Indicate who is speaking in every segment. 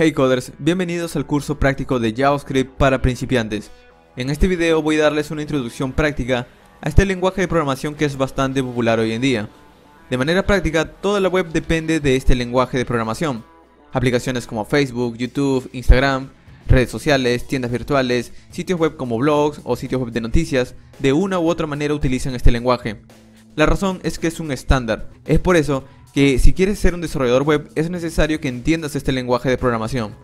Speaker 1: Hey coders, bienvenidos al curso práctico de JavaScript para principiantes. En este video voy a darles una introducción práctica a este lenguaje de programación que es bastante popular hoy en día. De manera práctica, toda la web depende de este lenguaje de programación. Aplicaciones como Facebook, YouTube, Instagram, redes sociales, tiendas virtuales, sitios web como blogs o sitios web de noticias, de una u otra manera utilizan este lenguaje. La razón es que es un estándar, es por eso que si quieres ser un desarrollador web es necesario que entiendas este lenguaje de programación.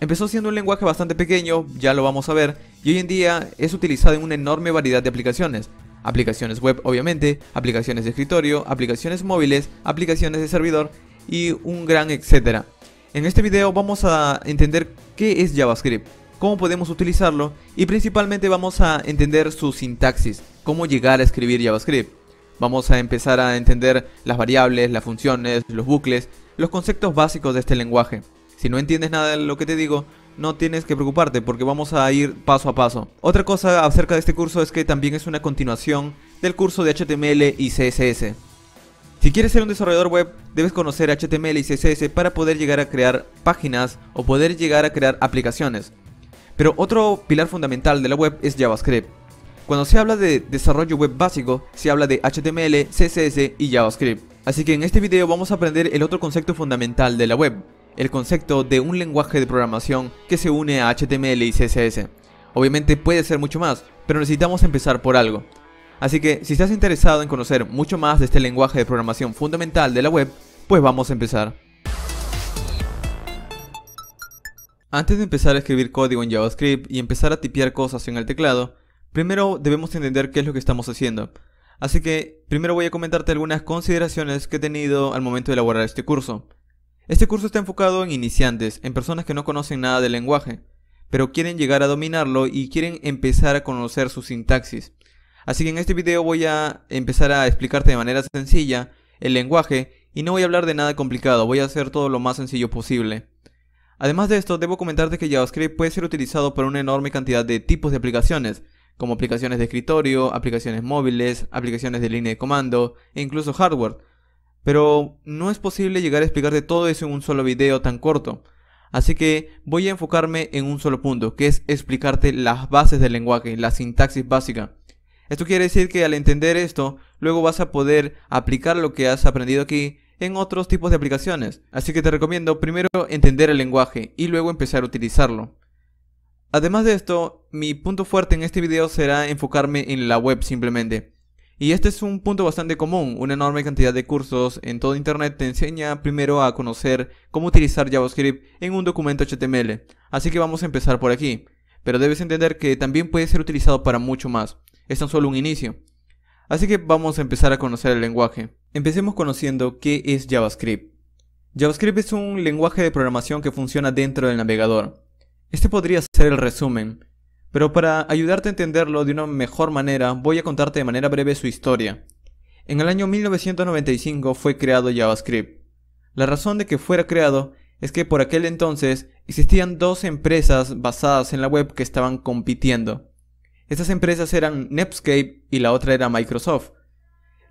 Speaker 1: Empezó siendo un lenguaje bastante pequeño, ya lo vamos a ver, y hoy en día es utilizado en una enorme variedad de aplicaciones. Aplicaciones web obviamente, aplicaciones de escritorio, aplicaciones móviles, aplicaciones de servidor y un gran etcétera. En este video vamos a entender qué es JavaScript, cómo podemos utilizarlo y principalmente vamos a entender su sintaxis, cómo llegar a escribir JavaScript. Vamos a empezar a entender las variables, las funciones, los bucles, los conceptos básicos de este lenguaje. Si no entiendes nada de lo que te digo, no tienes que preocuparte porque vamos a ir paso a paso. Otra cosa acerca de este curso es que también es una continuación del curso de HTML y CSS. Si quieres ser un desarrollador web, debes conocer HTML y CSS para poder llegar a crear páginas o poder llegar a crear aplicaciones. Pero otro pilar fundamental de la web es JavaScript. Cuando se habla de desarrollo web básico, se habla de HTML, CSS y JavaScript. Así que en este video vamos a aprender el otro concepto fundamental de la web, el concepto de un lenguaje de programación que se une a HTML y CSS. Obviamente puede ser mucho más, pero necesitamos empezar por algo. Así que si estás interesado en conocer mucho más de este lenguaje de programación fundamental de la web, pues vamos a empezar. Antes de empezar a escribir código en JavaScript y empezar a tipear cosas en el teclado, Primero debemos entender qué es lo que estamos haciendo. Así que primero voy a comentarte algunas consideraciones que he tenido al momento de elaborar este curso. Este curso está enfocado en iniciantes, en personas que no conocen nada del lenguaje, pero quieren llegar a dominarlo y quieren empezar a conocer su sintaxis. Así que en este video voy a empezar a explicarte de manera sencilla el lenguaje y no voy a hablar de nada complicado, voy a hacer todo lo más sencillo posible. Además de esto, debo comentarte que JavaScript puede ser utilizado para una enorme cantidad de tipos de aplicaciones, como aplicaciones de escritorio, aplicaciones móviles, aplicaciones de línea de comando e incluso hardware. Pero no es posible llegar a explicarte todo eso en un solo video tan corto. Así que voy a enfocarme en un solo punto, que es explicarte las bases del lenguaje, la sintaxis básica. Esto quiere decir que al entender esto, luego vas a poder aplicar lo que has aprendido aquí en otros tipos de aplicaciones. Así que te recomiendo primero entender el lenguaje y luego empezar a utilizarlo. Además de esto, mi punto fuerte en este video será enfocarme en la web simplemente. Y este es un punto bastante común, una enorme cantidad de cursos en todo internet te enseña primero a conocer cómo utilizar JavaScript en un documento HTML, así que vamos a empezar por aquí. Pero debes entender que también puede ser utilizado para mucho más, es tan solo un inicio. Así que vamos a empezar a conocer el lenguaje. Empecemos conociendo qué es JavaScript. JavaScript es un lenguaje de programación que funciona dentro del navegador. Este podría ser el resumen, pero para ayudarte a entenderlo de una mejor manera voy a contarte de manera breve su historia. En el año 1995 fue creado JavaScript. La razón de que fuera creado es que por aquel entonces existían dos empresas basadas en la web que estaban compitiendo. Estas empresas eran Netscape y la otra era Microsoft.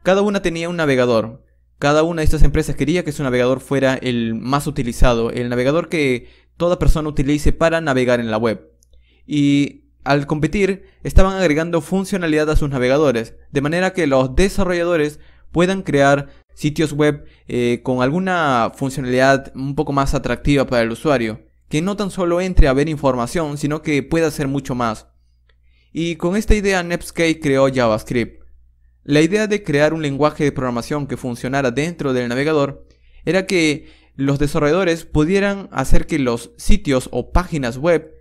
Speaker 1: Cada una tenía un navegador. Cada una de estas empresas quería que su navegador fuera el más utilizado, el navegador que toda persona utilice para navegar en la web. Y al competir, estaban agregando funcionalidad a sus navegadores, de manera que los desarrolladores puedan crear sitios web eh, con alguna funcionalidad un poco más atractiva para el usuario, que no tan solo entre a ver información, sino que pueda hacer mucho más. Y con esta idea Netscape creó JavaScript. La idea de crear un lenguaje de programación que funcionara dentro del navegador era que los desarrolladores pudieran hacer que los sitios o páginas web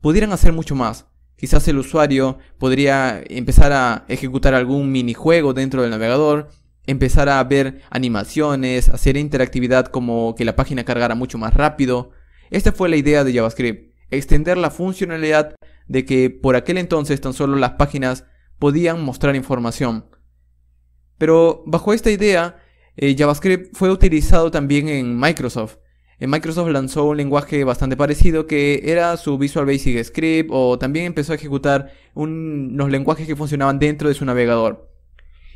Speaker 1: pudieran hacer mucho más. Quizás el usuario podría empezar a ejecutar algún minijuego dentro del navegador, empezar a ver animaciones, hacer interactividad como que la página cargara mucho más rápido. Esta fue la idea de JavaScript, extender la funcionalidad de que por aquel entonces tan solo las páginas podían mostrar información. Pero bajo esta idea eh, JavaScript fue utilizado también en Microsoft. En eh, Microsoft lanzó un lenguaje bastante parecido que era su Visual Basic Script o también empezó a ejecutar unos lenguajes que funcionaban dentro de su navegador.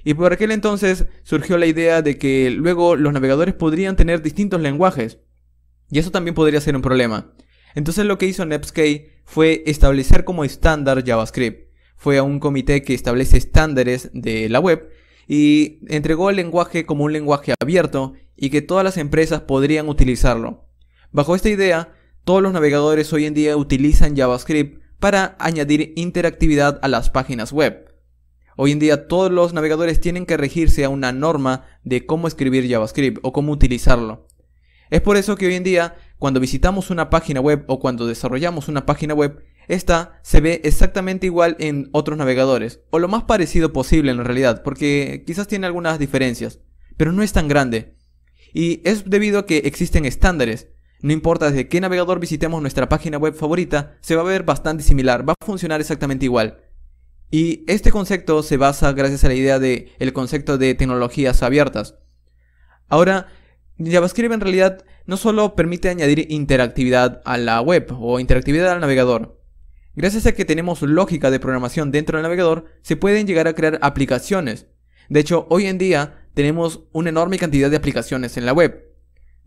Speaker 1: Y por aquel entonces surgió la idea de que luego los navegadores podrían tener distintos lenguajes. Y eso también podría ser un problema. Entonces lo que hizo Netscape fue establecer como estándar JavaScript. Fue a un comité que establece estándares de la web y entregó el lenguaje como un lenguaje abierto y que todas las empresas podrían utilizarlo. Bajo esta idea, todos los navegadores hoy en día utilizan JavaScript para añadir interactividad a las páginas web. Hoy en día todos los navegadores tienen que regirse a una norma de cómo escribir JavaScript o cómo utilizarlo. Es por eso que hoy en día, cuando visitamos una página web o cuando desarrollamos una página web, esta se ve exactamente igual en otros navegadores, o lo más parecido posible en realidad, porque quizás tiene algunas diferencias, pero no es tan grande. Y es debido a que existen estándares. No importa desde qué navegador visitemos nuestra página web favorita, se va a ver bastante similar, va a funcionar exactamente igual. Y este concepto se basa gracias a la idea del concepto de tecnologías abiertas. Ahora, JavaScript en realidad no solo permite añadir interactividad a la web o interactividad al navegador, Gracias a que tenemos lógica de programación dentro del navegador, se pueden llegar a crear aplicaciones. De hecho, hoy en día tenemos una enorme cantidad de aplicaciones en la web.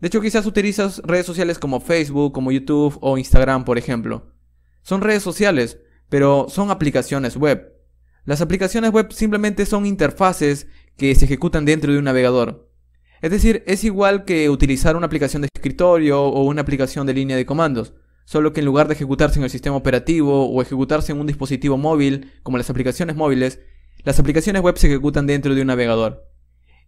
Speaker 1: De hecho, quizás utilizas redes sociales como Facebook, como YouTube o Instagram, por ejemplo. Son redes sociales, pero son aplicaciones web. Las aplicaciones web simplemente son interfaces que se ejecutan dentro de un navegador. Es decir, es igual que utilizar una aplicación de escritorio o una aplicación de línea de comandos solo que en lugar de ejecutarse en el sistema operativo o ejecutarse en un dispositivo móvil, como las aplicaciones móviles, las aplicaciones web se ejecutan dentro de un navegador.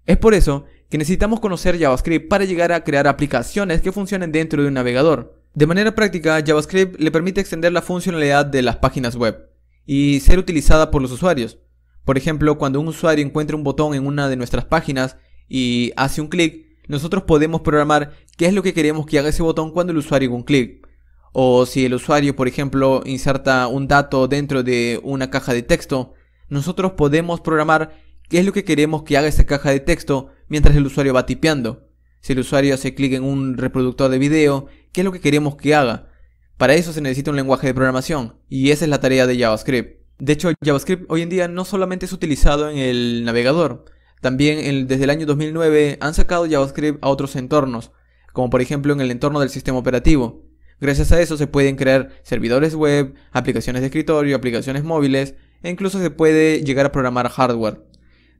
Speaker 1: Es por eso que necesitamos conocer JavaScript para llegar a crear aplicaciones que funcionen dentro de un navegador. De manera práctica, JavaScript le permite extender la funcionalidad de las páginas web y ser utilizada por los usuarios. Por ejemplo, cuando un usuario encuentra un botón en una de nuestras páginas y hace un clic, nosotros podemos programar qué es lo que queremos que haga ese botón cuando el usuario haga un clic o si el usuario, por ejemplo, inserta un dato dentro de una caja de texto, nosotros podemos programar qué es lo que queremos que haga esa caja de texto mientras el usuario va tipeando. Si el usuario hace clic en un reproductor de video, qué es lo que queremos que haga. Para eso se necesita un lenguaje de programación, y esa es la tarea de JavaScript. De hecho, JavaScript hoy en día no solamente es utilizado en el navegador, también desde el año 2009 han sacado JavaScript a otros entornos, como por ejemplo en el entorno del sistema operativo. Gracias a eso se pueden crear servidores web, aplicaciones de escritorio, aplicaciones móviles e incluso se puede llegar a programar hardware.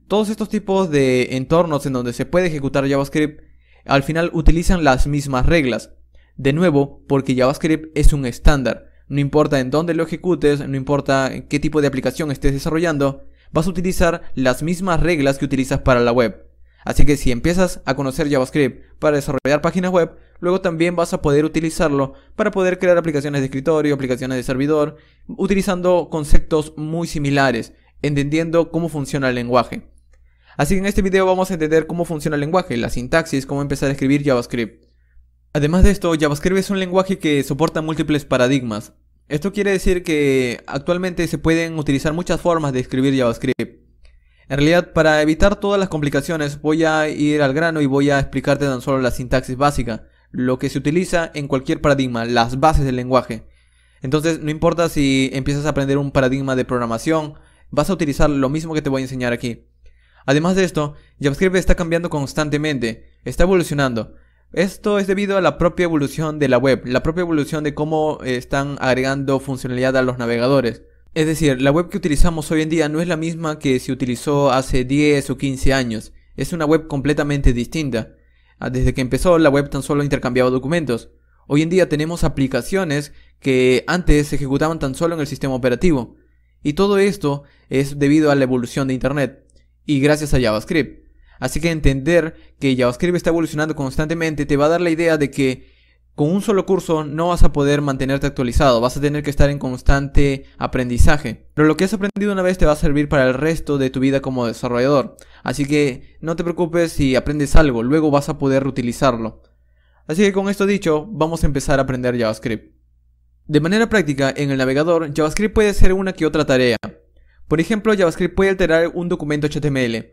Speaker 1: Todos estos tipos de entornos en donde se puede ejecutar JavaScript al final utilizan las mismas reglas. De nuevo, porque JavaScript es un estándar. No importa en dónde lo ejecutes, no importa qué tipo de aplicación estés desarrollando, vas a utilizar las mismas reglas que utilizas para la web. Así que si empiezas a conocer JavaScript para desarrollar páginas web, Luego también vas a poder utilizarlo para poder crear aplicaciones de escritorio, aplicaciones de servidor, utilizando conceptos muy similares, entendiendo cómo funciona el lenguaje. Así que en este video vamos a entender cómo funciona el lenguaje, la sintaxis, cómo empezar a escribir JavaScript. Además de esto, JavaScript es un lenguaje que soporta múltiples paradigmas. Esto quiere decir que actualmente se pueden utilizar muchas formas de escribir JavaScript. En realidad, para evitar todas las complicaciones, voy a ir al grano y voy a explicarte tan solo la sintaxis básica lo que se utiliza en cualquier paradigma, las bases del lenguaje. Entonces, no importa si empiezas a aprender un paradigma de programación, vas a utilizar lo mismo que te voy a enseñar aquí. Además de esto, JavaScript está cambiando constantemente, está evolucionando. Esto es debido a la propia evolución de la web, la propia evolución de cómo eh, están agregando funcionalidad a los navegadores. Es decir, la web que utilizamos hoy en día no es la misma que se utilizó hace 10 o 15 años, es una web completamente distinta. Ah, desde que empezó la web tan solo intercambiaba documentos. Hoy en día tenemos aplicaciones que antes se ejecutaban tan solo en el sistema operativo. Y todo esto es debido a la evolución de Internet y gracias a JavaScript. Así que entender que JavaScript está evolucionando constantemente te va a dar la idea de que con un solo curso no vas a poder mantenerte actualizado, vas a tener que estar en constante aprendizaje. Pero lo que has aprendido una vez te va a servir para el resto de tu vida como desarrollador. Así que no te preocupes si aprendes algo, luego vas a poder reutilizarlo. Así que con esto dicho, vamos a empezar a aprender JavaScript. De manera práctica, en el navegador, JavaScript puede ser una que otra tarea. Por ejemplo, JavaScript puede alterar un documento HTML.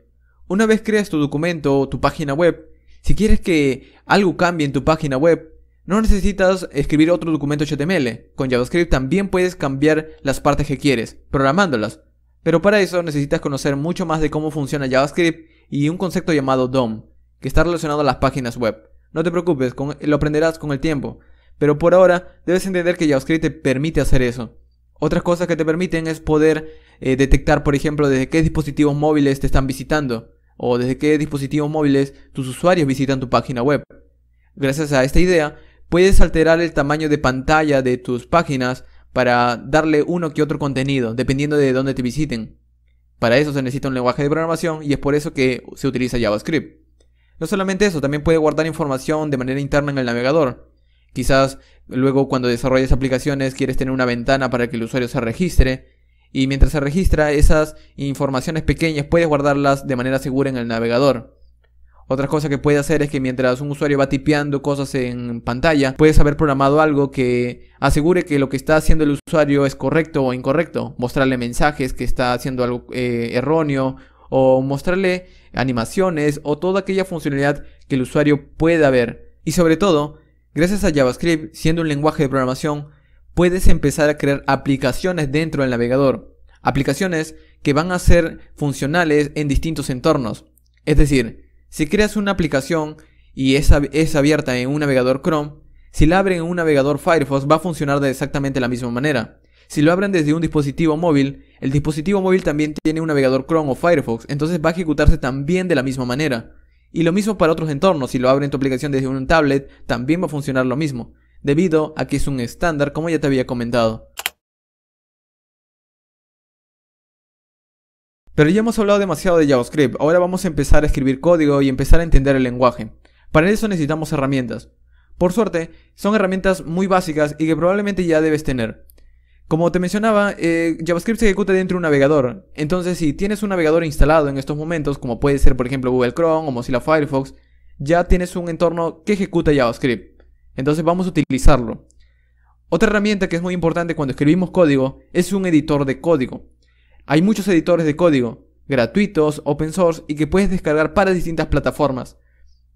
Speaker 1: Una vez creas tu documento o tu página web, si quieres que algo cambie en tu página web, no necesitas escribir otro documento HTML. Con JavaScript también puedes cambiar las partes que quieres, programándolas. Pero para eso necesitas conocer mucho más de cómo funciona JavaScript y un concepto llamado DOM, que está relacionado a las páginas web. No te preocupes, lo aprenderás con el tiempo. Pero por ahora debes entender que JavaScript te permite hacer eso. Otras cosas que te permiten es poder eh, detectar, por ejemplo, desde qué dispositivos móviles te están visitando o desde qué dispositivos móviles tus usuarios visitan tu página web. Gracias a esta idea, Puedes alterar el tamaño de pantalla de tus páginas para darle uno que otro contenido, dependiendo de dónde te visiten. Para eso se necesita un lenguaje de programación y es por eso que se utiliza JavaScript. No solamente eso, también puede guardar información de manera interna en el navegador. Quizás luego cuando desarrolles aplicaciones quieres tener una ventana para que el usuario se registre y mientras se registra esas informaciones pequeñas puedes guardarlas de manera segura en el navegador. Otra cosa que puede hacer es que mientras un usuario va tipeando cosas en pantalla, puedes haber programado algo que asegure que lo que está haciendo el usuario es correcto o incorrecto. Mostrarle mensajes que está haciendo algo eh, erróneo o mostrarle animaciones o toda aquella funcionalidad que el usuario pueda ver. Y sobre todo, gracias a JavaScript, siendo un lenguaje de programación, puedes empezar a crear aplicaciones dentro del navegador. Aplicaciones que van a ser funcionales en distintos entornos. Es decir, si creas una aplicación y es, abierta en un navegador Chrome, si la abren en un navegador Firefox va a funcionar de exactamente la misma manera. Si lo abren desde un dispositivo móvil, el dispositivo móvil también tiene un navegador Chrome o Firefox, entonces va a ejecutarse también de la misma manera. Y lo mismo para otros entornos, si lo abren tu aplicación desde un tablet, también va a funcionar lo mismo, debido a que es un estándar como ya te había comentado. Pero ya hemos hablado demasiado de JavaScript, ahora vamos a empezar a escribir código y empezar a entender el lenguaje. Para eso necesitamos herramientas. Por suerte, son herramientas muy básicas y que probablemente ya debes tener. Como te mencionaba, eh, JavaScript se ejecuta dentro de un navegador. Entonces, si tienes un navegador instalado en estos momentos, como puede ser por ejemplo Google Chrome o Mozilla Firefox, ya tienes un entorno que ejecuta JavaScript. Entonces vamos a utilizarlo. Otra herramienta que es muy importante cuando escribimos código es un editor de código. Hay muchos editores de código, gratuitos, open source y que puedes descargar para distintas plataformas.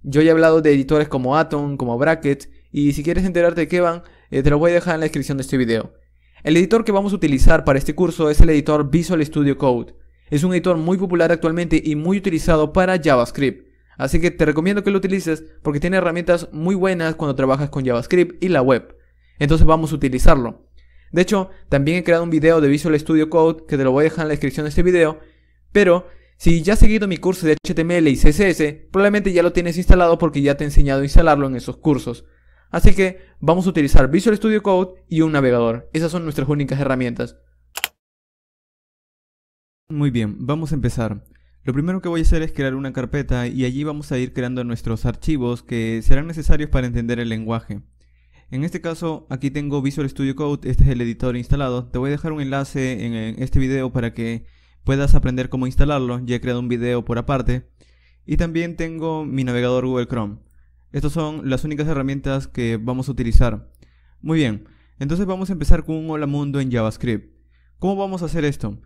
Speaker 1: Yo ya he hablado de editores como Atom, como Bracket, y si quieres enterarte de qué van, eh, te lo voy a dejar en la descripción de este video. El editor que vamos a utilizar para este curso es el editor Visual Studio Code. Es un editor muy popular actualmente y muy utilizado para JavaScript. Así que te recomiendo que lo utilices porque tiene herramientas muy buenas cuando trabajas con JavaScript y la web. Entonces vamos a utilizarlo. De hecho, también he creado un video de Visual Studio Code que te lo voy a dejar en la descripción de este video. Pero si ya has seguido mi curso de HTML y CSS, probablemente ya lo tienes instalado porque ya te he enseñado a instalarlo en esos cursos. Así que vamos a utilizar Visual Studio Code y un navegador. Esas son nuestras únicas herramientas. Muy bien, vamos a empezar. Lo primero que voy a hacer es crear una carpeta y allí vamos a ir creando nuestros archivos que serán necesarios para entender el lenguaje. En este caso, aquí tengo Visual Studio Code, este es el editor instalado. Te voy a dejar un enlace en este video para que puedas aprender cómo instalarlo, ya he creado un video por aparte. Y también tengo mi navegador Google Chrome. Estas son las únicas herramientas que vamos a utilizar. Muy bien, entonces vamos a empezar con un hola mundo en JavaScript. ¿Cómo vamos a hacer esto?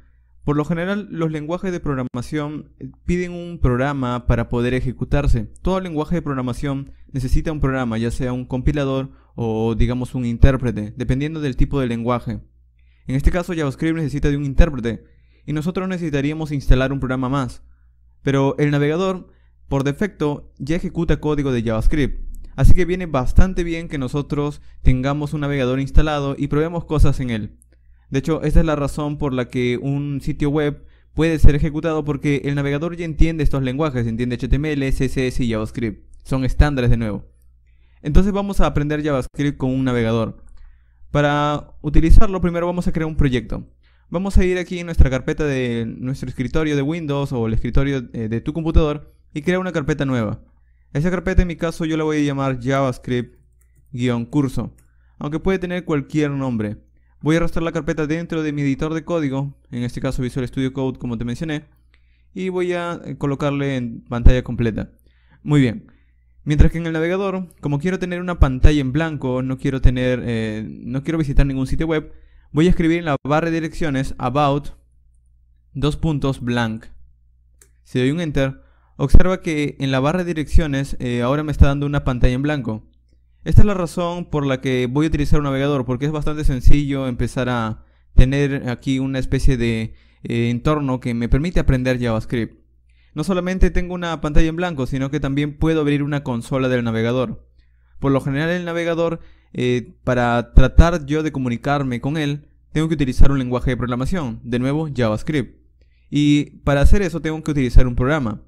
Speaker 1: Por lo general, los lenguajes de programación eh, piden un programa para poder ejecutarse. Todo lenguaje de programación necesita un programa, ya sea un compilador o digamos un intérprete, dependiendo del tipo de lenguaje. En este caso JavaScript necesita de un intérprete y nosotros necesitaríamos instalar un programa más. Pero el navegador, por defecto, ya ejecuta código de JavaScript. Así que viene bastante bien que nosotros tengamos un navegador instalado y probemos cosas en él. De hecho, esta es la razón por la que un sitio web puede ser ejecutado porque el navegador ya entiende estos lenguajes, entiende HTML, CSS y JavaScript. Son estándares de nuevo. Entonces vamos a aprender JavaScript con un navegador. Para utilizarlo primero vamos a crear un proyecto. Vamos a ir aquí en nuestra carpeta de nuestro escritorio de Windows o el escritorio eh, de tu computador y crear una carpeta nueva. Esa carpeta en mi caso yo la voy a llamar JavaScript-curso, aunque puede tener cualquier nombre. Voy a arrastrar la carpeta dentro de mi editor de código, en este caso Visual Studio Code como te mencioné, y voy a eh, colocarle en pantalla completa. Muy bien, Mientras que en el navegador, como quiero tener una pantalla en blanco, no quiero tener, eh, no quiero visitar ningún sitio web, voy a escribir en la barra de direcciones about dos puntos blank. Si doy un enter, observa que en la barra de direcciones eh, ahora me está dando una pantalla en blanco. Esta es la razón por la que voy a utilizar un navegador, porque es bastante sencillo empezar a tener aquí una especie de eh, entorno que me permite aprender JavaScript. No solamente tengo una pantalla en blanco, sino que también puedo abrir una consola del navegador. Por lo general el navegador, eh, para tratar yo de comunicarme con él, tengo que utilizar un lenguaje de programación, de nuevo JavaScript. Y para hacer eso tengo que utilizar un programa.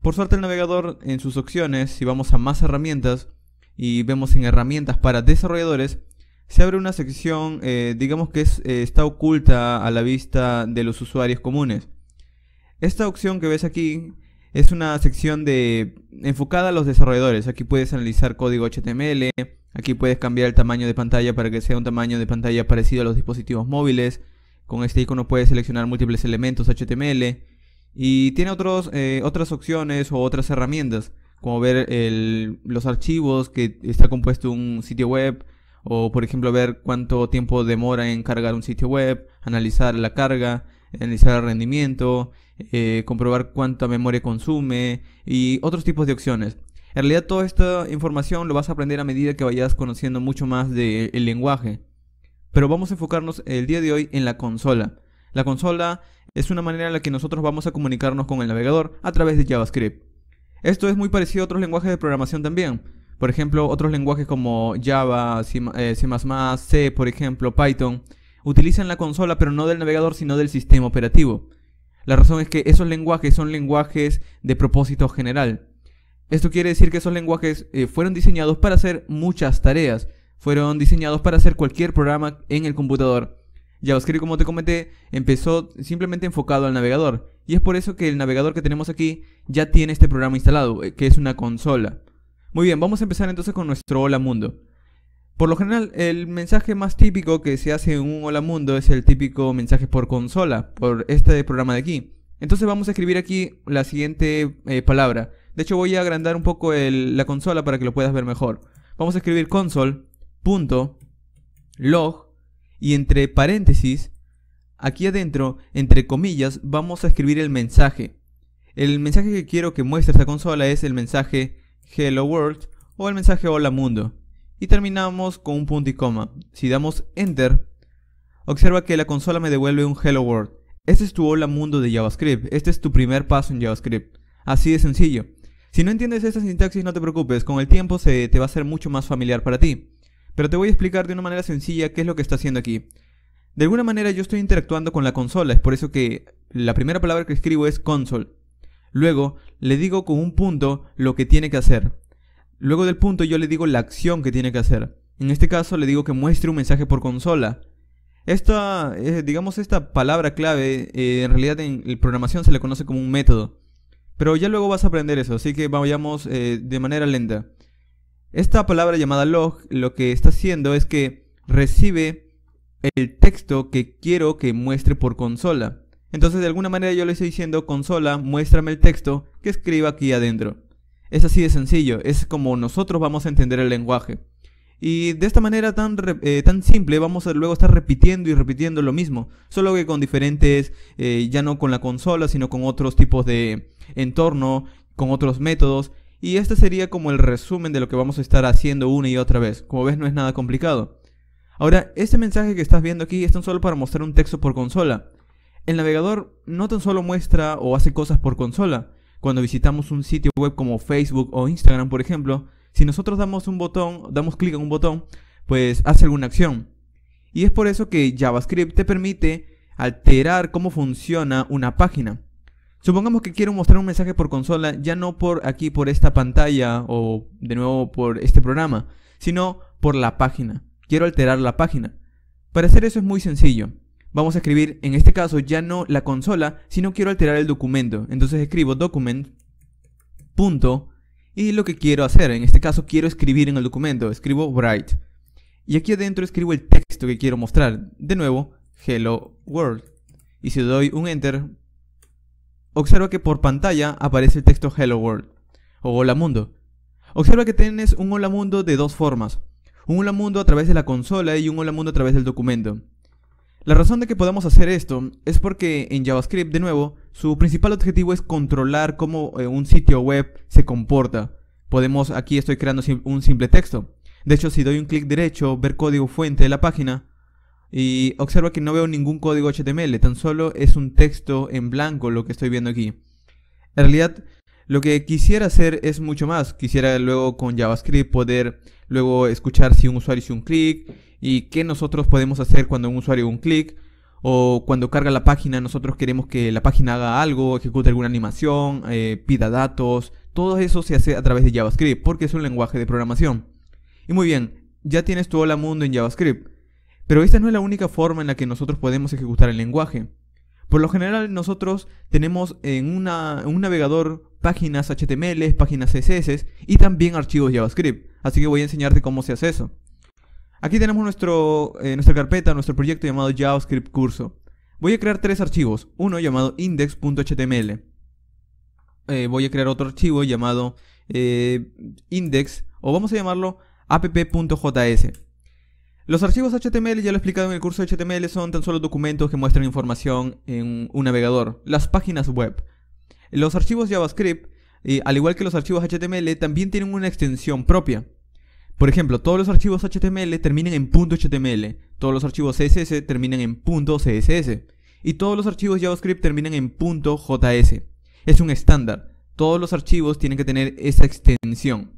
Speaker 1: Por suerte el navegador en sus opciones, si vamos a más herramientas y vemos en herramientas para desarrolladores, se abre una sección, eh, digamos que eh, está oculta a la vista de los usuarios comunes. Esta opción que ves aquí es una sección de enfocada a los desarrolladores. Aquí puedes analizar código HTML, aquí puedes cambiar el tamaño de pantalla para que sea un tamaño de pantalla parecido a los dispositivos móviles. Con este icono puedes seleccionar múltiples elementos HTML y tiene otros, eh, otras opciones o otras herramientas, como ver los archivos que está compuesto un sitio web o por ejemplo ver cuánto tiempo demora en cargar un sitio web, analizar la carga, analizar el rendimiento, eh, comprobar cuánta memoria consume y otros tipos de opciones. En realidad toda esta información lo vas a aprender a medida que vayas conociendo mucho más del lenguaje. Pero vamos a enfocarnos el día de hoy en la consola. La consola es una manera en la que nosotros vamos a comunicarnos con el navegador a través de JavaScript. Esto es muy parecido a otros lenguajes de programación también. Por ejemplo, otros lenguajes como Java, C++, eh, C, por ejemplo, Python, utilizan la consola pero no del navegador sino del sistema operativo. La razón es que esos lenguajes son lenguajes de propósito general. Esto quiere decir que esos lenguajes eh, fueron diseñados para hacer muchas tareas. Fueron diseñados para hacer cualquier programa en el computador. JavaScript, como te comenté, empezó simplemente enfocado al navegador. Y es por eso que el navegador que tenemos aquí ya tiene este programa instalado, eh, que es una consola. Muy bien, vamos a empezar entonces con nuestro Hola Mundo. Por lo general, el mensaje más típico que se hace en un hola mundo es el típico mensaje por consola, por este programa de aquí. Entonces vamos a escribir aquí la siguiente eh, palabra. De hecho voy a agrandar un poco la consola para que lo puedas ver mejor. Vamos a escribir console.log y entre paréntesis, aquí adentro, entre comillas, vamos a escribir el mensaje. El mensaje que quiero que muestre esta consola es el mensaje hello world o el mensaje hola mundo y terminamos con un punto y coma. Si damos Enter, observa que la consola me devuelve un Hello World. Este es tu hola mundo de JavaScript, este es tu primer paso en JavaScript. Así de sencillo. Si no entiendes esta sintaxis no te preocupes, con el tiempo se te va a ser mucho más familiar para ti. Pero te voy a explicar de una manera sencilla qué es lo que está haciendo aquí. De alguna manera yo estoy interactuando con la consola, es por eso que la primera palabra que escribo es console. Luego le digo con un punto lo que tiene que hacer. Luego del punto yo le digo la acción que tiene que hacer. En este caso le digo que muestre un mensaje por consola. Esta, eh, digamos, esta palabra clave eh, en realidad en, programación se le conoce como un método. Pero ya luego vas a aprender eso, así que vayamos eh, de manera lenta. Esta palabra llamada log lo que está haciendo es que recibe el texto que quiero que muestre por consola. Entonces de alguna manera yo le estoy diciendo consola, muéstrame el texto que escriba aquí adentro. Es así de sencillo, es como nosotros vamos a entender el lenguaje. Y de esta manera tan, eh, tan simple vamos a luego estar repitiendo y repitiendo lo mismo, solo que con diferentes, eh, ya no con la consola, sino con otros tipos de entorno, con otros métodos. Y este sería como el resumen de lo que vamos a estar haciendo una y otra vez. Como ves no es nada complicado. Ahora, este mensaje que estás viendo aquí es tan solo para mostrar un texto por consola. El navegador no tan solo muestra o hace cosas por consola, cuando visitamos un sitio web como Facebook o Instagram, por ejemplo, si nosotros damos un botón, damos clic en un botón, pues hace alguna acción. Y es por eso que JavaScript te permite alterar cómo funciona una página. Supongamos que quiero mostrar un mensaje por consola, ya no por aquí, por esta pantalla o de nuevo por este programa, sino por la página. Quiero alterar la página. Para hacer eso es muy sencillo vamos a escribir, en este caso, ya no la consola, sino quiero alterar el documento. Entonces escribo document. Punto, y lo que quiero hacer, en este caso quiero escribir en el documento, escribo write. Y aquí adentro escribo el texto que quiero mostrar. De nuevo, hello world. Y si doy un enter, observa que por pantalla aparece el texto hello world o hola mundo. Observa que tienes un hola mundo de dos formas. Un hola mundo a través de la consola y un hola mundo a través del documento. La razón de que podamos hacer esto es porque en JavaScript, de nuevo, su principal objetivo es controlar cómo eh, un sitio web se comporta. Podemos, aquí estoy creando un simple texto. De hecho, si doy un clic derecho, ver código fuente de la página, y observa que no veo ningún código HTML, tan solo es un texto en blanco lo que estoy viendo aquí. En realidad, lo que quisiera hacer es mucho más. Quisiera luego con JavaScript poder luego escuchar si un usuario hizo un clic y qué nosotros podemos hacer cuando un usuario un clic o cuando carga la página nosotros queremos que la página haga algo, ejecute alguna animación, eh, pida datos, todo eso se hace a través de JavaScript porque es un lenguaje de programación. Y muy bien, ya tienes todo el mundo en JavaScript, pero esta no es la única forma en la que nosotros podemos ejecutar el lenguaje. Por lo general nosotros tenemos en, en un navegador páginas HTML, páginas CSS y también archivos JavaScript, así que voy a enseñarte cómo se hace eso. Aquí tenemos nuestro, eh, nuestra carpeta, nuestro proyecto llamado JavaScript Curso. Voy a crear tres archivos, uno llamado index.html. Eh, voy a crear otro archivo llamado eh, index, o vamos a llamarlo app.js. Los archivos HTML, ya lo he explicado en el curso de HTML, son tan solo documentos que muestran información en un navegador, las páginas web. Los archivos JavaScript, al igual que los archivos HTML, también tienen una extensión propia. Por ejemplo, todos los archivos HTML terminan en .html, todos los archivos CSS terminan en .css y todos los archivos JavaScript terminan en .js. Es un estándar. Todos los archivos tienen que tener esa extensión.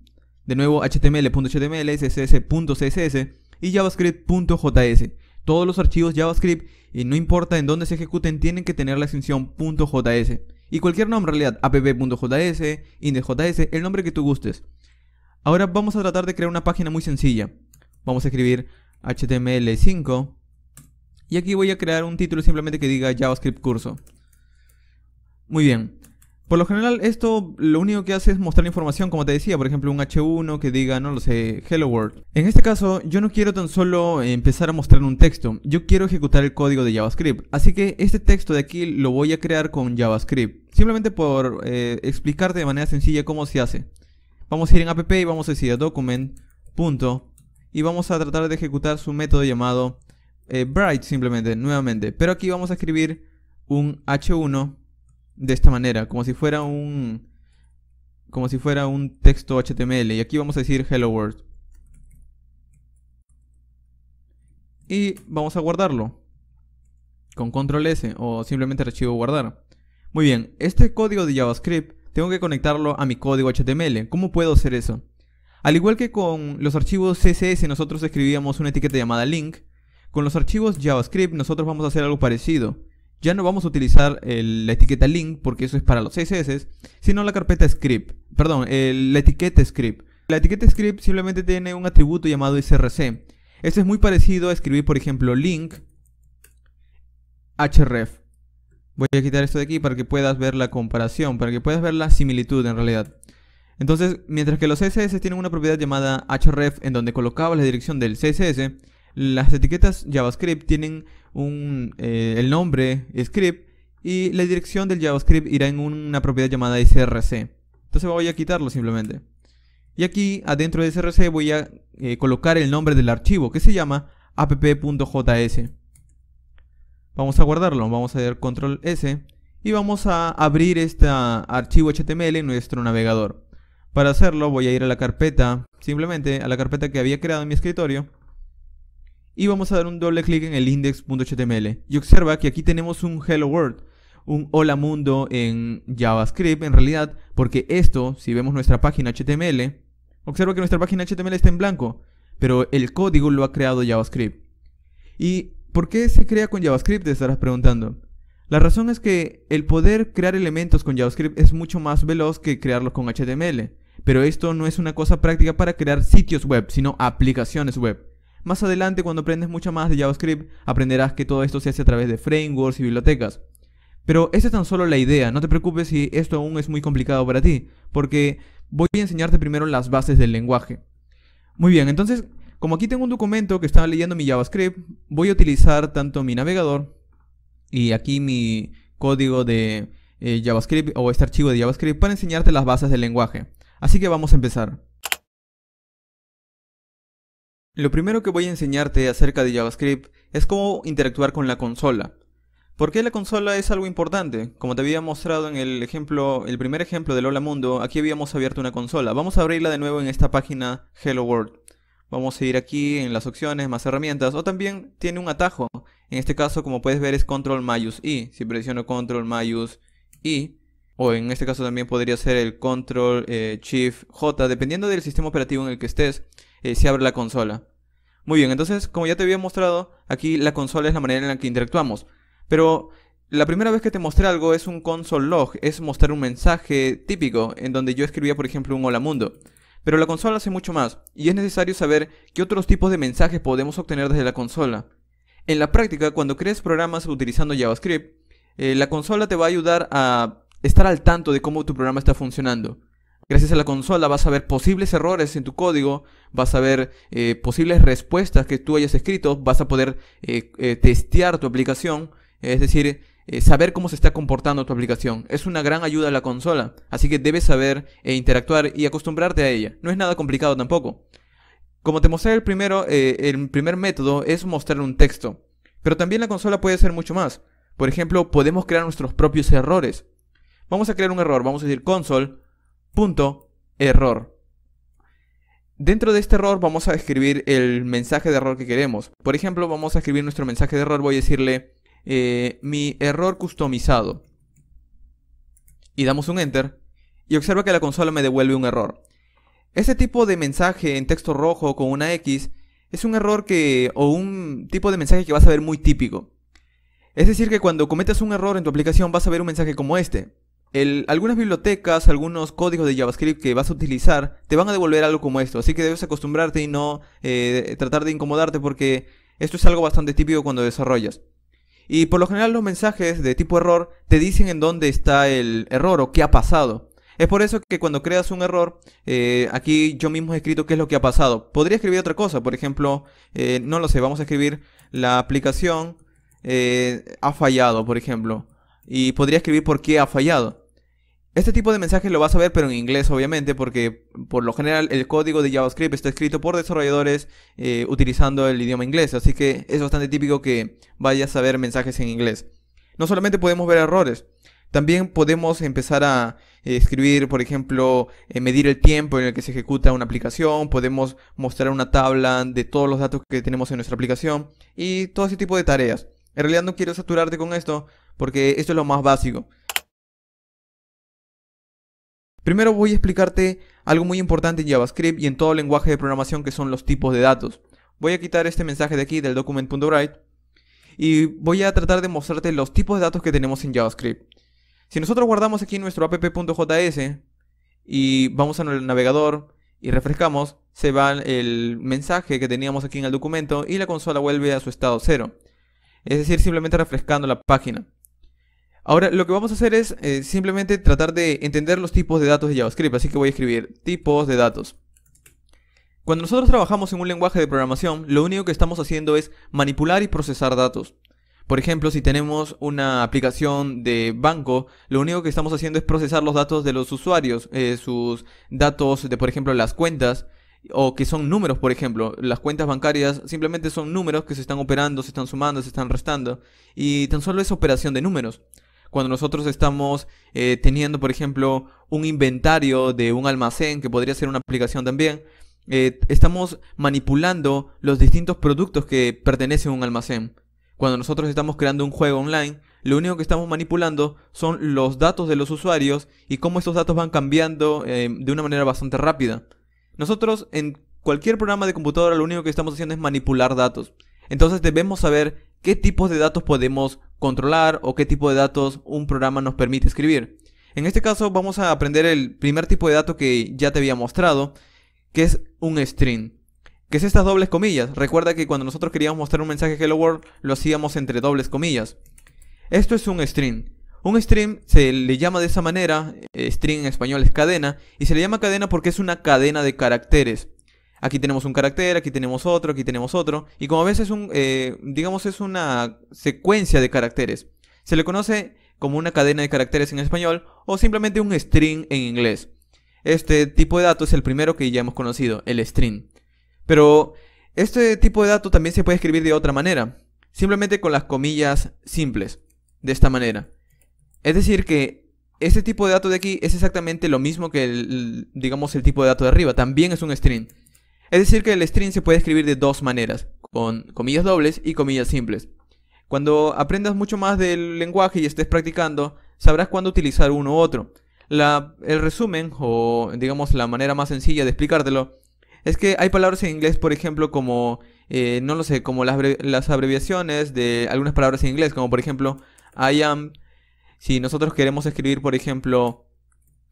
Speaker 1: De nuevo, HTML.html, CSS.css y JavaScript.js. Todos los archivos JavaScript, y no importa en dónde se ejecuten, tienen que tener la extensión .js. Y cualquier nombre en realidad, app.js, index.js, el nombre que tú gustes. Ahora vamos a tratar de crear una página muy sencilla. Vamos a escribir HTML5 y aquí voy a crear un título simplemente que diga JavaScript curso. Muy bien. Por lo general esto lo único que hace es mostrar información, como te decía, por ejemplo un H1 que diga, no lo sé, hello world. En este caso yo no quiero tan solo empezar a mostrar un texto, yo quiero ejecutar el código de JavaScript. Así que este texto de aquí lo voy a crear con JavaScript, simplemente por eh, explicarte de manera sencilla cómo se hace. Vamos a ir en app y vamos a decir document. y vamos a tratar de ejecutar su método llamado eh, bright simplemente, nuevamente. Pero aquí vamos a escribir un h1 de esta manera, como si fuera un como si fuera un texto HTML y aquí vamos a decir hello world. Y vamos a guardarlo con control S o simplemente archivo guardar. Muy bien, este código de JavaScript tengo que conectarlo a mi código HTML. ¿Cómo puedo hacer eso? Al igual que con los archivos CSS nosotros escribíamos una etiqueta llamada link, con los archivos JavaScript nosotros vamos a hacer algo parecido. Ya no vamos a utilizar la etiqueta link porque eso es para los CSS, sino la carpeta script. Perdón, la etiqueta script. La etiqueta script simplemente tiene un atributo llamado src. Eso es muy parecido a escribir, por ejemplo, link href. Voy a quitar esto de aquí para que puedas ver la comparación, para que puedas ver la similitud en realidad. Entonces, mientras que los CSS tienen una propiedad llamada href en donde colocaba la dirección del CSS, las etiquetas JavaScript tienen un, eh, el nombre script y la dirección del JavaScript irá en una propiedad llamada src. Entonces voy a quitarlo simplemente. Y aquí adentro de src voy a eh, colocar el nombre del archivo que se llama app.js. Vamos a guardarlo, vamos a dar control S y vamos a abrir este archivo HTML en nuestro navegador. Para hacerlo voy a ir a la carpeta, simplemente a la carpeta que había creado en mi escritorio y vamos a dar un doble clic en el index.html y observa que aquí tenemos un hello world, un hola mundo en JavaScript en realidad, porque esto, si vemos nuestra página HTML, observa que nuestra página HTML está en blanco, pero el código lo ha creado JavaScript. Y ¿Por qué se crea con JavaScript? Te estarás preguntando. La razón es que el poder crear elementos con JavaScript es mucho más veloz que crearlos con HTML, pero esto no es una cosa práctica para crear sitios web, sino aplicaciones web. Más adelante, cuando aprendes mucho más de JavaScript, aprenderás que todo esto se hace a través de frameworks y bibliotecas. Pero esa es tan solo la idea, no te preocupes si esto aún es muy complicado para ti, porque voy a enseñarte primero las bases del lenguaje. Muy bien, entonces como aquí tengo un documento que está leyendo mi JavaScript, voy a utilizar tanto mi navegador y aquí mi código de eh, JavaScript o este archivo de JavaScript para enseñarte las bases del lenguaje. Así que vamos a empezar. Lo primero que voy a enseñarte acerca de JavaScript es cómo interactuar con la consola. ¿Por qué la consola es algo importante? Como te había mostrado en el ejemplo, el primer ejemplo del Hola Mundo, aquí habíamos abierto una consola. Vamos a abrirla de nuevo en esta página Hello World. Vamos a ir aquí en las opciones, más herramientas, o también tiene un atajo. En este caso, como puedes ver, es control mayus I. Si presiono control mayus I, o en este caso también podría ser el control eh, shift J, dependiendo del sistema operativo en el que estés, eh, se abre la consola. Muy bien, entonces, como ya te había mostrado, aquí la consola es la manera en la que interactuamos. Pero la primera vez que te mostré algo es un console log, es mostrar un mensaje típico en donde yo escribía, por ejemplo, un hola mundo. Pero la consola hace mucho más, y es necesario saber qué otros tipos de mensajes podemos obtener desde la consola. En la práctica, cuando crees programas utilizando JavaScript, eh, la consola te va a ayudar a estar al tanto de cómo tu programa está funcionando. Gracias a la consola vas a ver posibles errores en tu código, vas a ver eh, posibles respuestas que tú hayas escrito, vas a poder eh, testear tu aplicación, es decir, eh, saber cómo se está comportando tu aplicación. Es una gran ayuda a la consola, así que debes saber e interactuar y acostumbrarte a ella. No es nada complicado tampoco. Como te mostré el primero, eh, el primer método es mostrar un texto, pero también la consola puede ser mucho más. Por ejemplo, podemos crear nuestros propios errores. Vamos a crear un error, vamos a decir console.error. Dentro de este error vamos a escribir el mensaje de error que queremos. Por ejemplo, vamos a escribir nuestro mensaje de error, voy a decirle eh, mi error customizado. Y damos un enter. Y observa que la consola me devuelve un error. Este tipo de mensaje en texto rojo con una X es un error que, o un tipo de mensaje que vas a ver muy típico. Es decir, que cuando cometas un error en tu aplicación vas a ver un mensaje como este. algunas bibliotecas, algunos códigos de JavaScript que vas a utilizar te van a devolver algo como esto, así que debes acostumbrarte y no eh, tratar de incomodarte porque esto es algo bastante típico cuando desarrollas. Y por lo general los mensajes de tipo error te dicen en dónde está el error o qué ha pasado. Es por eso que cuando creas un error, eh, aquí yo mismo he escrito qué es lo que ha pasado. Podría escribir otra cosa, por ejemplo, eh, no lo sé, vamos a escribir la aplicación eh, ha fallado, por ejemplo. Y podría escribir por qué ha fallado. Este tipo de mensajes lo vas a ver, pero en inglés, obviamente, porque por lo general el código de JavaScript está escrito por desarrolladores eh, utilizando el idioma inglés. Así que es bastante típico que vayas a ver mensajes en inglés. No solamente podemos ver errores, también podemos empezar a eh, escribir, por ejemplo, eh, medir el tiempo en el que se ejecuta una aplicación, podemos mostrar una tabla de todos los datos que tenemos en nuestra aplicación y todo ese tipo de tareas. En realidad no quiero saturarte con esto porque esto es lo más básico. Primero voy a explicarte algo muy importante en JavaScript y en todo lenguaje de programación que son los tipos de datos. Voy a quitar este mensaje de aquí del document.write y voy a tratar de mostrarte los tipos de datos que tenemos en JavaScript. Si nosotros guardamos aquí nuestro app.js y vamos al navegador y refrescamos, se va el mensaje que teníamos aquí en el documento y la consola vuelve a su estado cero. Es decir, simplemente refrescando la página. Ahora, lo que vamos a hacer es eh, simplemente tratar de entender los tipos de datos de JavaScript. Así que voy a escribir tipos de datos. Cuando nosotros trabajamos en un lenguaje de programación, lo único que estamos haciendo es manipular y procesar datos. Por ejemplo, si tenemos una aplicación de banco, lo único que estamos haciendo es procesar los datos de los usuarios, eh, sus datos de, por ejemplo, las cuentas, o que son números, por ejemplo. Las cuentas bancarias simplemente son números que se están operando, se están sumando, se están restando, y tan solo es operación de números cuando nosotros estamos eh, teniendo, por ejemplo, un inventario de un almacén, que podría ser una aplicación también, eh, estamos manipulando los distintos productos que pertenecen a un almacén. Cuando nosotros estamos creando un juego online, lo único que estamos manipulando son los datos de los usuarios y cómo estos datos van cambiando eh, de una manera bastante rápida. Nosotros en cualquier programa de computadora lo único que estamos haciendo es manipular datos. Entonces debemos saber qué tipos de datos podemos controlar o qué tipo de datos un programa nos permite escribir. En este caso vamos a aprender el primer tipo de dato que ya te había mostrado, que es un string. que es estas dobles comillas? Recuerda que cuando nosotros queríamos mostrar un mensaje Hello World, lo hacíamos entre dobles comillas. Esto es un string. Un string se le llama de esa manera, eh, string en español es cadena, y se le llama cadena porque es una cadena de caracteres. Aquí tenemos un carácter, aquí tenemos otro, aquí tenemos otro. Y como ves es un, eh, digamos, es una secuencia de caracteres. Se le conoce como una cadena de caracteres en español o simplemente un string en inglés. Este tipo de dato es el primero que ya hemos conocido, el string. Pero este tipo de dato también se puede escribir de otra manera, simplemente con las comillas simples, de esta manera. Es decir que este tipo de dato de aquí es exactamente lo mismo que el, digamos, el tipo de dato de arriba, también es un string. Es decir que el string se puede escribir de dos maneras, con comillas dobles y comillas simples. Cuando aprendas mucho más del lenguaje y estés practicando, sabrás cuándo utilizar uno u otro. La, el resumen, o digamos la manera más sencilla de explicártelo, es que hay palabras en inglés, por ejemplo, como, eh, no lo sé, como las, abreviaciones de algunas palabras en inglés, como por ejemplo, I am. Si nosotros queremos escribir, por ejemplo,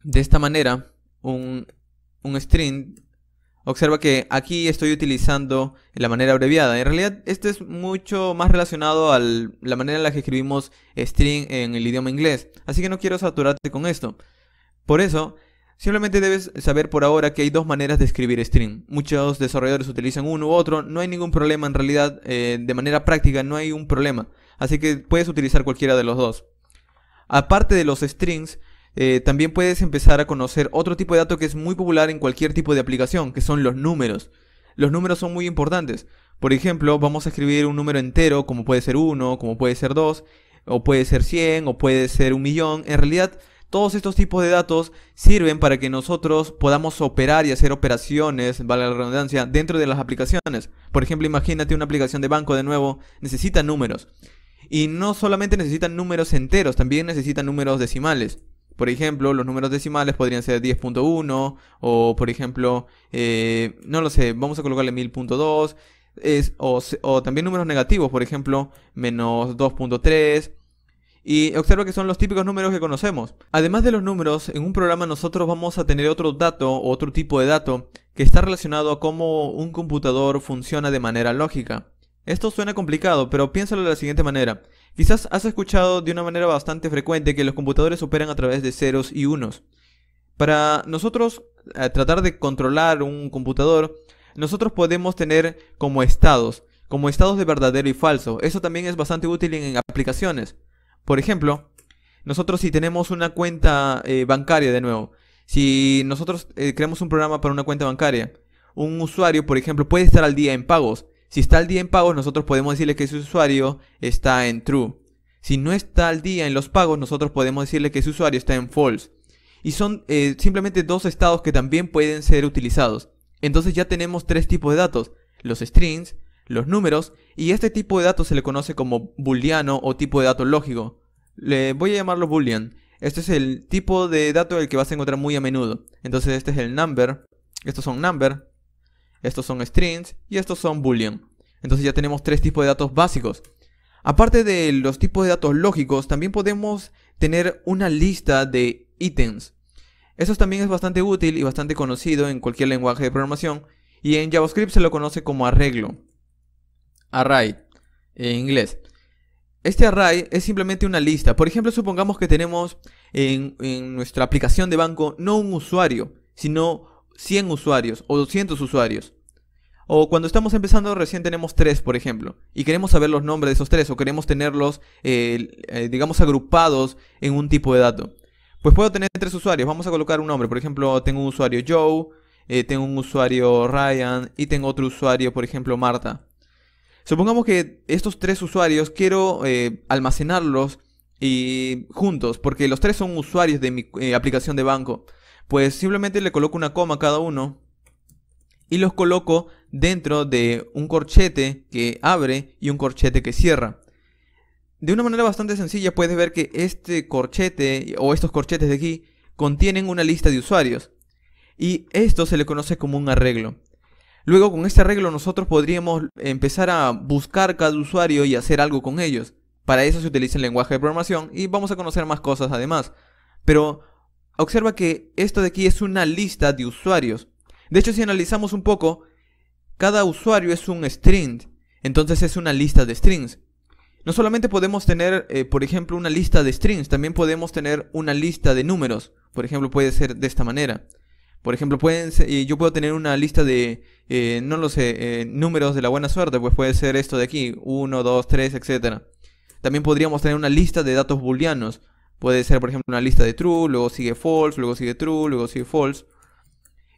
Speaker 1: de esta manera, un, un string Observa que aquí estoy utilizando la manera abreviada. En realidad, esto es mucho más relacionado a la manera en la que escribimos string en el idioma inglés. Así que no quiero saturarte con esto. Por eso, simplemente debes saber por ahora que hay dos maneras de escribir string. Muchos desarrolladores utilizan uno u otro. No hay ningún problema en realidad. Eh, de manera práctica, no hay un problema. Así que puedes utilizar cualquiera de los dos. Aparte de los strings, eh, también puedes empezar a conocer otro tipo de dato que es muy popular en cualquier tipo de aplicación, que son los números. Los números son muy importantes. Por ejemplo, vamos a escribir un número entero, como puede ser 1, como puede ser 2, o puede ser 100, o puede ser un millón. En realidad, todos estos tipos de datos sirven para que nosotros podamos operar y hacer operaciones, vale la redundancia, dentro de las aplicaciones. Por ejemplo, imagínate una aplicación de banco de nuevo, necesita números. Y no solamente necesitan números enteros, también necesitan números decimales. Por ejemplo, los números decimales podrían ser 10.1 o, por ejemplo, eh, no lo sé, vamos a colocarle 1000.2 o, o también números negativos, por ejemplo, menos 2.3. Y observa que son los típicos números que conocemos. Además de los números, en un programa nosotros vamos a tener otro dato, otro tipo de dato, que está relacionado a cómo un computador funciona de manera lógica. Esto suena complicado, pero piénsalo de la siguiente manera. Quizás has escuchado de una manera bastante frecuente que los computadores operan a través de ceros y unos. Para nosotros eh, tratar de controlar un computador, nosotros podemos tener como estados, como estados de verdadero y falso. Eso también es bastante útil en, aplicaciones. Por ejemplo, nosotros si tenemos una cuenta eh, bancaria de nuevo, si nosotros eh, creamos un programa para una cuenta bancaria, un usuario, por ejemplo, puede estar al día en pagos. Si está al día en pagos, nosotros podemos decirle que su usuario está en true. Si no está al día en los pagos, nosotros podemos decirle que su usuario está en false. Y son eh, simplemente dos estados que también pueden ser utilizados. Entonces ya tenemos tres tipos de datos. Los strings, los números, y este tipo de datos se le conoce como booleano o tipo de dato lógico. Le voy a llamarlo boolean. Este es el tipo de dato el que vas a encontrar muy a menudo. Entonces este es el number. Estos son number, estos son strings y estos son boolean. Entonces ya tenemos tres tipos de datos básicos. Aparte de los tipos de datos lógicos, también podemos tener una lista de ítems. Eso también es bastante útil y bastante conocido en cualquier lenguaje de programación y en JavaScript se lo conoce como arreglo. Array en inglés. Este array es simplemente una lista. Por ejemplo, supongamos que tenemos en, en nuestra aplicación de banco no un usuario, sino 100 usuarios o 200 usuarios. O cuando estamos empezando recién tenemos tres, por ejemplo, y queremos saber los nombres de esos tres o queremos tenerlos, eh, eh, digamos, agrupados en un tipo de dato. Pues puedo tener tres usuarios, vamos a colocar un nombre, por ejemplo, tengo un usuario Joe, eh, tengo un usuario Ryan y tengo otro usuario, por ejemplo, Marta. Supongamos que estos tres usuarios quiero almacenarlos y juntos, porque los tres son usuarios de mi aplicación de banco pues simplemente le coloco una coma a cada uno y los coloco dentro de un corchete que abre y un corchete que cierra. De una manera bastante sencilla puedes ver que este corchete o estos corchetes de aquí contienen una lista de usuarios y esto se le conoce como un arreglo. Luego con este arreglo nosotros podríamos empezar a buscar cada usuario y hacer algo con ellos. Para eso se utiliza el lenguaje de programación y vamos a conocer más cosas además. Pero observa que esto de aquí es una lista de usuarios. De hecho, si analizamos un poco, cada usuario es un string. Entonces es una lista de strings. No solamente podemos tener, eh, por ejemplo, una lista de strings, también podemos tener una lista de números. Por ejemplo, puede ser de esta manera. Por ejemplo, yo puedo tener una lista de, eh, no lo sé, eh, números de la buena suerte, pues puede ser esto de aquí, 1, 2, 3, etc. También podríamos tener una lista de datos booleanos, Puede ser, por ejemplo, una lista de true, luego sigue false, luego sigue true, luego sigue false.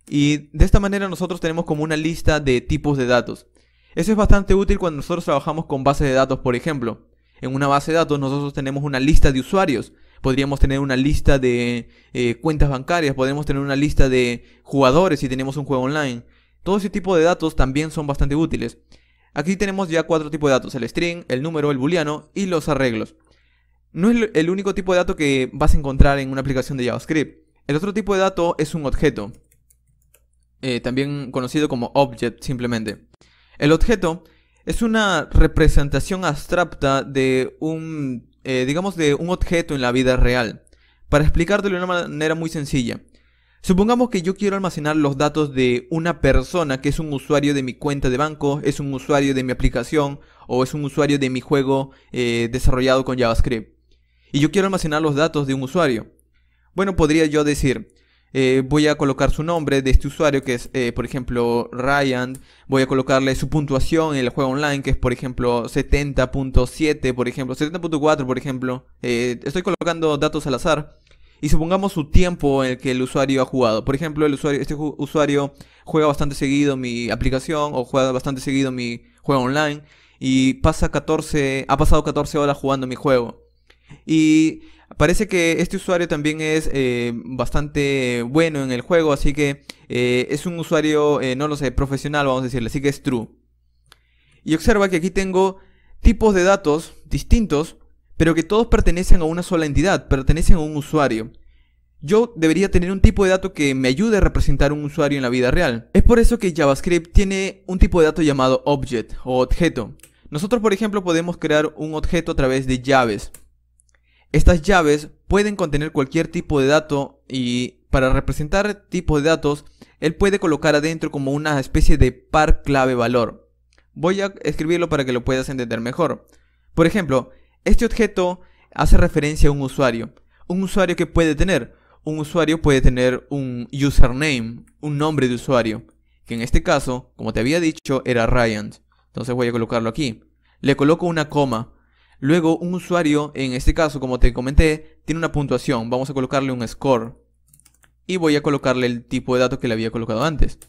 Speaker 1: Y de esta manera nosotros tenemos como una lista de tipos de datos. Eso es bastante útil cuando nosotros trabajamos con bases de datos, por ejemplo. En una base de datos nosotros tenemos una lista de usuarios, podríamos tener una lista de eh, cuentas bancarias, podemos tener una lista de jugadores si tenemos un juego online. Todo ese tipo de datos también son bastante útiles. Aquí tenemos ya cuatro tipos de datos, el string, el número, el booleano y los arreglos no es el único tipo de dato que vas a encontrar en una aplicación de JavaScript. El otro tipo de dato es un objeto, eh, también conocido como object simplemente. El objeto es una representación abstracta de un, eh, digamos, de un objeto en la vida real. Para explicártelo de una manera muy sencilla. Supongamos que yo quiero almacenar los datos de una persona que es un usuario de mi cuenta de banco, es un usuario de mi aplicación o es un usuario de mi juego eh, desarrollado con JavaScript y yo quiero almacenar los datos de un usuario. Bueno, podría yo decir, eh, voy a colocar su nombre de este usuario que es, eh, por ejemplo, Ryan, voy a colocarle su puntuación en el juego online que es, por ejemplo, 70.7, por ejemplo, 70.4, por ejemplo. Eh, estoy colocando datos al azar. Y supongamos su tiempo en el que el usuario ha jugado. Por ejemplo, el usuario, este usuario juega bastante seguido mi aplicación o juega bastante seguido mi juego online y pasa ha pasado 14 horas jugando mi juego. Y parece que este usuario también es eh, bastante bueno en el juego, así que eh, es un usuario, eh, no lo sé, profesional, vamos a decirle, así que es true. Y observa que aquí tengo tipos de datos distintos, pero que todos pertenecen a una sola entidad, pertenecen a un usuario. Yo debería tener un tipo de dato que me ayude a representar un usuario en la vida real. Es por eso que JavaScript tiene un tipo de dato llamado object o objeto. Nosotros, por ejemplo, podemos crear un objeto a través de llaves. Estas llaves pueden contener cualquier tipo de dato y para representar tipos de datos, él puede colocar adentro como una especie de par clave valor. Voy a escribirlo para que lo puedas entender mejor. Por ejemplo, este objeto hace referencia a un usuario. Un usuario que puede tener. Un usuario puede tener un username, un nombre de usuario. Que en este caso, como te había dicho, era Ryan. Entonces voy a colocarlo aquí. Le coloco una coma. Luego un usuario, en este caso como te comenté, tiene una puntuación. Vamos a colocarle un score. Y voy a colocarle el tipo de dato que le había colocado antes.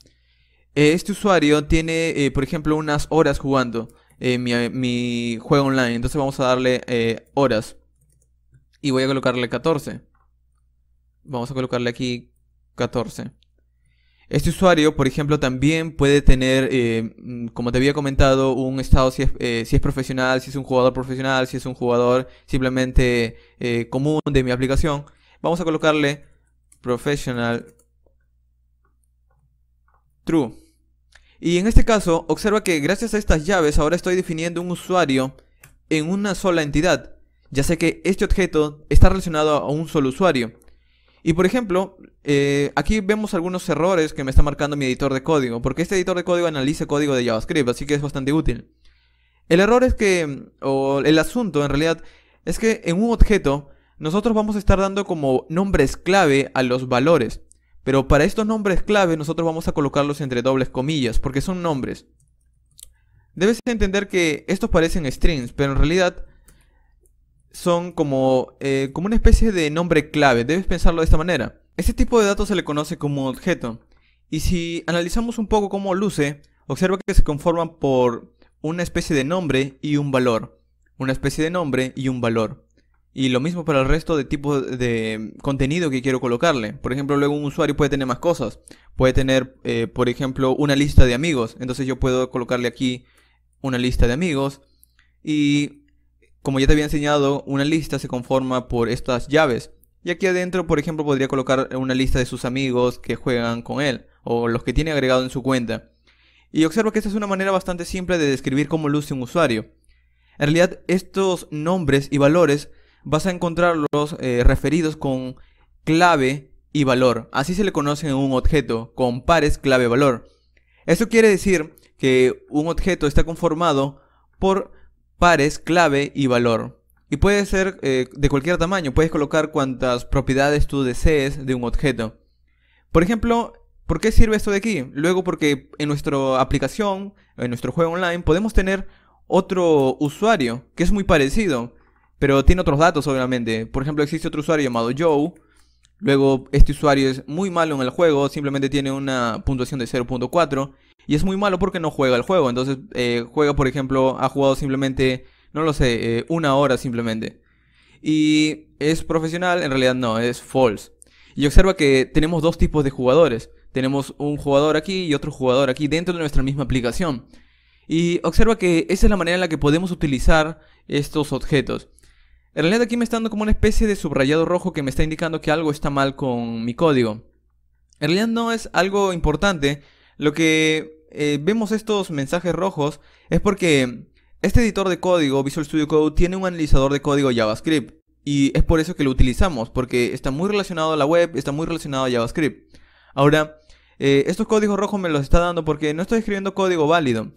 Speaker 1: Eh, este usuario tiene, eh, por ejemplo, unas horas jugando en eh, mi, juego online. Entonces vamos a darle horas. Y voy a colocarle 14. Vamos a colocarle aquí 14. Este usuario, por ejemplo, también puede tener, eh, mm, como te había comentado, un estado eh, si es, profesional, si es un jugador profesional, si es un jugador simplemente eh, común de mi aplicación. Vamos a colocarle professional true. Y en este caso, observa que gracias a estas llaves ahora estoy definiendo un usuario en una sola entidad. Ya sé que este objeto está relacionado a un solo usuario. Y por ejemplo, eh, aquí vemos algunos errores que me está marcando mi editor de código, porque este editor de código analiza código de JavaScript, así que es bastante útil. El error es que, o el asunto en realidad, es que en un objeto nosotros vamos a estar dando como nombres clave a los valores. Pero para estos nombres clave nosotros vamos a colocarlos entre dobles comillas, porque son nombres. Debes entender que estos parecen strings, pero en realidad son como, eh, como una especie de nombre clave, debes pensarlo de esta manera. Este tipo de datos se le conoce como objeto, y si analizamos un poco cómo luce, observa que se conforman por una especie de nombre y un valor, una especie de nombre y un valor. Y lo mismo para el resto de tipos de contenido que quiero colocarle. Por ejemplo, luego un usuario puede tener más cosas. Puede tener, eh, por ejemplo, una lista de amigos. Entonces yo puedo colocarle aquí una lista de amigos. Y como ya te había enseñado, una lista se conforma por estas llaves. Y aquí adentro, por ejemplo, podría colocar una lista de sus amigos que juegan con él o los que tiene agregado en su cuenta. Y observa que esta es una manera bastante simple de describir cómo luce un usuario. En realidad, estos nombres y valores vas a encontrarlos eh, referidos con clave y valor. Así se le conoce en un objeto, con pares clave-valor. Esto quiere decir que un objeto está conformado por pares, clave y valor. Y puede ser eh, de cualquier tamaño, puedes colocar cuantas propiedades tú desees de un objeto. Por ejemplo, ¿por qué sirve esto de aquí? Luego porque en nuestra aplicación, en nuestro juego online, podemos tener otro usuario que es muy parecido, pero tiene otros datos obviamente. Por ejemplo, existe otro usuario llamado Joe. Luego este usuario es muy malo en el juego, simplemente tiene una puntuación de 0.4 y es muy malo porque no juega el juego. Entonces, eh, juega, por ejemplo, ha jugado simplemente, no lo sé, eh, una hora simplemente. Y es profesional, en realidad no, es false. Y observa que tenemos dos tipos de jugadores. Tenemos un jugador aquí y otro jugador aquí dentro de nuestra misma aplicación. Y observa que esa es la manera en la que podemos utilizar estos objetos. En realidad aquí me está dando como una especie de subrayado rojo que me está indicando que algo está mal con mi código. En realidad no es algo importante. Lo que eh, vemos estos mensajes rojos es porque este editor de código, Visual Studio Code, tiene un analizador de código JavaScript. Y es por eso que lo utilizamos, porque está muy relacionado a la web, está muy relacionado a JavaScript. Ahora, eh, estos códigos rojos me los está dando porque no estoy escribiendo código válido.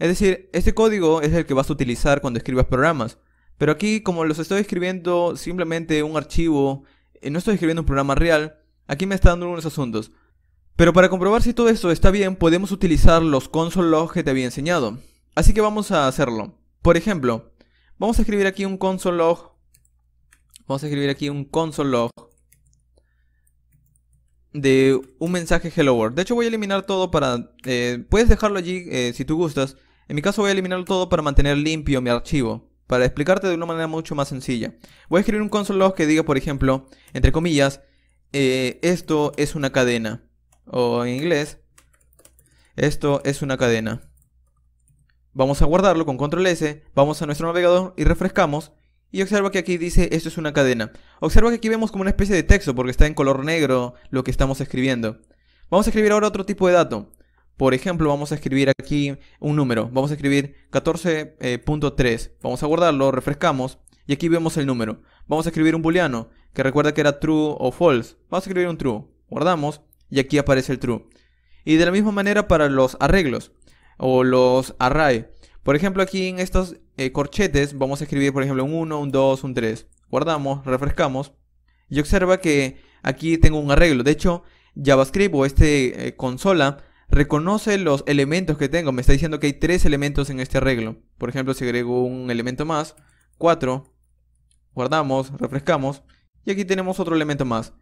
Speaker 1: Es decir, este código es el que vas a utilizar cuando escribas programas. Pero aquí, como los estoy escribiendo simplemente un archivo, eh, no estoy escribiendo un programa real, aquí me está dando unos asuntos. Pero para comprobar si todo esto está bien, podemos utilizar los console que te había enseñado. Así que vamos a hacerlo. Por ejemplo, vamos a escribir aquí un console log. Vamos a escribir aquí un console log de un mensaje hello world. De hecho voy a eliminar todo para... Eh, puedes dejarlo allí eh, si tú gustas. En mi caso voy a eliminar todo para mantener limpio mi archivo. Para explicarte de una manera mucho más sencilla. Voy a escribir un console log que diga, por ejemplo, entre comillas, eh, esto es una cadena o en inglés, esto es una cadena. Vamos a guardarlo con control S, vamos a nuestro navegador y refrescamos y observa que aquí dice esto es una cadena. Observa que aquí vemos como una especie de texto porque está en color negro lo que estamos escribiendo. Vamos a escribir ahora otro tipo de dato. Por ejemplo, vamos a escribir aquí un número. Vamos a escribir 14.3. Eh, vamos a guardarlo, refrescamos. Y aquí vemos el número. Vamos a escribir un booleano, que recuerda que era true o false. Vamos a escribir un true. Guardamos y aquí aparece el true. Y de la misma manera para los arreglos o los array. Por ejemplo, aquí en estos eh, corchetes vamos a escribir, por ejemplo, un 1, un 2, un 3. Guardamos, refrescamos y observa que aquí tengo un arreglo. De hecho, JavaScript o este eh, consola reconoce los elementos que tengo. Me está diciendo que hay tres elementos en este arreglo. Por ejemplo, si agrego un elemento más, 4, guardamos, refrescamos y aquí tenemos otro elemento más.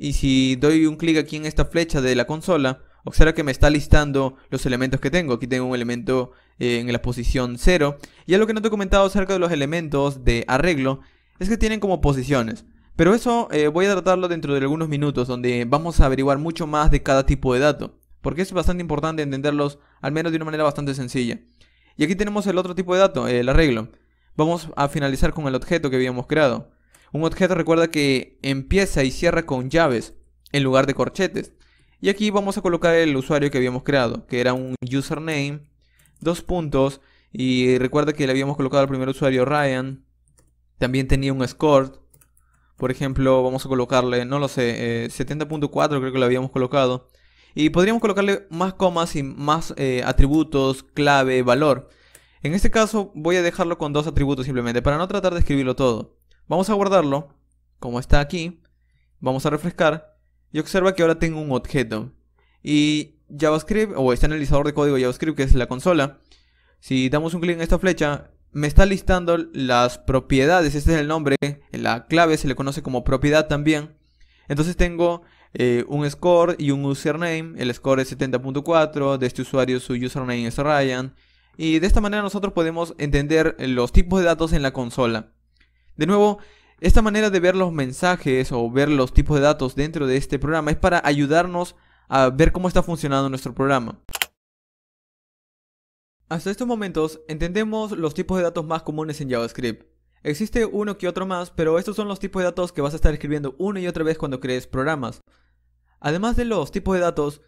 Speaker 1: Y si doy un clic aquí en esta flecha de la consola, observa que me está listando los elementos que tengo. Aquí tengo un elemento eh, en la posición 0. Y algo que no te he comentado acerca de los elementos de arreglo es que tienen como posiciones. Pero eso eh, voy a tratarlo dentro de algunos minutos donde vamos a averiguar mucho más de cada tipo de dato. Porque es bastante importante entenderlos al menos de una manera bastante sencilla. Y aquí tenemos el otro tipo de dato, el arreglo. Vamos a finalizar con el objeto que habíamos creado. Un objeto recuerda que empieza y cierra con llaves en lugar de corchetes. Y aquí vamos a colocar el usuario que habíamos creado, que era un username, dos puntos, y recuerda que le habíamos colocado al primer usuario Ryan. También tenía un score. Por ejemplo, vamos a colocarle, no lo sé, 70.4 eh, creo que lo habíamos colocado. Y podríamos colocarle más comas y más eh, atributos, clave, valor. En este caso voy a dejarlo con dos atributos simplemente, para no tratar de escribirlo todo. Vamos a guardarlo, como está aquí. Vamos a refrescar. Y observa que ahora tengo un objeto. Y JavaScript, o este analizador de código JavaScript, que es la consola. Si damos un clic en esta flecha, me está listando las propiedades. Este es el nombre. La clave se le conoce como propiedad también. Entonces tengo eh, un score y un username. El score es 70.4. De este usuario su username es Ryan. Y de esta manera nosotros podemos entender los tipos de datos en la consola. De nuevo, esta manera de ver los mensajes o ver los tipos de datos dentro de este programa es para ayudarnos a ver cómo está funcionando nuestro programa. Hasta estos momentos entendemos los tipos de datos más comunes en JavaScript. Existe uno que otro más, pero estos son los tipos de datos que vas a estar escribiendo una y otra vez cuando crees programas. Además de los tipos de datos,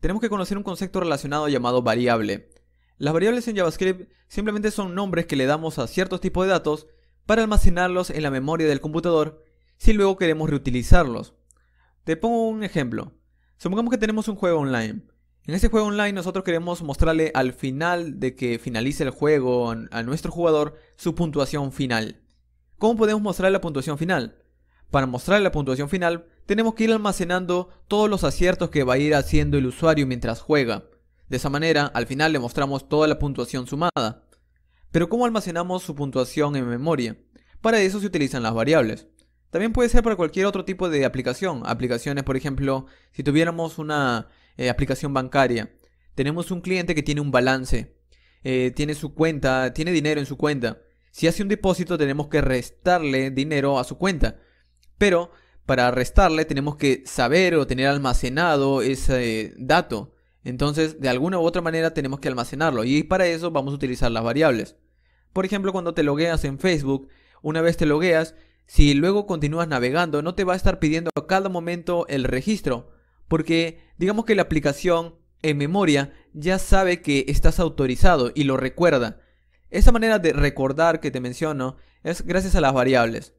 Speaker 1: tenemos que conocer un concepto relacionado llamado variable. Las variables en JavaScript simplemente son nombres que le damos a ciertos tipos de datos para almacenarlos en la memoria del computador si luego queremos reutilizarlos. Te pongo un ejemplo. Supongamos que tenemos un juego online. En ese juego online nosotros queremos mostrarle al final de que finalice el juego a nuestro jugador su puntuación final. ¿Cómo podemos mostrar la puntuación final? Para mostrar la puntuación final tenemos que ir almacenando todos los aciertos que va a ir haciendo el usuario mientras juega. De esa manera, al final le mostramos toda la puntuación sumada. Pero ¿cómo almacenamos su puntuación en memoria? Para eso se utilizan las variables. También puede ser para cualquier otro tipo de aplicación. Aplicaciones, por ejemplo, si tuviéramos una eh, aplicación bancaria, tenemos un cliente que tiene un balance, eh, tiene su cuenta, tiene dinero en su cuenta. Si hace un depósito tenemos que restarle dinero a su cuenta. Pero para restarle tenemos que saber o tener almacenado ese dato. Entonces, de alguna u otra manera tenemos que almacenarlo y para eso vamos a utilizar las variables. Por ejemplo, cuando te logueas en Facebook, una vez te logueas, si luego continúas navegando, no te va a estar pidiendo a cada momento el registro, porque digamos que la aplicación en memoria ya sabe que estás autorizado y lo recuerda. Esa manera de recordar que te menciono es gracias a las variables.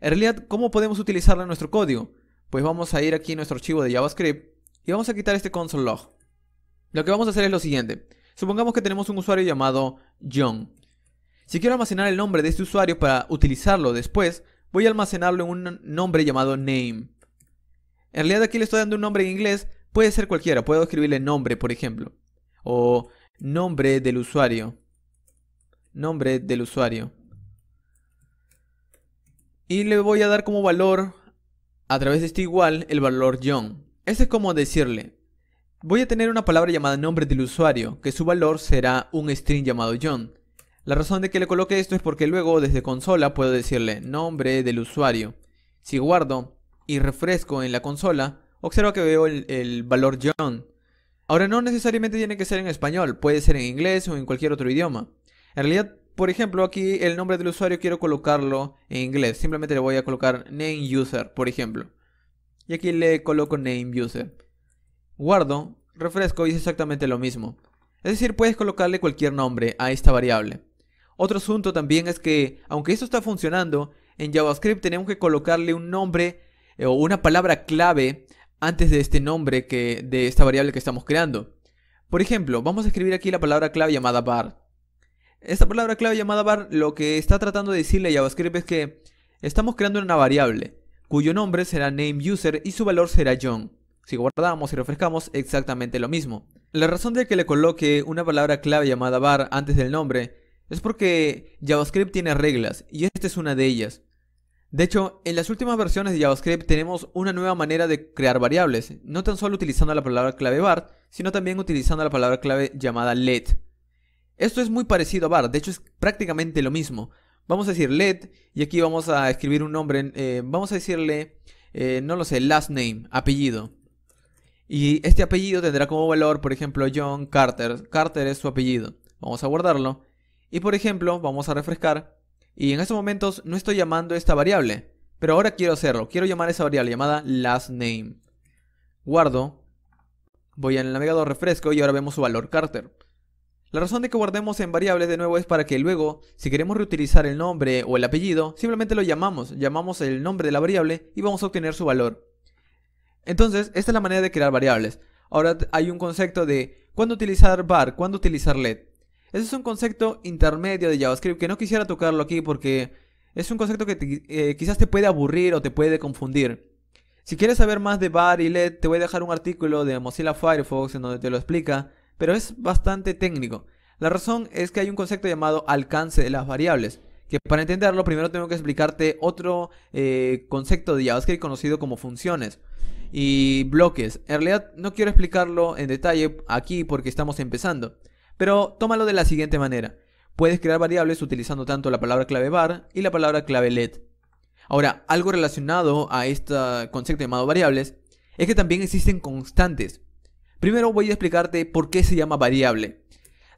Speaker 1: En realidad, ¿cómo podemos utilizarla en nuestro código? Pues vamos a ir aquí a nuestro archivo de JavaScript y vamos a quitar este console.log. Lo que vamos a hacer es lo siguiente. Supongamos que tenemos un usuario llamado John. Si quiero almacenar el nombre de este usuario para utilizarlo después, voy a almacenarlo en un nombre llamado name. En realidad aquí le estoy dando un nombre en inglés, puede ser cualquiera, puedo escribirle nombre, por ejemplo. O nombre del usuario. Nombre del usuario. Y le voy a dar como valor, a través de este igual, el valor John. Ese es como decirle, voy a tener una palabra llamada nombre del usuario, que su valor será un string llamado John. La razón de que le coloque esto es porque luego desde consola puedo decirle nombre del usuario. Si guardo y refresco en la consola, observo que veo el, valor John. Ahora no necesariamente tiene que ser en español, puede ser en inglés o en cualquier otro idioma. En realidad, por ejemplo, aquí el nombre del usuario quiero colocarlo en inglés. Simplemente le voy a colocar name user, por ejemplo. Y aquí le coloco name user. Guardo, refresco y es exactamente lo mismo. Es decir, puedes colocarle cualquier nombre a esta variable. Otro asunto también es que, aunque esto está funcionando, en JavaScript tenemos que colocarle un nombre eh, o una palabra clave antes de este nombre que, de esta variable que estamos creando. Por ejemplo, vamos a escribir aquí la palabra clave llamada bar. Esta palabra clave llamada bar lo que está tratando de decirle a JavaScript es que estamos creando una variable cuyo nombre será nameUser y su valor será John. Si guardamos y refrescamos, exactamente lo mismo. La razón de que le coloque una palabra clave llamada bar antes del nombre es porque JavaScript tiene reglas y esta es una de ellas. De hecho, en las últimas versiones de JavaScript tenemos una nueva manera de crear variables, no tan solo utilizando la palabra clave var, sino también utilizando la palabra clave llamada let. Esto es muy parecido a var, de hecho es prácticamente lo mismo. Vamos a decir let y aquí vamos a escribir un nombre, eh, vamos a decirle, eh, no lo sé, last name, apellido. Y este apellido tendrá como valor, por ejemplo, John Carter. Carter es su apellido. Vamos a guardarlo. Y por ejemplo, vamos a refrescar. Y en estos momentos no estoy llamando esta variable. Pero ahora quiero hacerlo. Quiero llamar esa variable llamada lastName. Guardo. Voy al navegador refresco y ahora vemos su valor Carter. La razón de que guardemos en variables de nuevo es para que luego, si queremos reutilizar el nombre o el apellido, simplemente lo llamamos, llamamos el nombre de la variable y vamos a obtener su valor. Entonces, esta es la manera de crear variables. Ahora hay un concepto de cuándo utilizar var, cuándo utilizar let. Ese es un concepto intermedio de JavaScript que no quisiera tocarlo aquí porque es un concepto que eh, quizás te puede aburrir o te puede confundir. Si quieres saber más de bar y LED, te voy a dejar un artículo de Mozilla Firefox en donde te lo explica, pero es bastante técnico. La razón es que hay un concepto llamado alcance de las variables, que para entenderlo primero tengo que explicarte otro eh, concepto de JavaScript conocido como funciones y bloques. En realidad no quiero explicarlo en detalle aquí porque estamos empezando. Pero tómalo de la siguiente manera. Puedes crear variables utilizando tanto la palabra clave var y la palabra clave let. Ahora, algo relacionado a este concepto llamado variables es que también existen constantes. Primero voy a explicarte por qué se llama variable.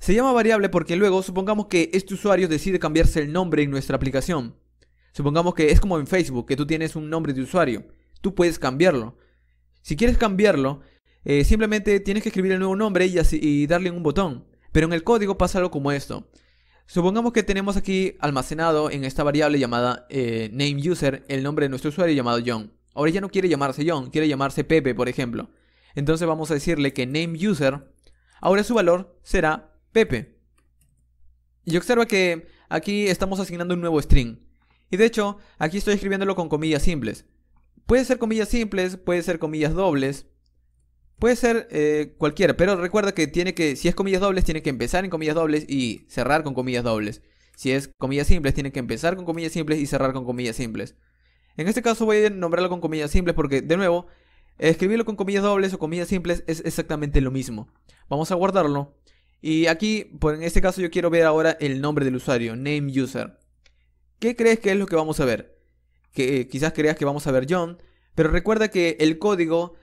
Speaker 1: Se llama variable porque luego supongamos que este usuario decide cambiarse el nombre en nuestra aplicación. Supongamos que es como en Facebook, que tú tienes un nombre de usuario. Tú puedes cambiarlo. Si quieres cambiarlo, eh, simplemente tienes que escribir el nuevo nombre y, así, y darle un botón. Pero en el código pasa algo como esto. Supongamos que tenemos aquí almacenado en esta variable llamada eh, nameUser el nombre de nuestro usuario llamado John. Ahora ya no quiere llamarse John, quiere llamarse Pepe, por ejemplo. Entonces vamos a decirle que nameUser, ahora su valor será Pepe. Y observa que aquí estamos asignando un nuevo string. Y de hecho, aquí estoy escribiéndolo con comillas simples. Puede ser comillas simples, puede ser comillas dobles, Puede ser eh, cualquiera, pero recuerda que tiene que, si es comillas dobles, tiene que empezar en comillas dobles y cerrar con comillas dobles. Si es comillas simples, tiene que empezar con comillas simples y cerrar con comillas simples. En este caso voy a nombrarlo con comillas simples porque, de nuevo, escribirlo con comillas dobles o comillas simples es exactamente lo mismo. Vamos a guardarlo. Y aquí, pues en este caso, yo quiero ver ahora el nombre del usuario, name user. ¿Qué crees que es lo que vamos a ver? Que eh, quizás creas que vamos a ver John, pero recuerda que el código,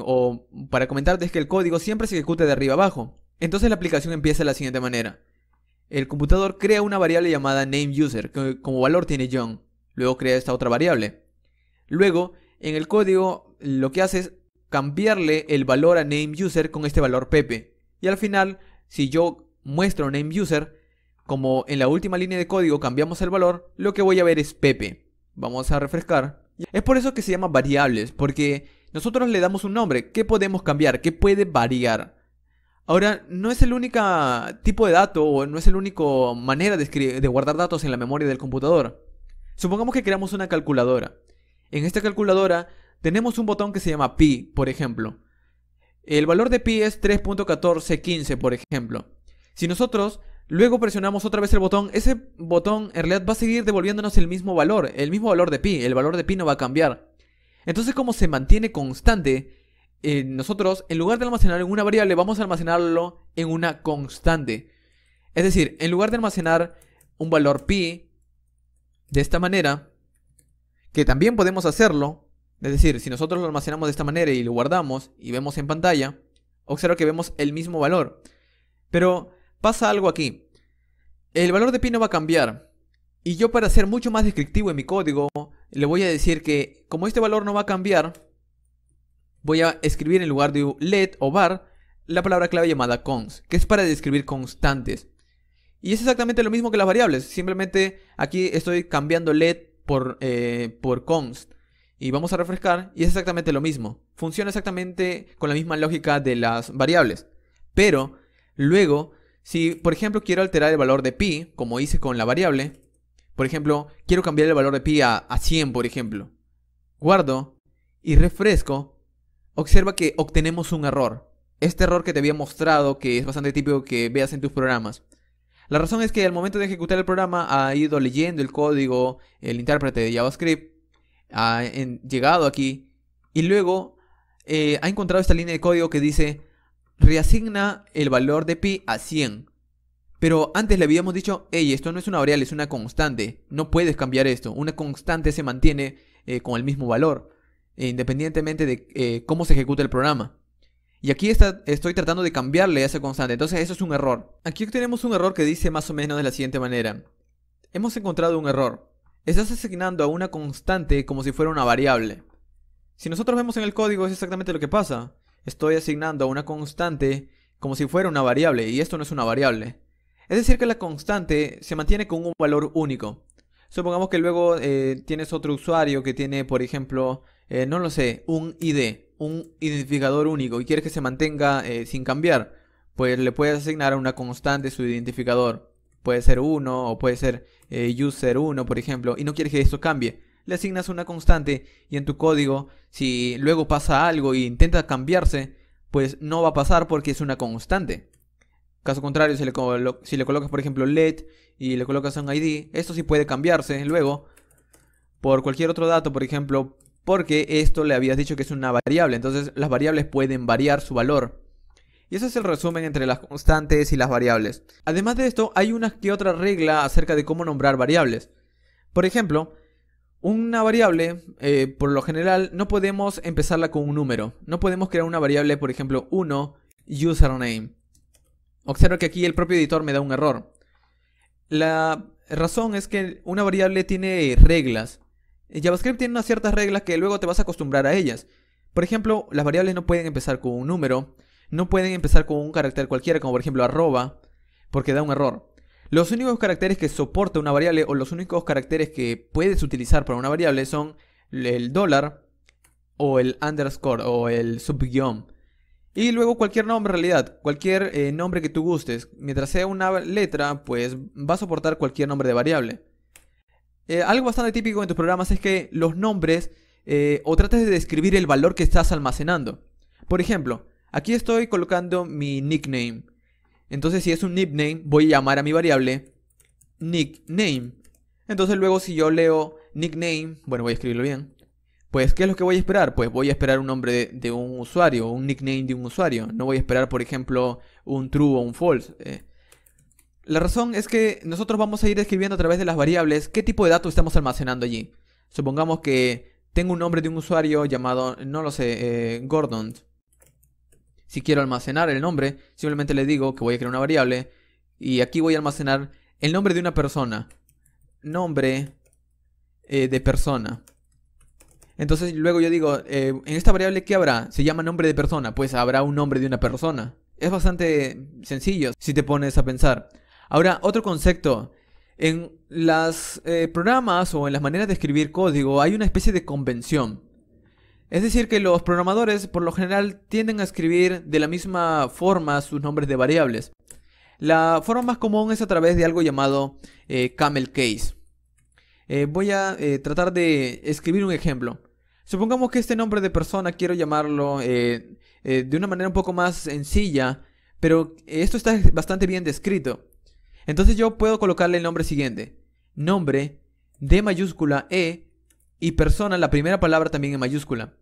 Speaker 1: o para comentarte, es que el código siempre se ejecuta de arriba abajo. Entonces la aplicación empieza de la siguiente manera. El computador crea una variable llamada nameUser, que como valor tiene John. Luego crea esta otra variable. Luego, en el código, lo que hace es cambiarle el valor a nameUser con este valor Pepe. Y al final, si yo muestro nameUser, como en la última línea de código cambiamos el valor, lo que voy a ver es Pepe. Vamos a refrescar. Es por eso que se llama variables, porque nosotros le damos un nombre, ¿qué podemos cambiar? ¿Qué puede variar? Ahora, no es el único tipo de dato o no es el único manera de, de guardar datos en la memoria del computador. Supongamos que creamos una calculadora. En esta calculadora tenemos un botón que se llama pi, por ejemplo. El valor de pi es 3.1415, por ejemplo. Si nosotros Luego presionamos otra vez el botón. Ese botón en realidad va a seguir devolviéndonos el mismo valor, el mismo valor de pi. El valor de pi no va a cambiar. Entonces como se mantiene constante, eh, nosotros en lugar de almacenar en una variable, vamos a almacenarlo en una constante. Es decir, en lugar de almacenar un valor pi de esta manera, que también podemos hacerlo, es decir, si nosotros lo almacenamos de esta manera y lo guardamos y vemos en pantalla, observa que vemos el mismo valor. Pero Pasa algo aquí. El valor de pi no va a cambiar. Y yo para ser mucho más descriptivo en mi código, le voy a decir que como este valor no va a cambiar, voy a escribir en lugar de let o var la palabra clave llamada const, que es para describir constantes. Y es exactamente lo mismo que las variables, simplemente aquí estoy cambiando let por, eh, por const. Y vamos a refrescar y es exactamente lo mismo. Funciona exactamente con la misma lógica de las variables. Pero luego si, por ejemplo, quiero alterar el valor de pi, como hice con la variable, por ejemplo, quiero cambiar el valor de pi a, 100, por ejemplo, guardo y refresco, observa que obtenemos un error. Este error que te había mostrado, que es bastante típico que veas en tus programas. La razón es que al momento de ejecutar el programa ha ido leyendo el código, el intérprete de JavaScript, ha llegado aquí y luego eh, ha encontrado esta línea de código que dice reasigna el valor de pi a 100. Pero antes le habíamos dicho, hey, esto no es una variable, es una constante. No puedes cambiar esto. Una constante se mantiene eh, con el mismo valor, eh, independientemente de eh, cómo se ejecuta el programa. Y aquí estoy tratando de cambiarle a esa constante, entonces eso es un error. Aquí tenemos un error que dice más o menos de la siguiente manera. Hemos encontrado un error. Estás asignando a una constante como si fuera una variable. Si nosotros vemos en el código es exactamente lo que pasa estoy asignando a una constante como si fuera una variable, y esto no es una variable. Es decir, que la constante se mantiene con un valor único. Supongamos que luego eh, tienes otro usuario que tiene, por ejemplo, eh, no lo sé, un ID, un identificador único, y quieres que se mantenga eh, sin cambiar. Pues le puedes asignar a una constante su identificador. Puede ser 1 o puede ser user1, por ejemplo, y no quieres que esto cambie le asignas una constante y en tu código, si luego pasa algo e intenta cambiarse, pues no va a pasar porque es una constante. Caso contrario, si le, colocas, por ejemplo, let y le colocas un ID, esto sí puede cambiarse luego por cualquier otro dato, por ejemplo, porque esto le habías dicho que es una variable. Entonces las variables pueden variar su valor. Y ese es el resumen entre las constantes y las variables. Además de esto, hay una que otra regla acerca de cómo nombrar variables. Por ejemplo, una variable, eh, por lo general, no podemos empezarla con un número. No podemos crear una variable, por ejemplo, 1 username. Observa que aquí el propio editor me da un error. La razón es que una variable tiene reglas. Eh, JavaScript tiene unas ciertas reglas que luego te vas a acostumbrar a ellas. Por ejemplo, las variables no pueden empezar con un número, no pueden empezar con un carácter cualquiera, como por ejemplo arroba, porque da un error. Los únicos caracteres que soporta una variable o los únicos caracteres que puedes utilizar para una variable son el dólar o el underscore o el subguión. Y luego cualquier nombre en realidad, cualquier eh, nombre que tú gustes. Mientras sea una letra, pues va a soportar cualquier nombre de variable. Eh, algo bastante típico en tus programas es que los nombres eh, o trates de describir el valor que estás almacenando. Por ejemplo, aquí estoy colocando mi nickname. Entonces si es un nickname, voy a llamar a mi variable nickname. Entonces luego si yo leo nickname, bueno voy a escribirlo bien. Pues, ¿qué es lo que voy a esperar? Pues voy a esperar un nombre de, un usuario, un nickname de un usuario. No voy a esperar, por ejemplo, un true o un false. Eh. la razón es que nosotros vamos a ir escribiendo a través de las variables qué tipo de datos estamos almacenando allí. Supongamos que tengo un nombre de un usuario llamado, no lo sé, eh, Gordon. Si quiero almacenar el nombre, simplemente le digo que voy a crear una variable y aquí voy a almacenar el nombre de una persona. Nombre eh, de persona. Entonces luego yo digo, eh, en esta variable ¿qué habrá? Se llama nombre de persona, pues habrá un nombre de una persona. Es bastante sencillo si te pones a pensar. Ahora, otro concepto. En los eh, programas o en las maneras de escribir código hay una especie de convención. Es decir, que los programadores por lo general tienden a escribir de la misma forma sus nombres de variables. La forma más común es a través de algo llamado eh, camel case. Eh, voy a eh, tratar de escribir un ejemplo. Supongamos que este nombre de persona quiero llamarlo de una manera un poco más sencilla, pero esto está bastante bien descrito. Entonces yo puedo colocarle el nombre siguiente. Nombre de mayúscula E y persona, la primera palabra también en mayúscula.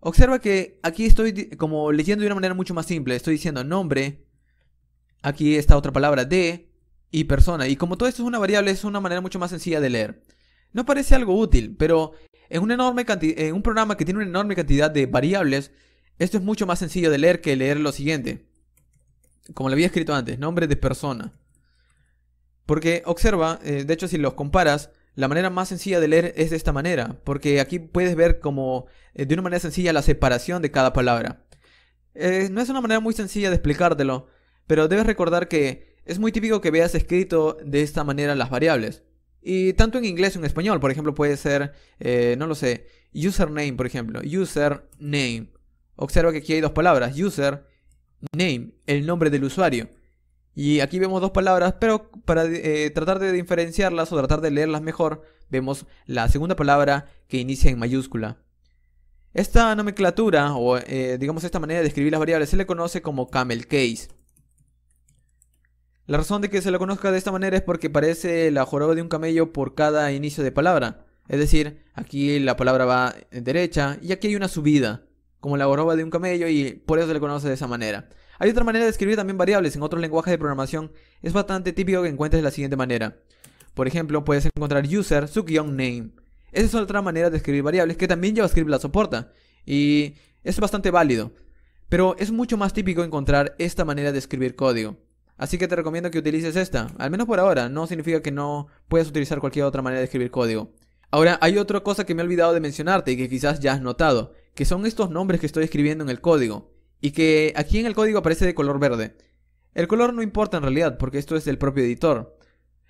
Speaker 1: Observa que aquí estoy como leyendo de una manera mucho más simple. Estoy diciendo nombre, aquí está otra palabra, de y persona. Y como todo esto es una variable, es una manera mucho más sencilla de leer. No parece algo útil, pero en, enorme un programa que tiene una enorme cantidad de variables, esto es mucho más sencillo de leer que leer lo siguiente. Como lo había escrito antes, nombre de persona. Porque observa, eh, de hecho si los comparas, la manera más sencilla de leer es de esta manera, porque aquí puedes ver como eh, de una manera sencilla la separación de cada palabra. Eh, no es una manera muy sencilla de explicártelo, pero debes recordar que es muy típico que veas escrito de esta manera las variables. Y tanto en inglés como en español, por ejemplo, puede ser, eh, no lo sé, username, por ejemplo, username. Observa que aquí hay dos palabras, username, el nombre del usuario. Y aquí vemos dos palabras, pero para eh, tratar de diferenciarlas o tratar de leerlas mejor, vemos la segunda palabra que inicia en mayúscula. Esta nomenclatura, o eh, digamos esta manera de escribir las variables, se le conoce como camel case. La razón de que se la conozca de esta manera es porque parece la joroba de un camello por cada inicio de palabra. Es decir, aquí la palabra va derecha y aquí hay una subida, como la joroba de un camello y por eso se le conoce de esa manera. Hay otra manera de escribir también variables en otros lenguajes de programación. Es bastante típico que encuentres de la siguiente manera. Por ejemplo, puedes encontrar user guión name Esa es otra manera de escribir variables que también JavaScript la soporta. Y es bastante válido. Pero es mucho más típico encontrar esta manera de escribir código. Así que te recomiendo que utilices esta, al menos por ahora, no significa que no puedas utilizar cualquier otra manera de escribir código. Ahora, hay otra cosa que me he olvidado de mencionarte y que quizás ya has notado, que son estos nombres que estoy escribiendo en el código y que aquí en el código aparece de color verde. El color no importa en realidad, porque esto es del propio editor.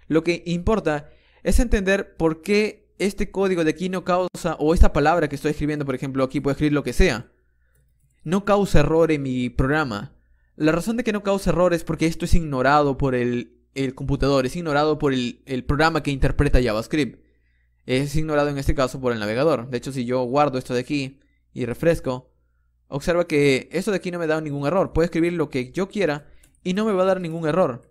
Speaker 1: Lo que importa es entender por qué este código de aquí no causa, o esta palabra que estoy escribiendo, por ejemplo, aquí puedo escribir lo que sea, no causa error en mi programa. La razón de que no causa error es porque esto es ignorado por el, computador, es ignorado por el programa que interpreta JavaScript. Es ignorado en este caso por el navegador. De hecho, si yo guardo esto de aquí y refresco, Observa que esto de aquí no me da ningún error. Puedo escribir lo que yo quiera y no me va a dar ningún error.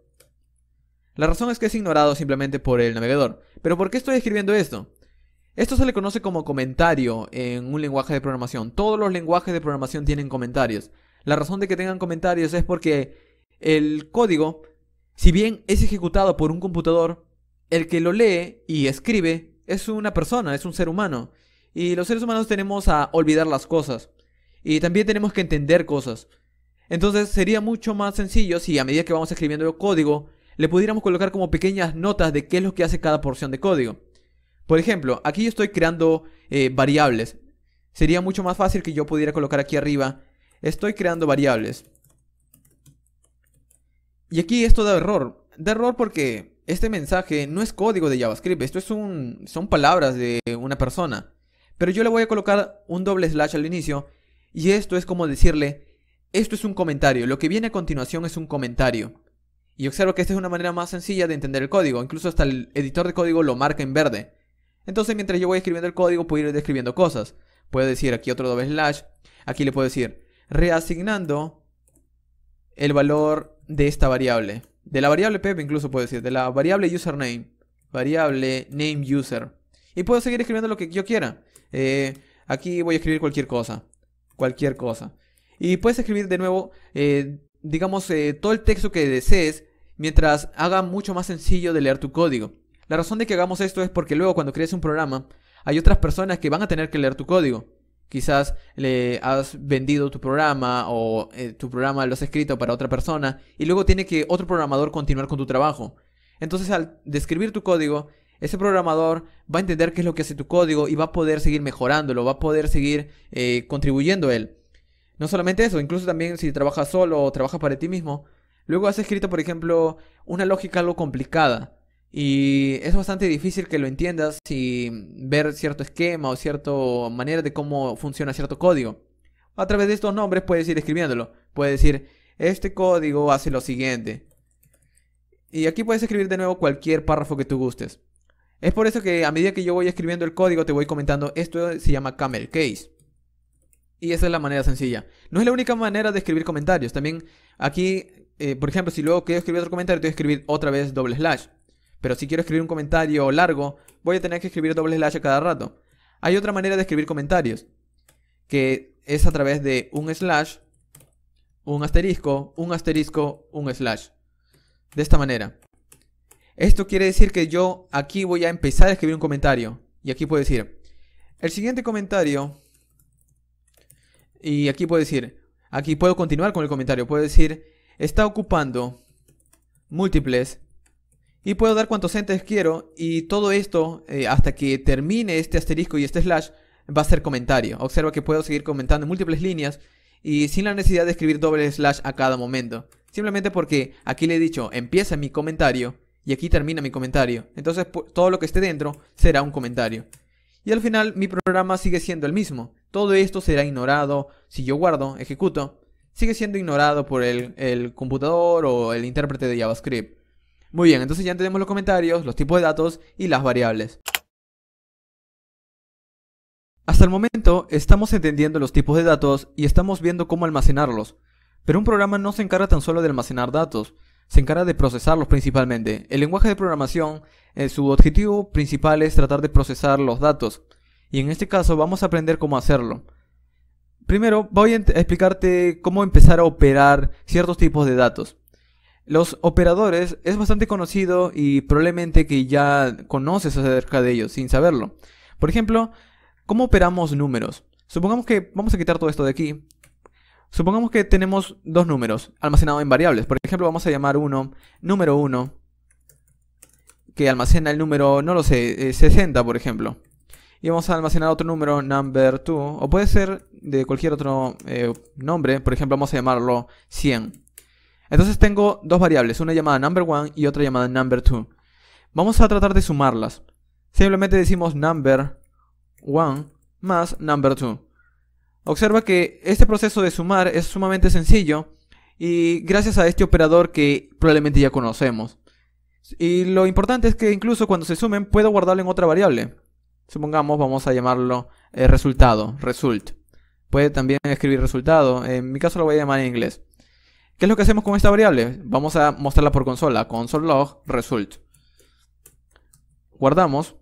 Speaker 1: La razón es que es ignorado simplemente por el navegador. Pero ¿por qué estoy escribiendo esto? Esto se le conoce como comentario en un lenguaje de programación. Todos los lenguajes de programación tienen comentarios. La razón de que tengan comentarios es porque el código, si bien es ejecutado por un computador, el que lo lee y escribe es una persona, es un ser humano. Y los seres humanos tenemos a olvidar las cosas. Y también tenemos que entender cosas. Entonces sería mucho más sencillo si a medida que vamos escribiendo el código, le pudiéramos colocar como pequeñas notas de qué es lo que hace cada porción de código. Por ejemplo, aquí yo estoy creando eh, variables. Sería mucho más fácil que yo pudiera colocar aquí arriba. Estoy creando variables. Y aquí esto da error. Da error porque este mensaje no es código de JavaScript. Esto es un, son palabras de una persona. Pero yo le voy a colocar un doble slash al inicio y esto es como decirle, esto es un comentario, lo que viene a continuación es un comentario. Y observo que esta es una manera más sencilla de entender el código, incluso hasta el editor de código lo marca en verde. Entonces mientras yo voy escribiendo el código puedo ir describiendo cosas. Puedo decir aquí otro doble slash, aquí le puedo decir reasignando el valor de esta variable. De la variable pep incluso puedo decir, de la variable username, variable name user. Y puedo seguir escribiendo lo que yo quiera. Eh, aquí voy a escribir cualquier cosa cualquier cosa. Y puedes escribir de nuevo, eh, digamos, eh, todo el texto que desees mientras haga mucho más sencillo de leer tu código. La razón de que hagamos esto es porque luego cuando crees un programa hay otras personas que van a tener que leer tu código. Quizás le has vendido tu programa o eh, tu programa lo has escrito para otra persona y luego tiene que otro programador continuar con tu trabajo. Entonces al describir tu código ese programador va a entender qué es lo que hace tu código y va a poder seguir mejorándolo, va a poder seguir eh, contribuyendo a él. No solamente eso, incluso también si trabajas solo o trabajas para ti mismo, luego has escrito, por ejemplo, una lógica algo complicada. Y es bastante difícil que lo entiendas si ver cierto esquema o cierta manera de cómo funciona cierto código. A través de estos nombres puedes ir escribiéndolo. Puedes decir, este código hace lo siguiente. Y aquí puedes escribir de nuevo cualquier párrafo que tú gustes. Es por eso que a medida que yo voy escribiendo el código te voy comentando, esto se llama camel case. Y esa es la manera sencilla. No es la única manera de escribir comentarios. También aquí, eh, por ejemplo, si luego quiero escribir otro comentario, tengo que escribir otra vez doble slash. Pero si quiero escribir un comentario largo, voy a tener que escribir doble slash a cada rato. Hay otra manera de escribir comentarios, que es a través de un slash, un asterisco, un asterisco, un slash. De esta manera. Esto quiere decir que yo aquí voy a empezar a escribir un comentario. Y aquí puedo decir, el siguiente comentario. Y aquí puedo decir, aquí puedo continuar con el comentario. Puedo decir, está ocupando múltiples. Y puedo dar cuantos entes quiero. Y todo esto, eh, hasta que termine este asterisco y este slash, va a ser comentario. Observa que puedo seguir comentando en múltiples líneas y sin la necesidad de escribir doble slash a cada momento. Simplemente porque aquí le he dicho empieza mi comentario y aquí termina mi comentario. Entonces todo lo que esté dentro será un comentario. Y al final mi programa sigue siendo el mismo. Todo esto será ignorado si yo guardo, ejecuto. Sigue siendo ignorado por el, computador o el intérprete de JavaScript. Muy bien, entonces ya tenemos los comentarios, los tipos de datos y las variables. Hasta el momento estamos entendiendo los tipos de datos y estamos viendo cómo almacenarlos, pero un programa no se encarga tan solo de almacenar datos, se encarga de procesarlos principalmente. El lenguaje de programación, eh, su objetivo principal es tratar de procesar los datos. Y en este caso vamos a aprender cómo hacerlo. Primero voy a explicarte cómo empezar a operar ciertos tipos de datos. Los operadores es bastante conocido y probablemente que ya conoces acerca de ellos sin saberlo. Por ejemplo, ¿cómo operamos números? Supongamos que vamos a quitar todo esto de aquí Supongamos que tenemos dos números almacenados en variables. Por ejemplo, vamos a llamar uno número 1 que almacena el número, no lo sé, 60 eh, por ejemplo. Y vamos a almacenar otro número, number 2, o puede ser de cualquier otro eh, nombre, por ejemplo vamos a llamarlo 100. Entonces tengo dos variables, una llamada number 1 y otra llamada number 2. Vamos a tratar de sumarlas. Simplemente decimos number 1 más number 2. Observa que este proceso de sumar es sumamente sencillo y gracias a este operador que probablemente ya conocemos. Y lo importante es que incluso cuando se sumen puedo guardarlo en otra variable. Supongamos vamos a llamarlo eh, resultado, result. Puede también escribir resultado, en mi caso lo voy a llamar en inglés. ¿Qué es lo que hacemos con esta variable? Vamos a mostrarla por consola, Console.log result. Guardamos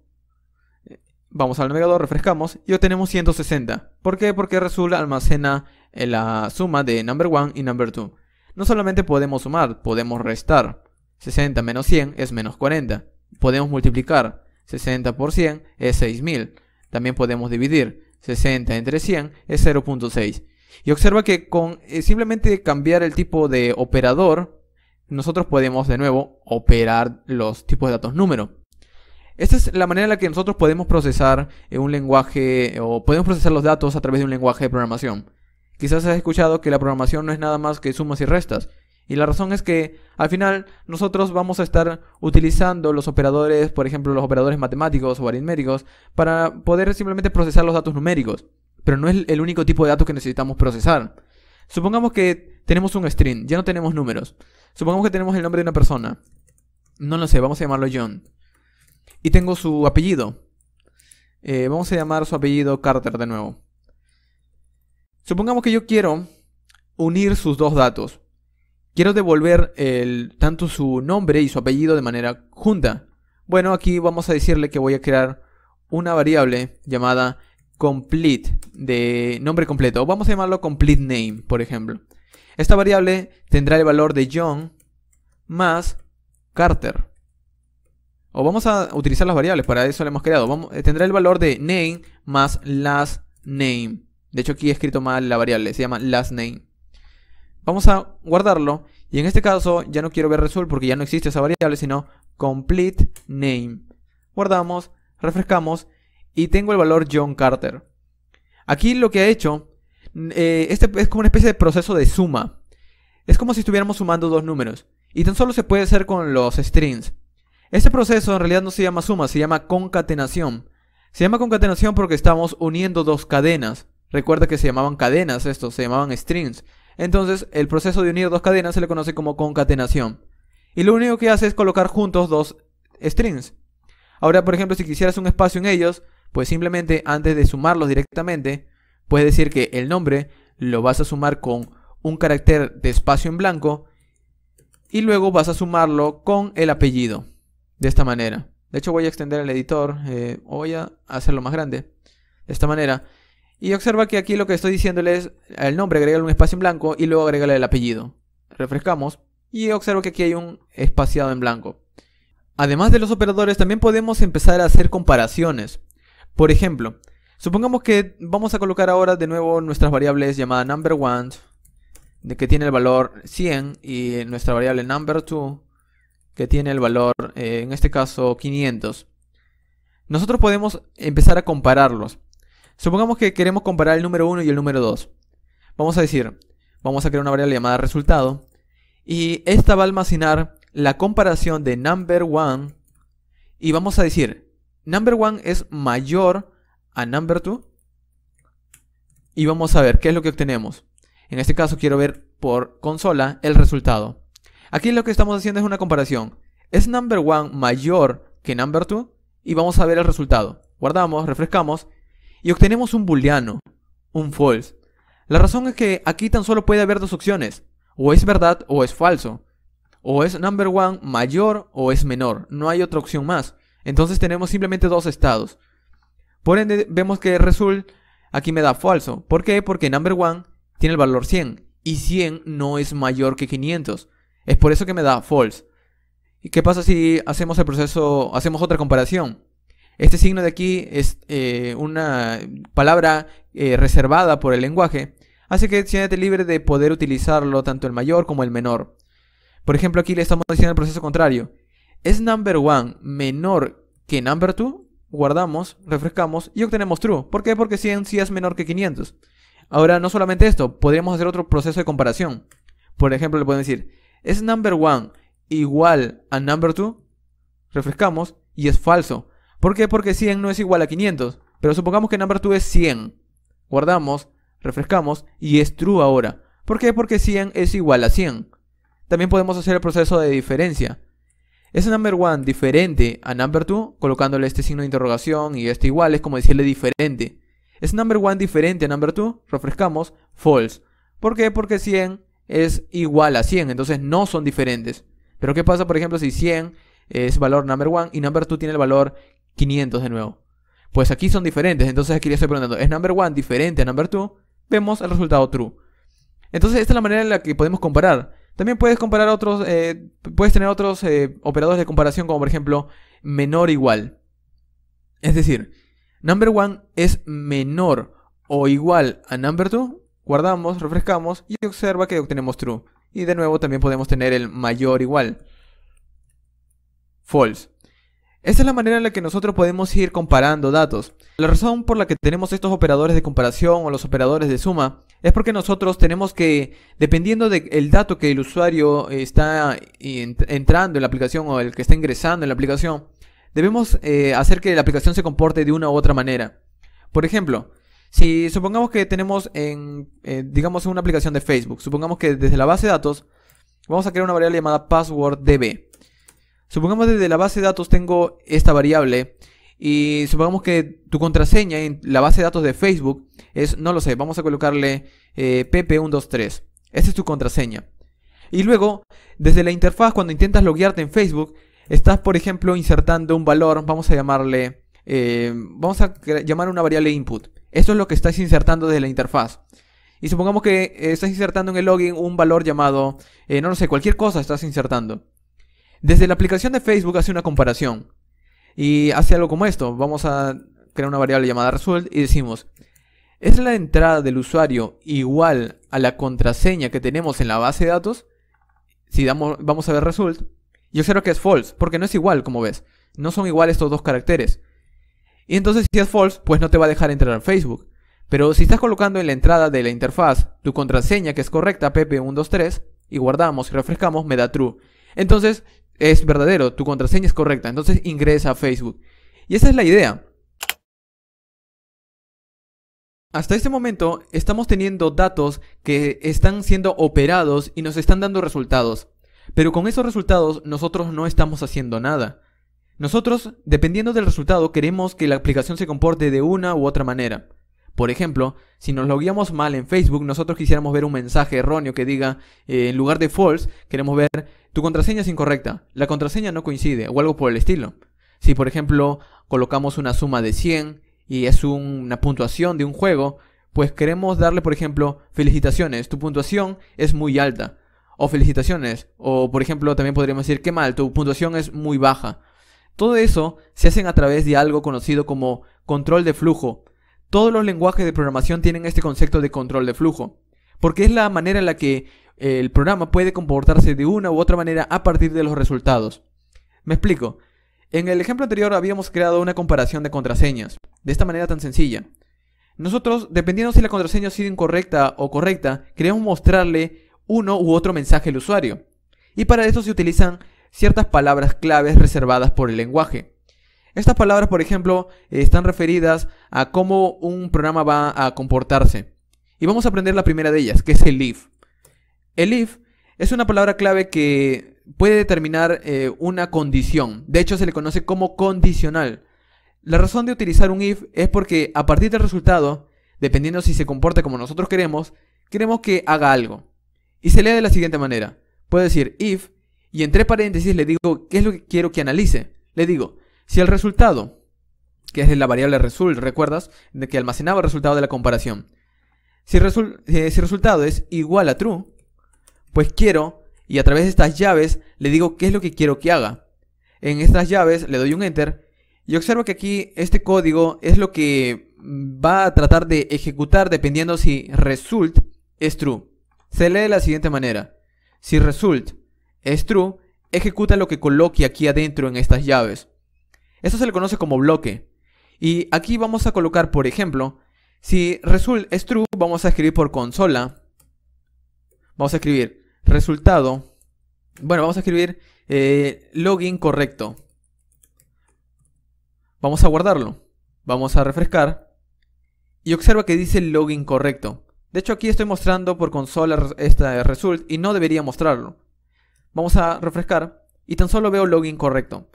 Speaker 1: Vamos al navegador, refrescamos y obtenemos 160. ¿Por qué? Porque resulta almacena eh, la suma de number 1 y number 2. No solamente podemos sumar, podemos restar. 60 menos 100 es menos 40. Podemos multiplicar. 60 por 100 es 6000. También podemos dividir. 60 entre 100 es 0.6. Y observa que con eh, simplemente cambiar el tipo de operador, nosotros podemos de nuevo operar los tipos de datos número. Esta es la manera en la que nosotros podemos procesar eh, un lenguaje o podemos procesar los datos a través de un lenguaje de programación. Quizás has escuchado que la programación no es nada más que sumas y restas. Y la razón es que al final nosotros vamos a estar utilizando los operadores, por ejemplo, los operadores matemáticos o aritméticos, para poder simplemente procesar los datos numéricos. Pero no es el único tipo de datos que necesitamos procesar. Supongamos que tenemos un string, ya no tenemos números. Supongamos que tenemos el nombre de una persona. No lo sé, vamos a llamarlo John. Y tengo su apellido. Eh, vamos a llamar su apellido Carter de nuevo. Supongamos que yo quiero unir sus dos datos. Quiero devolver el, tanto su nombre y su apellido de manera junta. Bueno, aquí vamos a decirle que voy a crear una variable llamada complete de nombre completo. Vamos a llamarlo complete name, por ejemplo. Esta variable tendrá el valor de John más Carter. O vamos a utilizar las variables, para eso le hemos creado. Eh, tendrá el valor de name más last name. De hecho aquí he escrito mal la variable, se llama last name. Vamos a guardarlo. Y en este caso ya no quiero ver result porque ya no existe esa variable, sino complete name. Guardamos, refrescamos y tengo el valor John Carter. Aquí lo que ha hecho, eh, este es como una especie de proceso de suma. Es como si estuviéramos sumando dos números. Y tan solo se puede hacer con los strings. Este proceso en realidad no se llama suma, se llama concatenación. Se llama concatenación porque estamos uniendo dos cadenas. Recuerda que se llamaban cadenas estos, se llamaban strings. Entonces, el proceso de unir dos cadenas se le conoce como concatenación. Y lo único que hace es colocar juntos dos strings. Ahora, por ejemplo, si quisieras un espacio en ellos, pues simplemente antes de sumarlos directamente, puedes decir que el nombre lo vas a sumar con un carácter de espacio en blanco y luego vas a sumarlo con el apellido de esta manera. De hecho voy a extender el editor eh, o voy a hacerlo más grande de esta manera. Y observa que aquí lo que estoy diciéndole es el nombre, agregarle un espacio en blanco y luego agregarle el apellido. Refrescamos y observo que aquí hay un espaciado en blanco. Además de los operadores también podemos empezar a hacer comparaciones. Por ejemplo, supongamos que vamos a colocar ahora de nuevo nuestras variables llamadas number 1 de que tiene el valor 100 y nuestra variable number 2 que tiene el valor, eh, en este caso 500, nosotros podemos empezar a compararlos. Supongamos que queremos comparar el número 1 y el número 2. Vamos a decir, vamos a crear una variable llamada resultado y esta va a almacenar la comparación de number 1 y vamos a decir, number 1 es mayor a number 2 y vamos a ver qué es lo que obtenemos. En este caso quiero ver por consola el resultado. Aquí lo que estamos haciendo es una comparación. ¿Es number one mayor que number two? Y vamos a ver el resultado. Guardamos, refrescamos y obtenemos un booleano, un false. La razón es que aquí tan solo puede haber dos opciones. O es verdad o es falso. O es number one mayor o es menor. No hay otra opción más. Entonces tenemos simplemente dos estados. Por ende, vemos que result aquí me da falso. ¿Por qué? Porque number one tiene el valor 100 y 100 no es mayor que 500. Es por eso que me da false. ¿Y qué pasa si hacemos el proceso, hacemos otra comparación? Este signo de aquí es eh, una palabra eh, reservada por el lenguaje, así que siéntete libre de poder utilizarlo tanto el mayor como el menor. Por ejemplo, aquí le estamos diciendo el proceso contrario. ¿Es number one menor que number two? Guardamos, refrescamos y obtenemos true. ¿Por qué? Porque 100 sí es menor que 500. Ahora, no solamente esto, podríamos hacer otro proceso de comparación. Por ejemplo, le pueden decir, ¿Es number one igual a number two? Refrescamos y es falso. ¿Por qué? Porque 100 no es igual a 500. Pero supongamos que number 2 es 100. Guardamos, refrescamos y es true ahora. ¿Por qué? Porque 100 es igual a 100. También podemos hacer el proceso de diferencia. ¿Es number one diferente a number 2? Colocándole este signo de interrogación y este igual es como decirle diferente. ¿Es number one diferente a number 2? Refrescamos, false. ¿Por qué? Porque 100 es igual a 100, entonces no son diferentes. Pero ¿qué pasa, por ejemplo, si 100 es valor number 1 y number 2 tiene el valor 500 de nuevo? Pues aquí son diferentes, entonces aquí le estoy preguntando, ¿es number 1 diferente a number 2? Vemos el resultado true. Entonces esta es la manera en la que podemos comparar. También puedes comparar otros, eh, puedes tener otros eh, operadores de comparación como por ejemplo menor igual. Es decir, number 1 es menor o igual a number 2 Guardamos, refrescamos y observa que obtenemos true. Y de nuevo también podemos tener el mayor igual. False. Esta es la manera en la que nosotros podemos ir comparando datos. La razón por la que tenemos estos operadores de comparación o los operadores de suma es porque nosotros tenemos que, dependiendo del dato que el usuario está entrando en la aplicación o el que está ingresando en la aplicación, debemos eh, hacer que la aplicación se comporte de una u otra manera. Por ejemplo, si supongamos que tenemos en, eh, digamos, en una aplicación de Facebook, supongamos que desde la base de datos vamos a crear una variable llamada password_db. Supongamos que desde la base de datos tengo esta variable y supongamos que tu contraseña en la base de datos de Facebook es, no lo sé, vamos a colocarle eh, pp123. Esta es tu contraseña. Y luego, desde la interfaz, cuando intentas loguearte en Facebook, estás, por ejemplo, insertando un valor, vamos a llamarle, eh, vamos a llamar una variable input. Esto es lo que estás insertando desde la interfaz. Y supongamos que eh, estás insertando en el login un valor llamado, eh, no lo sé, cualquier cosa estás insertando. Desde la aplicación de Facebook hace una comparación y hace algo como esto. Vamos a crear una variable llamada result y decimos, ¿es la entrada del usuario igual a la contraseña que tenemos en la base de datos? Si damos, vamos a ver result, yo creo que es false, porque no es igual, como ves. No son iguales estos dos caracteres. Y entonces si es false, pues no te va a dejar entrar a Facebook. Pero si estás colocando en la entrada de la interfaz tu contraseña que es correcta, pp123, y guardamos y refrescamos, me da true. Entonces es verdadero, tu contraseña es correcta, entonces ingresa a Facebook. Y esa es la idea. Hasta este momento estamos teniendo datos que están siendo operados y nos están dando resultados. Pero con esos resultados nosotros no estamos haciendo nada. Nosotros, dependiendo del resultado, queremos que la aplicación se comporte de una u otra manera. Por ejemplo, si nos logueamos mal en Facebook, nosotros quisiéramos ver un mensaje erróneo que diga, eh, en lugar de false, queremos ver tu contraseña es incorrecta, la contraseña no coincide o algo por el estilo. Si por ejemplo colocamos una suma de 100 y es una puntuación de un juego, pues queremos darle por ejemplo, felicitaciones, tu puntuación es muy alta. O felicitaciones, o por ejemplo también podríamos decir, qué mal, tu puntuación es muy baja. Todo eso se hace a través de algo conocido como control de flujo. Todos los lenguajes de programación tienen este concepto de control de flujo, porque es la manera en la que eh, el programa puede comportarse de una u otra manera a partir de los resultados. Me explico. En el ejemplo anterior habíamos creado una comparación de contraseñas, de esta manera tan sencilla. Nosotros, dependiendo si la contraseña ha sido incorrecta o correcta, queremos mostrarle uno u otro mensaje al usuario. Y para eso se utilizan ciertas palabras claves reservadas por el lenguaje. Estas palabras, por ejemplo, eh, están referidas a cómo un programa va a comportarse. Y vamos a aprender la primera de ellas, que es el if. El if es una palabra clave que puede determinar eh, una condición. De hecho, se le conoce como condicional. La razón de utilizar un if es porque a partir del resultado, dependiendo si se comporta como nosotros queremos, queremos que haga algo. Y se lee de la siguiente manera. Puede decir if y entre paréntesis le digo qué es lo que quiero que analice. Le digo, si el resultado, que es la variable result, ¿recuerdas? De que almacenaba el resultado de la comparación. Si, eh, el si resultado es igual a true, pues quiero, y a través de estas llaves le digo qué es lo que quiero que haga. En estas llaves le doy un enter y observo que aquí este código es lo que va a tratar de ejecutar dependiendo si result es true. Se lee de la siguiente manera. Si result es true, ejecuta lo que coloque aquí adentro en estas llaves. Esto se le conoce como bloque. Y aquí vamos a colocar, por ejemplo, si result es true, vamos a escribir por consola. Vamos a escribir resultado. Bueno, vamos a escribir eh, login correcto. Vamos a guardarlo. Vamos a refrescar. Y observa que dice login correcto. De hecho aquí estoy mostrando por consola esta result y no debería mostrarlo. Vamos a refrescar y tan solo veo login correcto.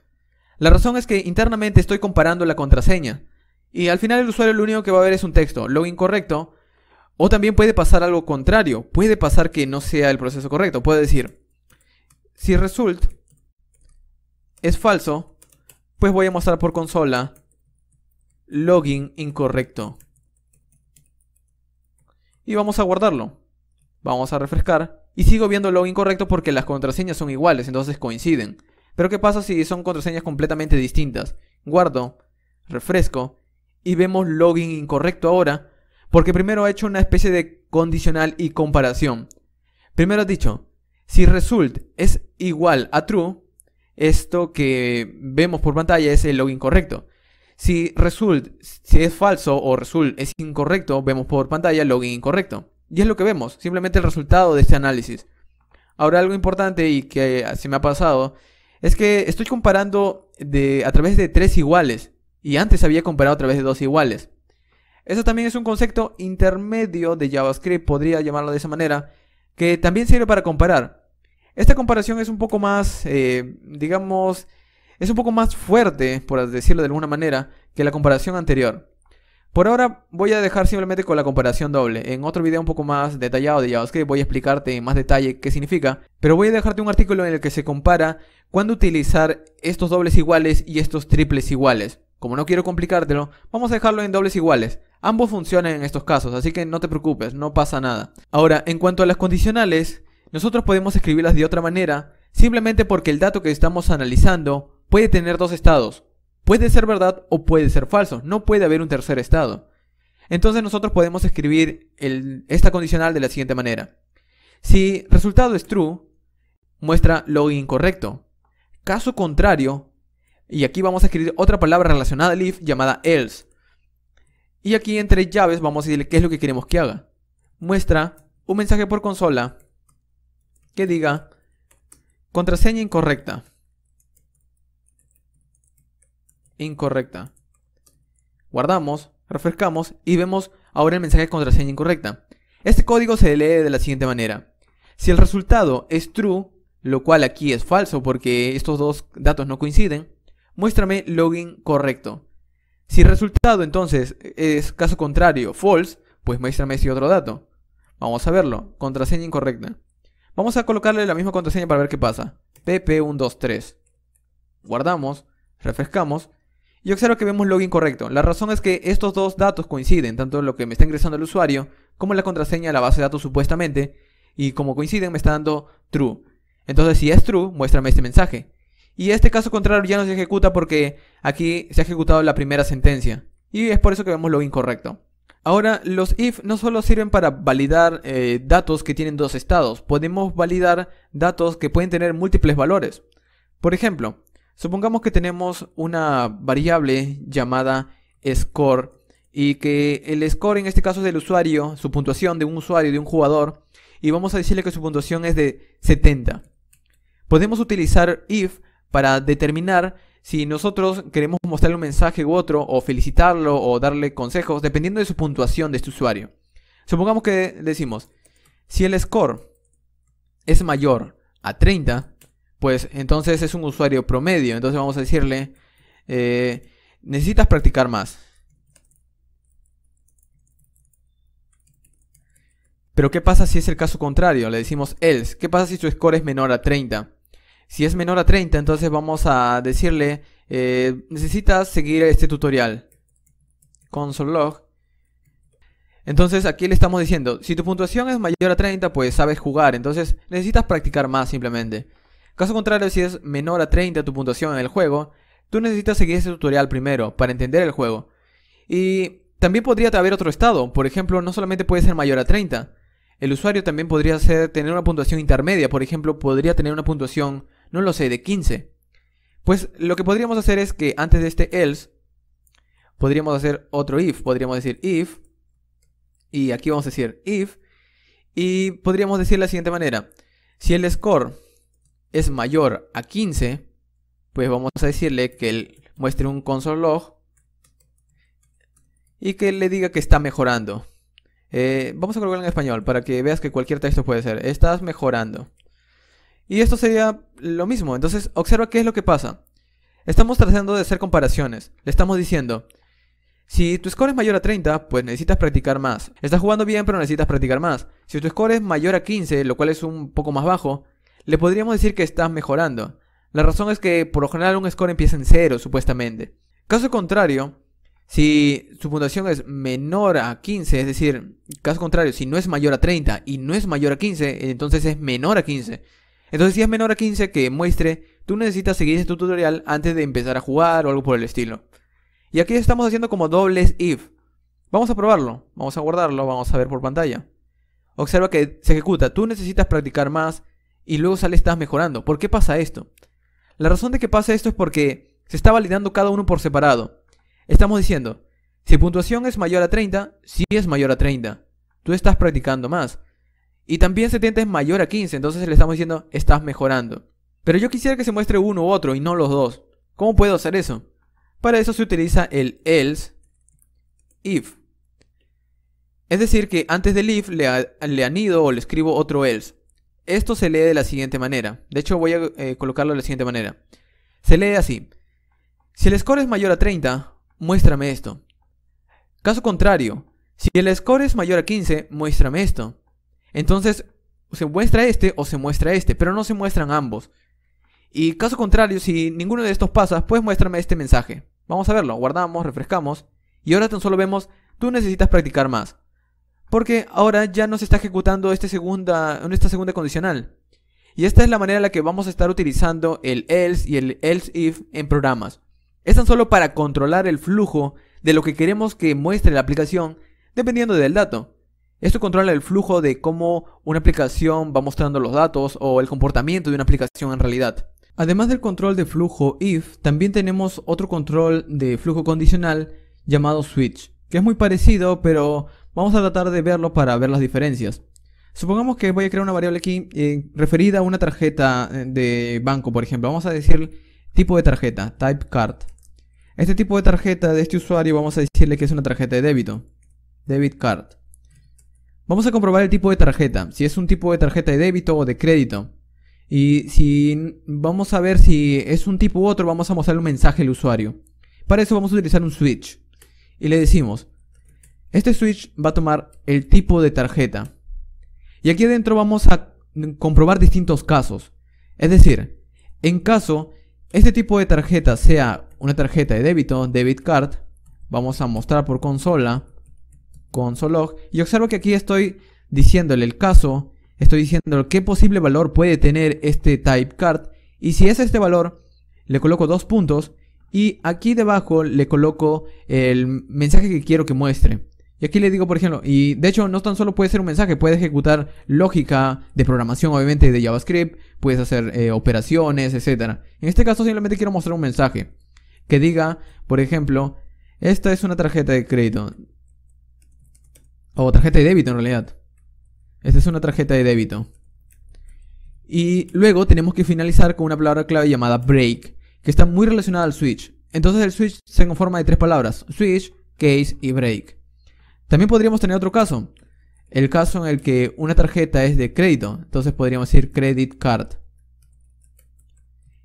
Speaker 1: La razón es que internamente estoy comparando la contraseña y al final el usuario lo único que va a ver es un texto, login correcto, o también puede pasar algo contrario, puede pasar que no sea el proceso correcto, puede decir, si result es falso, pues voy a mostrar por consola login incorrecto. Y vamos a guardarlo. Vamos a refrescar. Y sigo viendo login correcto porque las contraseñas son iguales, entonces coinciden. Pero ¿qué pasa si son contraseñas completamente distintas? Guardo, refresco y vemos login incorrecto ahora porque primero ha hecho una especie de condicional y comparación. Primero ha dicho, si result es igual a true, esto que vemos por pantalla es el login correcto. Si result, si es falso o result es incorrecto, vemos por pantalla login incorrecto. Y es lo que vemos, simplemente el resultado de este análisis. Ahora algo importante y que se me ha pasado es que estoy comparando de, a través de tres iguales y antes había comparado a través de dos iguales. Eso también es un concepto intermedio de JavaScript, podría llamarlo de esa manera, que también sirve para comparar. Esta comparación es un poco más, eh, digamos, es un poco más fuerte, por decirlo de alguna manera, que la comparación anterior. Por ahora voy a dejar simplemente con la comparación doble. En otro video un poco más detallado de JavaScript voy a explicarte en más detalle qué significa, pero voy a dejarte un artículo en el que se compara cuándo utilizar estos dobles iguales y estos triples iguales. Como no quiero complicártelo, vamos a dejarlo en dobles iguales. Ambos funcionan en estos casos, así que no te preocupes, no pasa nada. Ahora, en cuanto a las condicionales, nosotros podemos escribirlas de otra manera, simplemente porque el dato que estamos analizando puede tener dos estados, Puede ser verdad o puede ser falso, no puede haber un tercer estado. Entonces nosotros podemos escribir esta condicional de la siguiente manera. Si resultado es true, muestra lo incorrecto. Caso contrario, y aquí vamos a escribir otra palabra relacionada al if llamada else. Y aquí entre llaves vamos a decirle qué es lo que queremos que haga. Muestra un mensaje por consola que diga contraseña incorrecta incorrecta. Guardamos, refrescamos y vemos ahora el mensaje de contraseña incorrecta. Este código se lee de la siguiente manera. Si el resultado es true, lo cual aquí es falso porque estos dos datos no coinciden, muéstrame login correcto. Si el resultado entonces es caso contrario, false, pues muéstrame ese otro dato. Vamos a verlo, contraseña incorrecta. Vamos a colocarle la misma contraseña para ver qué pasa. PP123. Guardamos, refrescamos y observa que vemos login correcto. La razón es que estos dos datos coinciden, tanto lo que me está ingresando el usuario como la contraseña a la base de datos supuestamente, y como coinciden me está dando true. Entonces si es true, muéstrame este mensaje. Y este caso contrario ya no se ejecuta porque aquí se ha ejecutado la primera sentencia. Y es por eso que vemos login correcto. Ahora, los if no solo sirven para validar eh, datos que tienen dos estados, podemos validar datos que pueden tener múltiples valores. Por ejemplo, Supongamos que tenemos una variable llamada score y que el score en este caso es del usuario, su puntuación de un usuario, de un jugador, y vamos a decirle que su puntuación es de 70. Podemos utilizar if para determinar si nosotros queremos mostrarle un mensaje u otro, o felicitarlo, o darle consejos, dependiendo de su puntuación de este usuario. Supongamos que decimos, si el score es mayor a 30, pues entonces es un usuario promedio. Entonces vamos a decirle, eh, necesitas practicar más. Pero ¿qué pasa si es el caso contrario? Le decimos else. ¿Qué pasa si tu score es menor a 30? Si es menor a 30, entonces vamos a decirle, eh, necesitas seguir este tutorial. Console.log Entonces aquí le estamos diciendo, si tu puntuación es mayor a 30, pues sabes jugar. Entonces necesitas practicar más simplemente. Caso contrario, si es menor a 30 tu puntuación en el juego, tú necesitas seguir ese tutorial primero para entender el juego. Y también podría haber otro estado, por ejemplo, no solamente puede ser mayor a 30, el usuario también podría tener una puntuación intermedia, por ejemplo, podría tener una puntuación, no lo sé, de 15. Pues lo que podríamos hacer es que antes de este else, podríamos hacer otro if, podríamos decir if, y aquí vamos a decir if, y podríamos decir la siguiente manera, si el score es mayor a 15, pues vamos a decirle que él muestre un console log y que le diga que está mejorando. Eh, vamos a colocarlo en español para que veas que cualquier texto puede ser. Estás mejorando. Y esto sería lo mismo. Entonces, observa qué es lo que pasa. Estamos tratando de hacer comparaciones. Le estamos diciendo, si tu score es mayor a 30, pues necesitas practicar más. Estás jugando bien, pero necesitas practicar más. Si tu score es mayor a 15, lo cual es un poco más bajo, le podríamos decir que estás mejorando. La razón es que por lo general un score empieza en cero, supuestamente. Caso contrario, si su puntuación es menor a 15, es decir, caso contrario, si no es mayor a 30 y no es mayor a 15, entonces es menor a 15. Entonces si es menor a 15 que muestre, tú necesitas seguir este tutorial antes de empezar a jugar o algo por el estilo. Y aquí estamos haciendo como dobles if. Vamos a probarlo, vamos a guardarlo, vamos a ver por pantalla. Observa que se ejecuta, tú necesitas practicar más, y luego sale estás mejorando. ¿Por qué pasa esto? La razón de que pasa esto es porque se está validando cada uno por separado. Estamos diciendo, si puntuación es mayor a 30, si es mayor a 30. Tú estás practicando más. Y también 70 es mayor a 15, entonces le estamos diciendo, estás mejorando. Pero yo quisiera que se muestre uno u otro y no los dos. ¿Cómo puedo hacer eso? Para eso se utiliza el else if. Es decir, que antes del if le, le anido o le escribo otro else. Esto se lee de la siguiente manera. De hecho, voy a eh, colocarlo de la siguiente manera. Se lee así. Si el score es mayor a 30, muéstrame esto. Caso contrario, si el score es mayor a 15, muéstrame esto. Entonces, se muestra este o se muestra este, pero no se muestran ambos. Y caso contrario, si ninguno de estos pasa, pues muéstrame este mensaje. Vamos a verlo, guardamos, refrescamos y ahora tan solo vemos, tú necesitas practicar más. Porque ahora ya no se está ejecutando este segunda, esta segunda condicional. Y esta es la manera en la que vamos a estar utilizando el else y el else if en programas. Es tan solo para controlar el flujo de lo que queremos que muestre la aplicación dependiendo del dato. Esto controla el flujo de cómo una aplicación va mostrando los datos o el comportamiento de una aplicación en realidad. Además del control de flujo if, también tenemos otro control de flujo condicional llamado switch, que es muy parecido pero Vamos a tratar de verlo para ver las diferencias. Supongamos que voy a crear una variable aquí eh, referida a una tarjeta eh, de banco, por ejemplo. Vamos a decir tipo de tarjeta, type card. Este tipo de tarjeta de este usuario vamos a decirle que es una tarjeta de débito, debit card. Vamos a comprobar el tipo de tarjeta, si es un tipo de tarjeta de débito o de crédito. Y si vamos a ver si es un tipo u otro, vamos a mostrar un mensaje al usuario. Para eso vamos a utilizar un switch. Y le decimos, este switch va a tomar el tipo de tarjeta. Y aquí adentro vamos a comprobar distintos casos. Es decir, en caso este tipo de tarjeta sea una tarjeta de débito, debit card, vamos a mostrar por consola, consolog, y observo que aquí estoy diciéndole el caso, estoy diciendo qué posible valor puede tener este type card, y si es este valor, le coloco dos puntos, y aquí debajo le coloco el mensaje que quiero que muestre. Y aquí le digo, por ejemplo, y de hecho no tan solo puede ser un mensaje, puede ejecutar lógica de programación, obviamente, de JavaScript, puedes hacer eh, operaciones, etc. En este caso simplemente quiero mostrar un mensaje que diga, por ejemplo, esta es una tarjeta de crédito. O tarjeta de débito en realidad. Esta es una tarjeta de débito. Y luego tenemos que finalizar con una palabra clave llamada break, que está muy relacionada al switch. Entonces el switch se conforma de tres palabras, switch, case y break. También podríamos tener otro caso. El caso en el que una tarjeta es de crédito. Entonces podríamos decir credit card.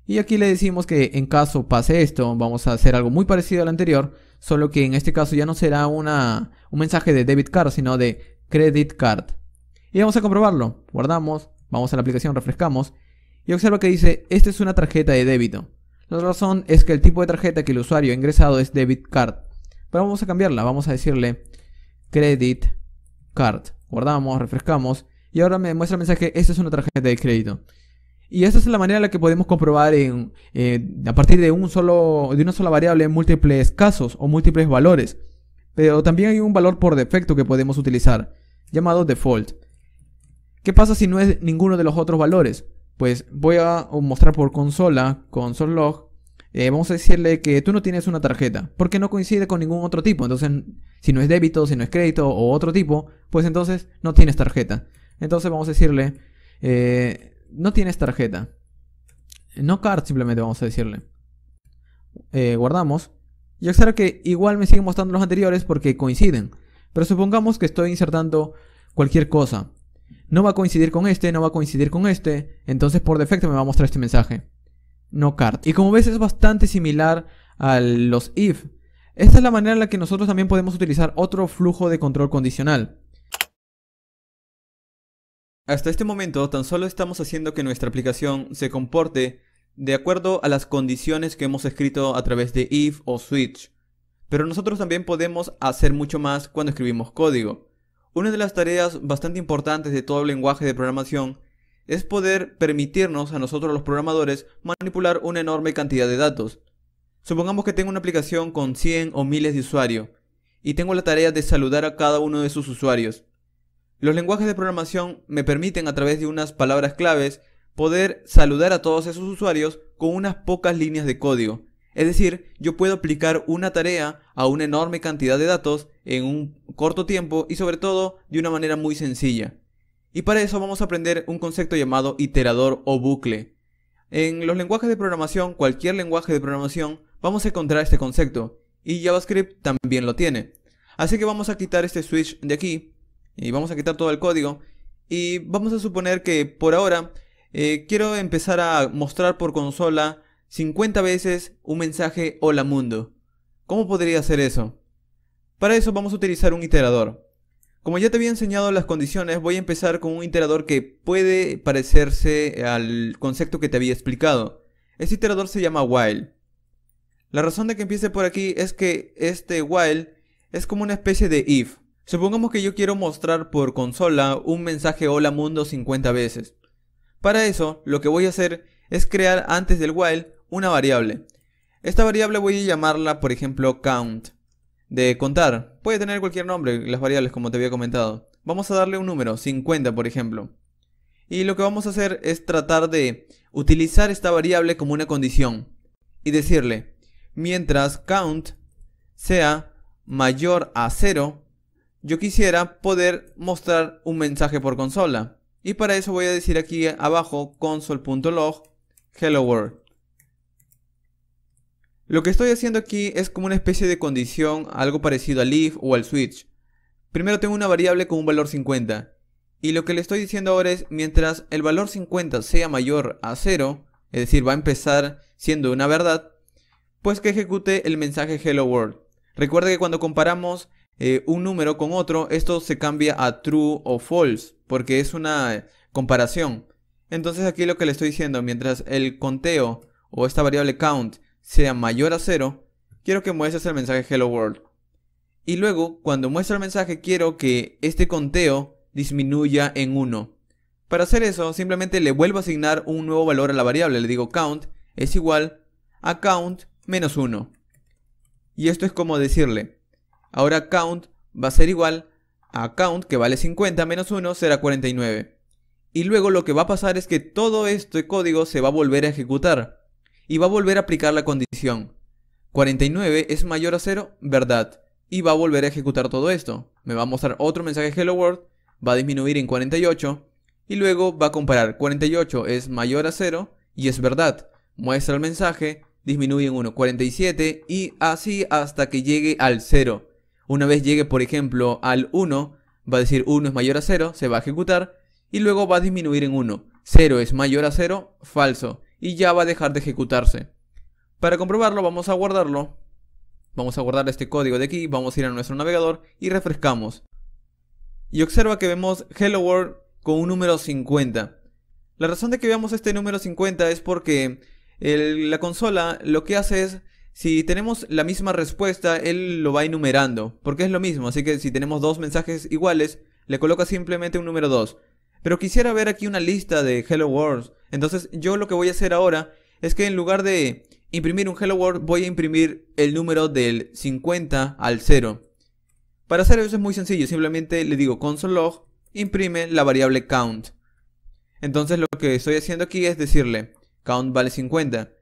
Speaker 1: Y aquí le decimos que en caso pase esto, vamos a hacer algo muy parecido al anterior, solo que en este caso ya no será una, un mensaje de debit card, sino de credit card. Y vamos a comprobarlo. Guardamos, vamos a la aplicación, refrescamos y observa que dice, esta es una tarjeta de débito. La razón es que el tipo de tarjeta que el usuario ha ingresado es debit card. Pero vamos a cambiarla, vamos a decirle credit card. Guardamos, refrescamos y ahora me muestra el mensaje, esta es una tarjeta de crédito. Y esta es la manera en la que podemos comprobar en, eh, a partir de, un solo, de una sola variable múltiples casos o múltiples valores. Pero también hay un valor por defecto que podemos utilizar, llamado default. ¿Qué pasa si no es ninguno de los otros valores? Pues voy a mostrar por consola, console log, eh, vamos a decirle que tú no tienes una tarjeta, porque no coincide con ningún otro tipo. Entonces, si no es débito, si no es crédito o otro tipo, pues entonces no tienes tarjeta. Entonces vamos a decirle, eh, no tienes tarjeta. No card simplemente vamos a decirle. Eh, guardamos. Y observa que igual me siguen mostrando los anteriores porque coinciden. Pero supongamos que estoy insertando cualquier cosa. No va a coincidir con este, no va a coincidir con este. Entonces por defecto me va a mostrar este mensaje no Y como ves es bastante similar a los if. Esta es la manera en la que nosotros también podemos utilizar otro flujo de control condicional. Hasta este momento tan solo estamos haciendo que nuestra aplicación se comporte de acuerdo a las condiciones que hemos escrito a través de if o switch. Pero nosotros también podemos hacer mucho más cuando escribimos código. Una de las tareas bastante importantes de todo lenguaje de programación es poder permitirnos a nosotros los programadores manipular una enorme cantidad de datos. Supongamos que tengo una aplicación con 100 o miles de usuarios y tengo la tarea de saludar a cada uno de sus usuarios. Los lenguajes de programación me permiten a través de unas palabras claves poder saludar a todos esos usuarios con unas pocas líneas de código. Es decir, yo puedo aplicar una tarea a una enorme cantidad de datos en un corto tiempo y sobre todo de una manera muy sencilla. Y para eso vamos a aprender un concepto llamado iterador o bucle. En los lenguajes de programación, cualquier lenguaje de programación, vamos a encontrar este concepto. Y JavaScript también lo tiene. Así que vamos a quitar este switch de aquí. Y vamos a quitar todo el código. Y vamos a suponer que por ahora eh, quiero empezar a mostrar por consola 50 veces un mensaje hola mundo. ¿Cómo podría hacer eso? Para eso vamos a utilizar un iterador. Como ya te había enseñado las condiciones, voy a empezar con un iterador que puede parecerse al concepto que te había explicado. Este iterador se llama while. La razón de que empiece por aquí es que este while es como una especie de if. Supongamos que yo quiero mostrar por consola un mensaje hola mundo 50 veces. Para eso, lo que voy a hacer es crear antes del while una variable. Esta variable voy a llamarla, por ejemplo, count de contar. Puede tener cualquier nombre, las variables como te había comentado. Vamos a darle un número, 50 por ejemplo. Y lo que vamos a hacer es tratar de utilizar esta variable como una condición. Y decirle, mientras count sea mayor a 0, yo quisiera poder mostrar un mensaje por consola. Y para eso voy a decir aquí abajo console.log hello world. Lo que estoy haciendo aquí es como una especie de condición, algo parecido al if o al switch. Primero tengo una variable con un valor 50. Y lo que le estoy diciendo ahora es, mientras el valor 50 sea mayor a 0, es decir, va a empezar siendo una verdad, pues que ejecute el mensaje hello world. Recuerda que cuando comparamos eh, un número con otro, esto se cambia a true o false, porque es una eh, comparación. Entonces aquí lo que le estoy diciendo, mientras el conteo o esta variable count sea mayor a 0 quiero que muestres el mensaje Hello World. Y luego, cuando muestre el mensaje, quiero que este conteo disminuya en 1. Para hacer eso, simplemente le vuelvo a asignar un nuevo valor a la variable. Le digo count es igual a count menos 1. Y esto es como decirle, ahora count va a ser igual a count que vale 50 menos 1 será 49. Y luego lo que va a pasar es que todo este código se va a volver a ejecutar y va a volver a aplicar la condición. 49 es mayor a 0, verdad. Y va a volver a ejecutar todo esto. Me va a mostrar otro mensaje hello world, va a disminuir en 48 y luego va a comparar 48 es mayor a 0 y es verdad. Muestra el mensaje, disminuye en 1, 47 y así hasta que llegue al 0. Una vez llegue, por ejemplo, al 1, va a decir 1 es mayor a 0, se va a ejecutar y luego va a disminuir en 1. 0 es mayor a 0, falso y ya va a dejar de ejecutarse. Para comprobarlo vamos a guardarlo. Vamos a guardar este código de aquí, vamos a ir a nuestro navegador y refrescamos. Y observa que vemos Hello World con un número 50. La razón de que veamos este número 50 es porque la consola lo que hace es, si tenemos la misma respuesta, él lo va enumerando, porque es lo mismo, así que si tenemos dos mensajes iguales, le coloca simplemente un número 2. Pero quisiera ver aquí una lista de Hello World. Entonces yo lo que voy a hacer ahora es que en lugar de imprimir un Hello World voy a imprimir el número del 50 al 0. Para hacer eso es muy sencillo, simplemente le digo console.log, imprime la variable count. Entonces lo que estoy haciendo aquí es decirle count vale 50.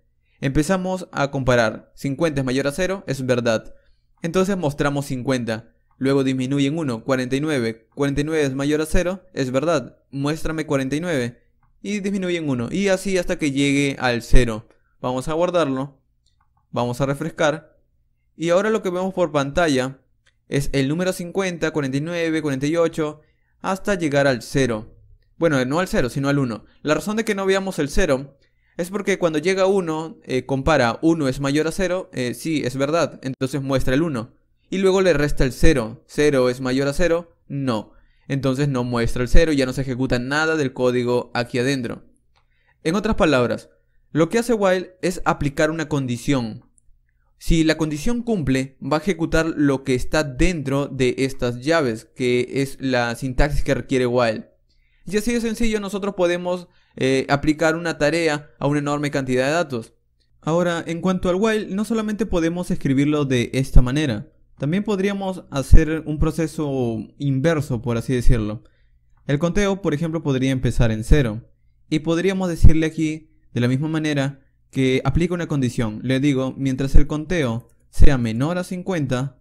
Speaker 1: Empezamos a comparar, 50 es mayor a 0, es verdad. Entonces mostramos 50. Luego disminuye en 1, 49. 49 es mayor a 0, es verdad. Muéstrame 49. Y disminuye en 1. Y así hasta que llegue al 0. Vamos a guardarlo. Vamos a refrescar. Y ahora lo que vemos por pantalla es el número 50, 49, 48, hasta llegar al 0. Bueno, no al 0, sino al 1. La razón de que no veamos el 0 es porque cuando llega 1, eh, compara 1 es mayor a 0, eh, sí, es verdad, entonces muestra el 1 y luego le resta el 0. 0 es mayor a 0, no. Entonces no muestra el 0, ya no se ejecuta nada del código aquí adentro. En otras palabras, lo que hace while es aplicar una condición. Si la condición cumple, va a ejecutar lo que está dentro de estas llaves, que es la sintaxis que requiere while. Y así de sencillo nosotros podemos eh, aplicar una tarea a una enorme cantidad de datos. Ahora, en cuanto al while, no solamente podemos escribirlo de esta manera, también podríamos hacer un proceso inverso, por así decirlo. El conteo, por ejemplo, podría empezar en 0. Y podríamos decirle aquí, de la misma manera, que aplica una condición. Le digo, mientras el conteo sea menor a 50,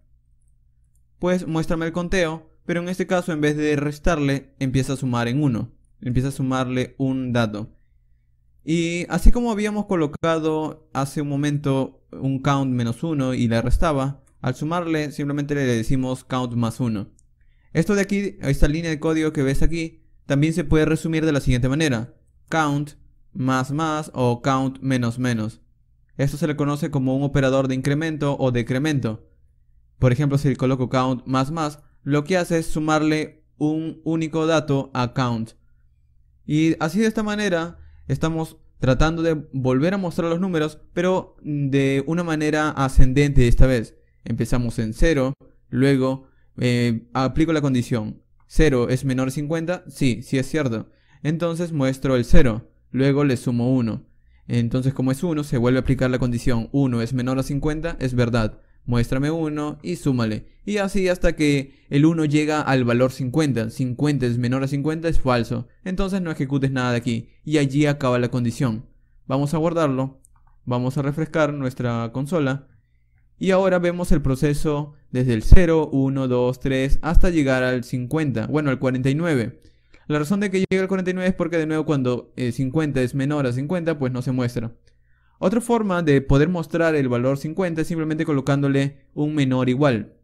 Speaker 1: pues muéstrame el conteo, pero en este caso en vez de restarle, empieza a sumar en 1. Empieza a sumarle un dato. Y así como habíamos colocado hace un momento un count menos 1 y le restaba, al sumarle, simplemente le decimos count más 1. Esto de aquí, esta línea de código que ves aquí, también se puede resumir de la siguiente manera. Count más más o count menos menos. Esto se le conoce como un operador de incremento o decremento. Por ejemplo, si le coloco count más más, lo que hace es sumarle un único dato a count. Y así de esta manera estamos tratando de volver a mostrar los números, pero de una manera ascendente esta vez empezamos en 0, luego eh, aplico la condición 0 es menor a 50, sí, sí es cierto. Entonces muestro el 0, luego le sumo 1. Entonces como es 1, se vuelve a aplicar la condición 1 es menor a 50, es verdad. Muéstrame 1 y súmale. Y así hasta que el 1 llega al valor 50. 50 es menor a 50, es falso. Entonces no ejecutes nada de aquí. Y allí acaba la condición. Vamos a guardarlo. Vamos a refrescar nuestra consola. Y ahora vemos el proceso desde el 0, 1, 2, 3 hasta llegar al 50, bueno, al 49. La razón de que llegue al 49 es porque de nuevo cuando 50 eh, es menor a 50, pues no se muestra. Otra forma de poder mostrar el valor 50 es simplemente colocándole un menor igual.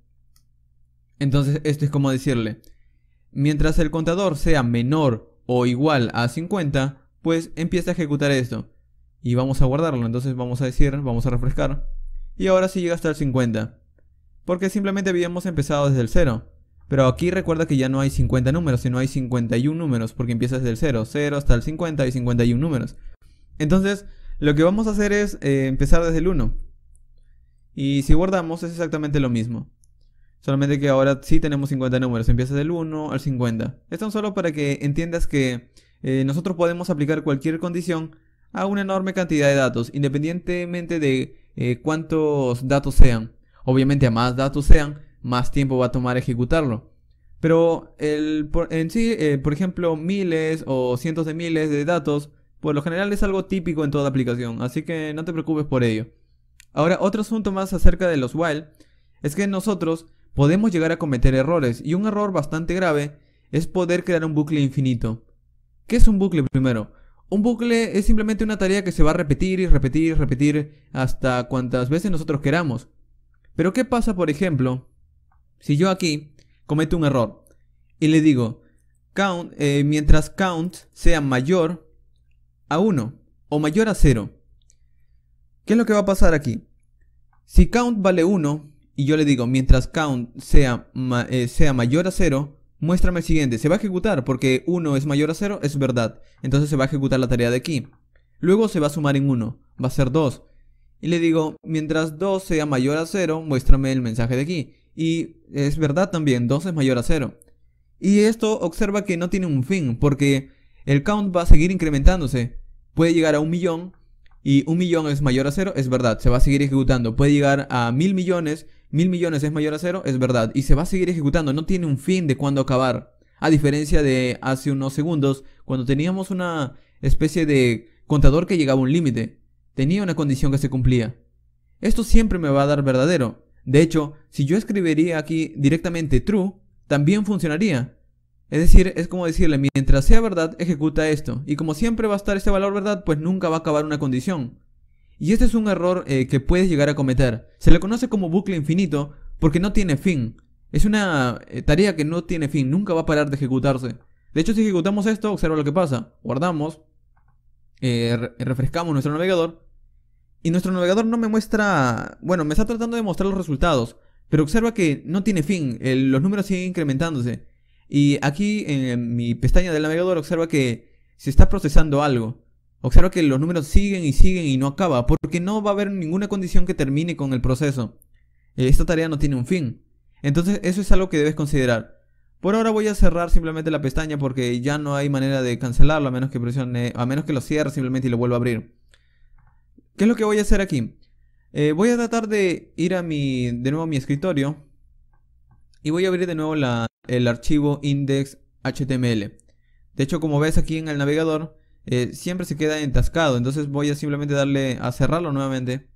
Speaker 1: Entonces esto es como decirle, mientras el contador sea menor o igual a 50, pues empieza a ejecutar esto. Y vamos a guardarlo, entonces vamos a decir, vamos a refrescar y ahora sí llega hasta el 50. Porque simplemente habíamos empezado desde el 0. Pero aquí recuerda que ya no hay 50 números, sino hay 51 números, porque empieza desde el 0, 0 hasta el 50 y 51 números. Entonces, lo que vamos a hacer es eh, empezar desde el 1. Y si guardamos es exactamente lo mismo. Solamente que ahora sí tenemos 50 números, Empieza del 1 al 50. Esto es solo para que entiendas que eh, nosotros podemos aplicar cualquier condición a una enorme cantidad de datos, independientemente de eh, cuántos datos sean. Obviamente a más datos sean, más tiempo va a tomar ejecutarlo. Pero el, en sí, eh, por ejemplo, miles o cientos de miles de datos, por lo general es algo típico en toda aplicación, así que no te preocupes por ello. Ahora, otro asunto más acerca de los while es que nosotros podemos llegar a cometer errores y un error bastante grave es poder crear un bucle infinito. ¿Qué es un bucle primero? Un bucle es simplemente una tarea que se va a repetir y repetir y repetir hasta cuantas veces nosotros queramos. Pero ¿qué pasa, por ejemplo, si yo aquí cometo un error y le digo count, eh, mientras count sea mayor a 1 o mayor a 0? ¿Qué es lo que va a pasar aquí? Si count vale 1 y yo le digo mientras count sea, eh, sea mayor a 0, Muéstrame el siguiente. Se va a ejecutar porque 1 es mayor a 0, es verdad. Entonces se va a ejecutar la tarea de aquí. Luego se va a sumar en 1, va a ser 2. Y le digo, mientras 2 sea mayor a 0, muéstrame el mensaje de aquí. Y es verdad también, 2 es mayor a 0. Y esto observa que no tiene un fin, porque el count va a seguir incrementándose. Puede llegar a un millón, y un millón es mayor a 0, es verdad, se va a seguir ejecutando. Puede llegar a mil millones, mil millones es mayor a cero, es verdad. Y se va a seguir ejecutando, no tiene un fin de cuándo acabar. A diferencia de hace unos segundos, cuando teníamos una especie de contador que llegaba a un límite. Tenía una condición que se cumplía. Esto siempre me va a dar verdadero. De hecho, si yo escribiría aquí directamente true, también funcionaría. Es decir, es como decirle, mientras sea verdad, ejecuta esto. Y como siempre va a estar este valor verdad, pues nunca va a acabar una condición. Y este es un error eh, que puedes llegar a cometer. Se le conoce como bucle infinito porque no tiene fin. Es una eh, tarea que no tiene fin, nunca va a parar de ejecutarse. De hecho, si ejecutamos esto, observa lo que pasa. Guardamos, eh, refrescamos nuestro navegador y nuestro navegador no me muestra... Bueno, me está tratando de mostrar los resultados, pero observa que no tiene fin, los números siguen incrementándose. Y aquí en mi pestaña del navegador observa que se está procesando algo. Observa que los números siguen y siguen y no acaba, porque no va a haber ninguna condición que termine con el proceso. Eh, esta tarea no tiene un fin. Entonces eso es algo que debes considerar. Por ahora voy a cerrar simplemente la pestaña porque ya no hay manera de cancelarlo a menos que presione, a menos que lo cierre simplemente y lo vuelva a abrir. ¿Qué es lo que voy a hacer aquí? Eh, voy a tratar de ir a mi, de nuevo a mi escritorio y voy a abrir de nuevo la, el archivo index.html. De hecho, como ves aquí en el navegador, eh, siempre se queda entascado. Entonces voy a simplemente darle a cerrarlo nuevamente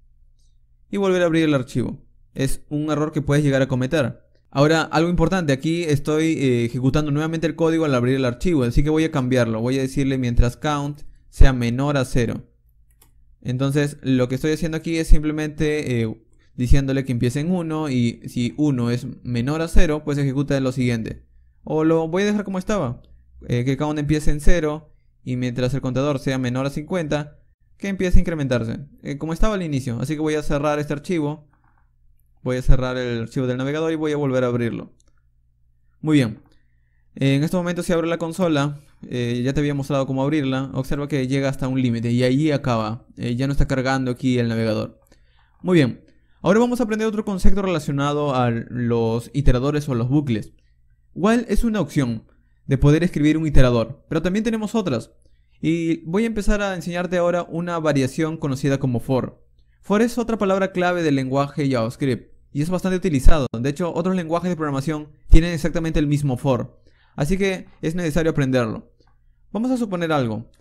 Speaker 1: y volver a abrir el archivo. Es un error que puedes llegar a cometer. Ahora, algo importante, aquí estoy eh, ejecutando nuevamente el código al abrir el archivo, así que voy a cambiarlo. Voy a decirle mientras count sea menor a 0. Entonces, lo que estoy haciendo aquí es simplemente eh, diciéndole que empiece en 1 y si 1 es menor a 0, pues ejecuta lo siguiente. O lo voy a dejar como estaba, que count empiece en 0 y mientras el contador sea menor a 50, que empiece a incrementarse, eh, como estaba al inicio. Así que voy a cerrar este archivo, voy a cerrar el archivo del navegador y voy a volver a abrirlo. Muy bien, eh, en este momento si abre la consola, eh, ya te había mostrado cómo abrirla, observa que llega hasta un límite y ahí acaba, ya no está cargando aquí el navegador. Muy bien, ahora vamos a aprender otro concepto relacionado a los iteradores o los bucles. While es una opción, de poder escribir un iterador. Pero también tenemos otras. Y voy a empezar a enseñarte ahora una variación conocida como for. For es otra palabra clave del lenguaje JavaScript y es bastante utilizado. De hecho, otros lenguajes de programación tienen exactamente el mismo for. Así que es necesario aprenderlo. Vamos a suponer algo.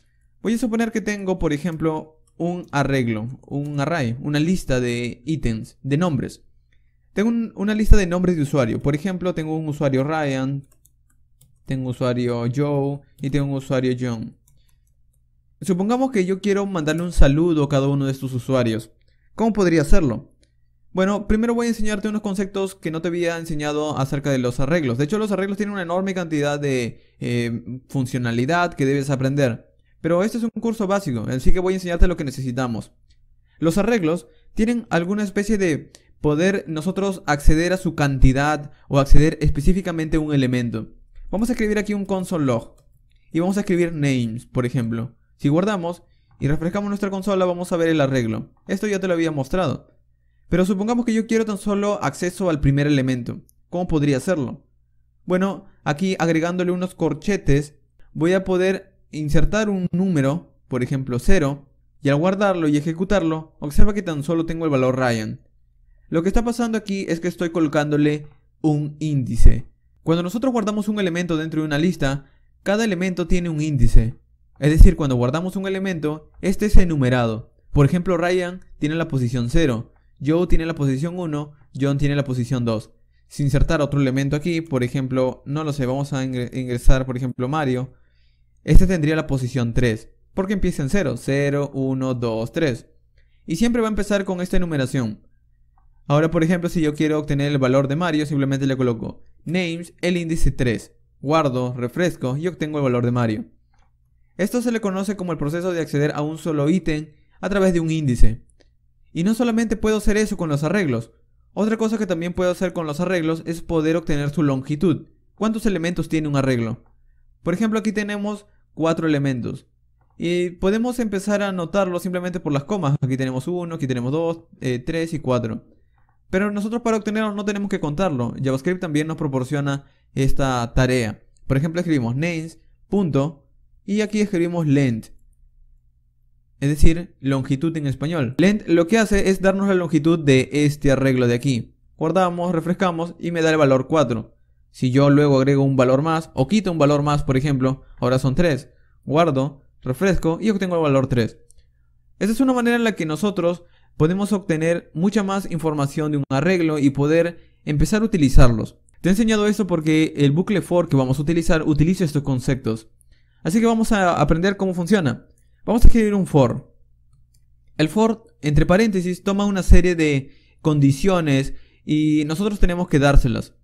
Speaker 1: Voy a suponer que tengo, por ejemplo, un arreglo, un array, una lista de ítems, de nombres. Tengo una lista de nombres de usuario. Por ejemplo, tengo un usuario Ryan, tengo un usuario Joe y tengo un usuario John. Supongamos que yo quiero mandarle un saludo a cada uno de estos usuarios. ¿Cómo podría hacerlo? Bueno, primero voy a enseñarte unos conceptos que no te había enseñado acerca de los arreglos. De hecho, los arreglos tienen una enorme cantidad de eh, funcionalidad que debes aprender. Pero este es un curso básico, así que voy a enseñarte lo que necesitamos. Los arreglos tienen alguna especie de poder nosotros acceder a su cantidad o acceder específicamente a un elemento. Vamos a escribir aquí un console.log log. Y vamos a escribir names, por ejemplo. Si guardamos y refrescamos nuestra consola, vamos a ver el arreglo. Esto ya te lo había mostrado. Pero supongamos que yo quiero tan solo acceso al primer elemento. ¿Cómo podría hacerlo? Bueno, aquí agregándole unos corchetes, voy a poder insertar un número, por ejemplo 0, y al guardarlo y ejecutarlo, observa que tan solo tengo el valor Ryan. Lo que está pasando aquí es que estoy colocándole un índice. Cuando nosotros guardamos un elemento dentro de una lista, cada elemento tiene un índice. Es decir, cuando guardamos un elemento, este es enumerado. Por ejemplo, Ryan tiene la posición 0, Joe tiene la posición 1, John tiene la posición 2. Si insertar otro elemento aquí, por ejemplo, no lo sé, vamos a ingresar, por ejemplo, Mario, este tendría la posición 3, porque empieza en 0, 0, 1, 2, 3. Y siempre va a empezar con esta enumeración. Ahora, por ejemplo, si yo quiero obtener el valor de Mario, simplemente le coloco names el índice 3, guardo, refresco y obtengo el valor de Mario. Esto se le conoce como el proceso de acceder a un solo ítem a través de un índice. Y no solamente puedo hacer eso con los arreglos, otra cosa que también puedo hacer con los arreglos es poder obtener su longitud. ¿Cuántos elementos tiene un arreglo? Por ejemplo, aquí tenemos cuatro elementos. Y podemos empezar a notarlo simplemente por las comas. Aquí tenemos 1, aquí tenemos 2, 3 eh, y 4. Pero nosotros para obtenerlo no tenemos que contarlo. JavaScript también nos proporciona esta tarea. Por ejemplo, escribimos names, punto, y aquí escribimos length. Es decir, longitud en español. Length lo que hace es darnos la longitud de este arreglo de aquí. Guardamos, refrescamos y me da el valor 4. Si yo luego agrego un valor más o quito un valor más, por ejemplo, ahora son 3. Guardo, refresco y obtengo el valor 3. Esa es una manera en la que nosotros podemos obtener mucha más información de un arreglo y poder empezar a utilizarlos. Te he enseñado esto porque el bucle for que vamos a utilizar utiliza estos conceptos. Así que vamos a aprender cómo funciona. Vamos a escribir un for. El for, entre paréntesis, toma una serie de condiciones y nosotros tenemos que dárselas.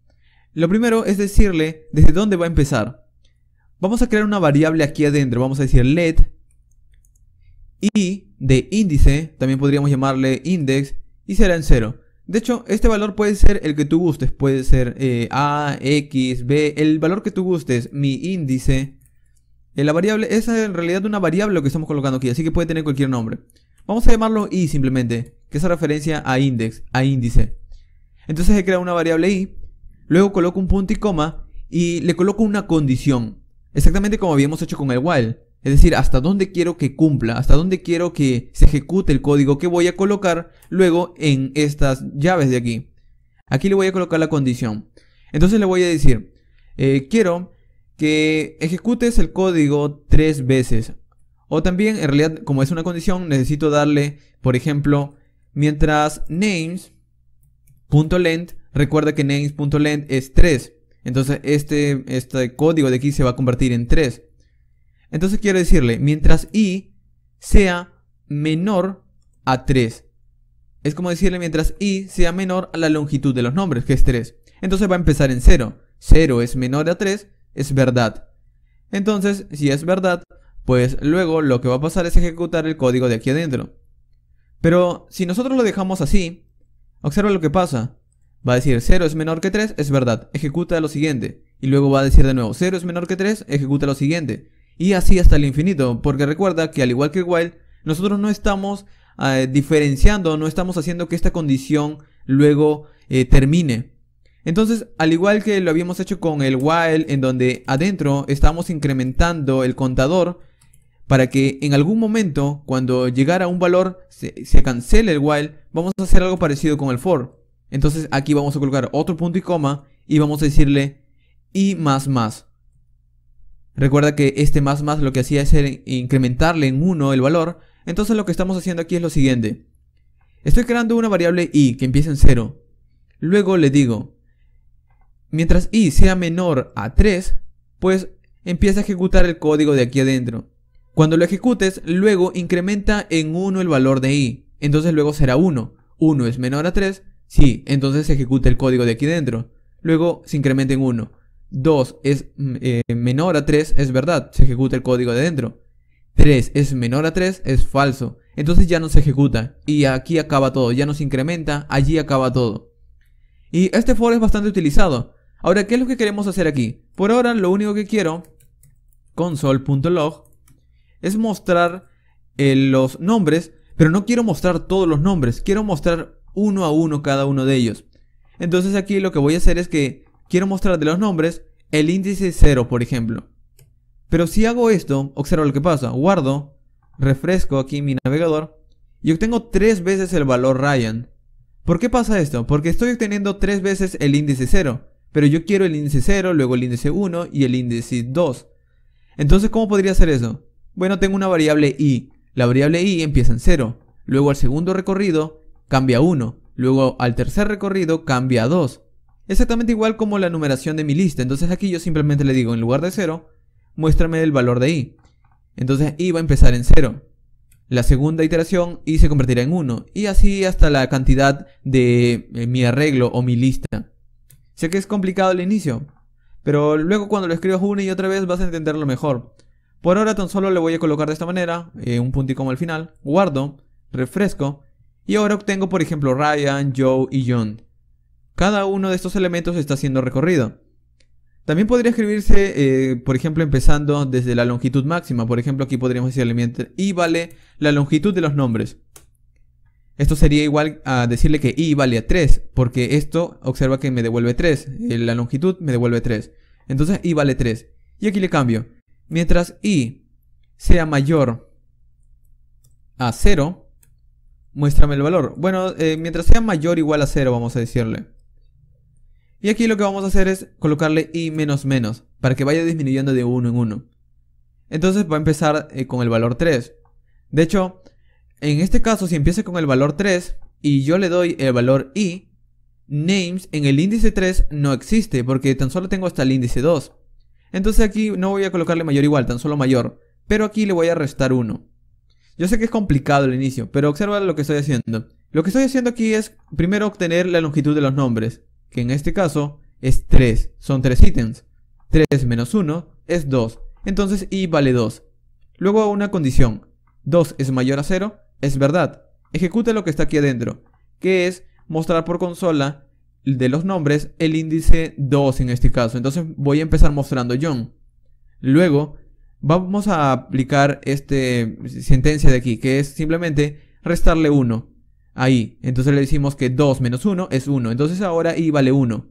Speaker 1: Lo primero es decirle desde dónde va a empezar. Vamos a crear una variable aquí adentro, vamos a decir let y de índice, también podríamos llamarle index, y será en 0. De hecho, este valor puede ser el que tú gustes, puede ser eh, A, X, B, el valor que tú gustes, mi índice. Eh, la variable es en realidad una variable lo que estamos colocando aquí, así que puede tener cualquier nombre. Vamos a llamarlo i simplemente, que es referencia a index, a índice. Entonces he creado una variable i, luego coloco un punto y coma y le coloco una condición, exactamente como habíamos hecho con el while. Es decir, hasta dónde quiero que cumpla, hasta dónde quiero que se ejecute el código que voy a colocar luego en estas llaves de aquí. Aquí le voy a colocar la condición. Entonces le voy a decir, eh, quiero que ejecutes el código tres veces. O también, en realidad, como es una condición, necesito darle, por ejemplo, mientras names.length, recuerda que names.length es 3. Entonces este, este código de aquí se va a convertir en 3. Entonces quiero decirle, mientras i sea menor a 3. Es como decirle mientras i sea menor a la longitud de los nombres, que es 3. Entonces va a empezar en 0. 0 es menor a 3, es verdad. Entonces, si es verdad, pues luego lo que va a pasar es ejecutar el código de aquí adentro. Pero si nosotros lo dejamos así, observa lo que pasa. Va a decir 0 es menor que 3, es verdad, ejecuta lo siguiente. Y luego va a decir de nuevo 0 es menor que 3, ejecuta lo siguiente y así hasta el infinito, porque recuerda que al igual que el while, nosotros no estamos ah, diferenciando, no estamos haciendo que esta condición luego eh, termine. Entonces, al igual que lo habíamos hecho con el while, en donde adentro estamos incrementando el contador para que en algún momento, cuando llegara un valor, se, se cancele el while, vamos a hacer algo parecido con el for. Entonces, aquí vamos a colocar otro punto y coma y vamos a decirle y más más. Recuerda que este más más lo que hacía es incrementarle en 1 el valor. Entonces lo que estamos haciendo aquí es lo siguiente. Estoy creando una variable i que empieza en 0. Luego le digo, mientras i sea menor a 3, pues empieza a ejecutar el código de aquí adentro. Cuando lo ejecutes, luego incrementa en 1 el valor de i. Entonces luego será 1. 1 es menor a 3. Sí, entonces se ejecuta el código de aquí adentro Luego se incrementa en 1. 2 es mm, eh, menor a 3, es verdad, se ejecuta el código de dentro. 3 es menor a 3, es falso. Entonces ya no se ejecuta. Y aquí acaba todo, ya no se incrementa, allí acaba todo. Y este for es bastante utilizado. Ahora, ¿qué es lo que queremos hacer aquí? Por ahora, lo único que quiero, console.log, es mostrar eh, los nombres, pero no quiero mostrar todos los nombres, quiero mostrar uno a uno cada uno de ellos. Entonces aquí lo que voy a hacer es que quiero mostrarte los nombres, el índice 0, por ejemplo. Pero si hago esto, observa lo que pasa. Guardo, refresco aquí mi navegador y obtengo tres veces el valor Ryan. ¿Por qué pasa esto? Porque estoy obteniendo tres veces el índice 0. Pero yo quiero el índice 0, luego el índice 1 y el índice 2. Entonces, ¿cómo podría hacer eso? Bueno, tengo una variable i. La variable i empieza en 0. Luego al segundo recorrido cambia a 1. Luego al tercer recorrido cambia a 2. Exactamente igual como la numeración de mi lista. Entonces aquí yo simplemente le digo, en lugar de 0, muéstrame el valor de i. Entonces i va a empezar en 0. La segunda iteración i se convertirá en 1. Y así hasta la cantidad de eh, mi arreglo o mi lista. Sé que es complicado el inicio, pero luego cuando lo escribas una y otra vez vas a entenderlo mejor. Por ahora tan solo le voy a colocar de esta manera, eh, un punto y al final, guardo, refresco, y ahora obtengo por ejemplo Ryan, Joe y John. Cada uno de estos elementos está siendo recorrido. También podría escribirse, eh, por ejemplo, empezando desde la longitud máxima. Por ejemplo, aquí podríamos decirle, elemento i vale la longitud de los nombres. Esto sería igual a decirle que i vale a 3, porque esto observa que me devuelve 3. Eh, la longitud me devuelve 3. Entonces i vale 3. Y aquí le cambio. Mientras i sea mayor a 0, muéstrame el valor. Bueno, eh, mientras sea mayor o igual a 0, vamos a decirle. Y aquí lo que vamos a hacer es colocarle i menos menos, para que vaya disminuyendo de uno en uno. Entonces va a empezar eh, con el valor 3. De hecho, en este caso, si empieza con el valor 3 y yo le doy el valor i, names en el índice 3 no existe, porque tan solo tengo hasta el índice 2. Entonces aquí no voy a colocarle mayor igual, tan solo mayor, pero aquí le voy a restar 1. Yo sé que es complicado el inicio, pero observa lo que estoy haciendo. Lo que estoy haciendo aquí es primero obtener la longitud de los nombres que en este caso es 3, son 3 ítems. 3 menos 1 es 2, entonces i vale 2. Luego una condición, 2 es mayor a 0, es verdad. ejecute lo que está aquí adentro, que es mostrar por consola de los nombres el índice 2 en este caso. Entonces voy a empezar mostrando John. Luego vamos a aplicar esta sentencia de aquí, que es simplemente restarle 1. Ahí, entonces le decimos que 2 menos 1 es 1. Entonces ahora i vale 1.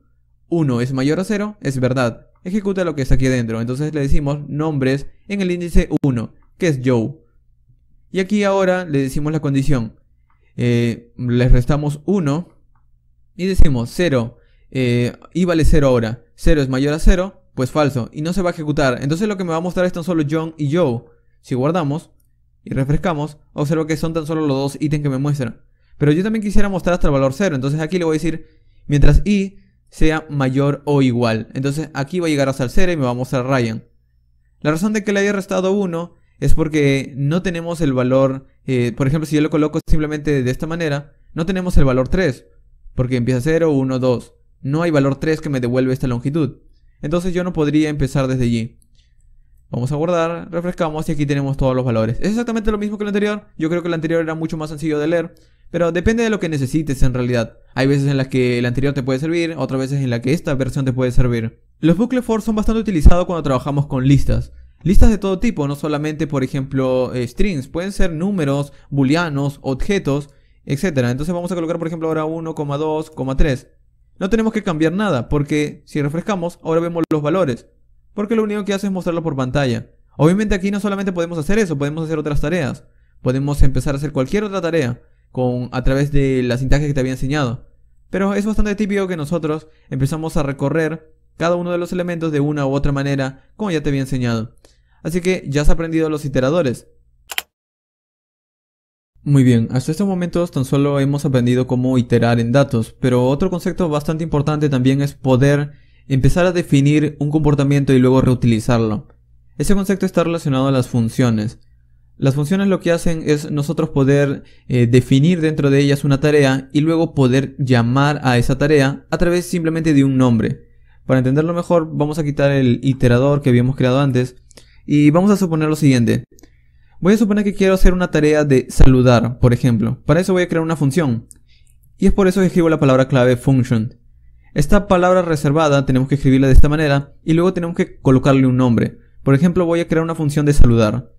Speaker 1: 1 es mayor a 0, es verdad. Ejecuta lo que está aquí adentro. Entonces le decimos nombres en el índice 1, que es Joe. Y aquí ahora le decimos la condición. Eh, les restamos 1 y decimos 0. Eh, i vale 0 ahora. 0 es mayor a 0, pues falso. Y no se va a ejecutar. Entonces lo que me va a mostrar es tan solo John y Joe. Si guardamos y refrescamos, observo que son tan solo los dos ítems que me muestran. Pero yo también quisiera mostrar hasta el valor 0. Entonces aquí le voy a decir, mientras i sea mayor o igual. Entonces aquí va a llegar hasta el 0 y me va a mostrar Ryan. La razón de que le haya restado 1 es porque no tenemos el valor, eh, por ejemplo, si yo lo coloco simplemente de esta manera, no tenemos el valor 3, porque empieza 0, 1, 2. No hay valor 3 que me devuelve esta longitud. Entonces yo no podría empezar desde allí. Vamos a guardar, refrescamos y aquí tenemos todos los valores. Es exactamente lo mismo que el anterior. Yo creo que el anterior era mucho más sencillo de leer. Pero depende de lo que necesites en realidad. Hay veces en las que el anterior te puede servir, otras veces en las que esta versión te puede servir. Los bucles for son bastante utilizados cuando trabajamos con listas. Listas de todo tipo, no solamente por ejemplo eh, strings, pueden ser números, booleanos, objetos, etc. Entonces vamos a colocar por ejemplo ahora 1,2,3. No tenemos que cambiar nada, porque si refrescamos, ahora vemos los valores. Porque lo único que hace es mostrarlo por pantalla. Obviamente aquí no solamente podemos hacer eso, podemos hacer otras tareas. Podemos empezar a hacer cualquier otra tarea a través de la sintaxis que te había enseñado. Pero es bastante típico que nosotros empezamos a recorrer cada uno de los elementos de una u otra manera, como ya te había enseñado. Así que ya has aprendido los iteradores. Muy bien, hasta estos momentos tan solo hemos aprendido cómo iterar en datos, pero otro concepto bastante importante también es poder empezar a definir un comportamiento y luego reutilizarlo. Ese concepto está relacionado a las funciones. Las funciones lo que hacen es nosotros poder eh, definir dentro de ellas una tarea y luego poder llamar a esa tarea a través simplemente de un nombre. Para entenderlo mejor vamos a quitar el iterador que habíamos creado antes y vamos a suponer lo siguiente. Voy a suponer que quiero hacer una tarea de saludar, por ejemplo. Para eso voy a crear una función. Y es por eso que escribo la palabra clave function. Esta palabra reservada tenemos que escribirla de esta manera y luego tenemos que colocarle un nombre. Por ejemplo, voy a crear una función de saludar.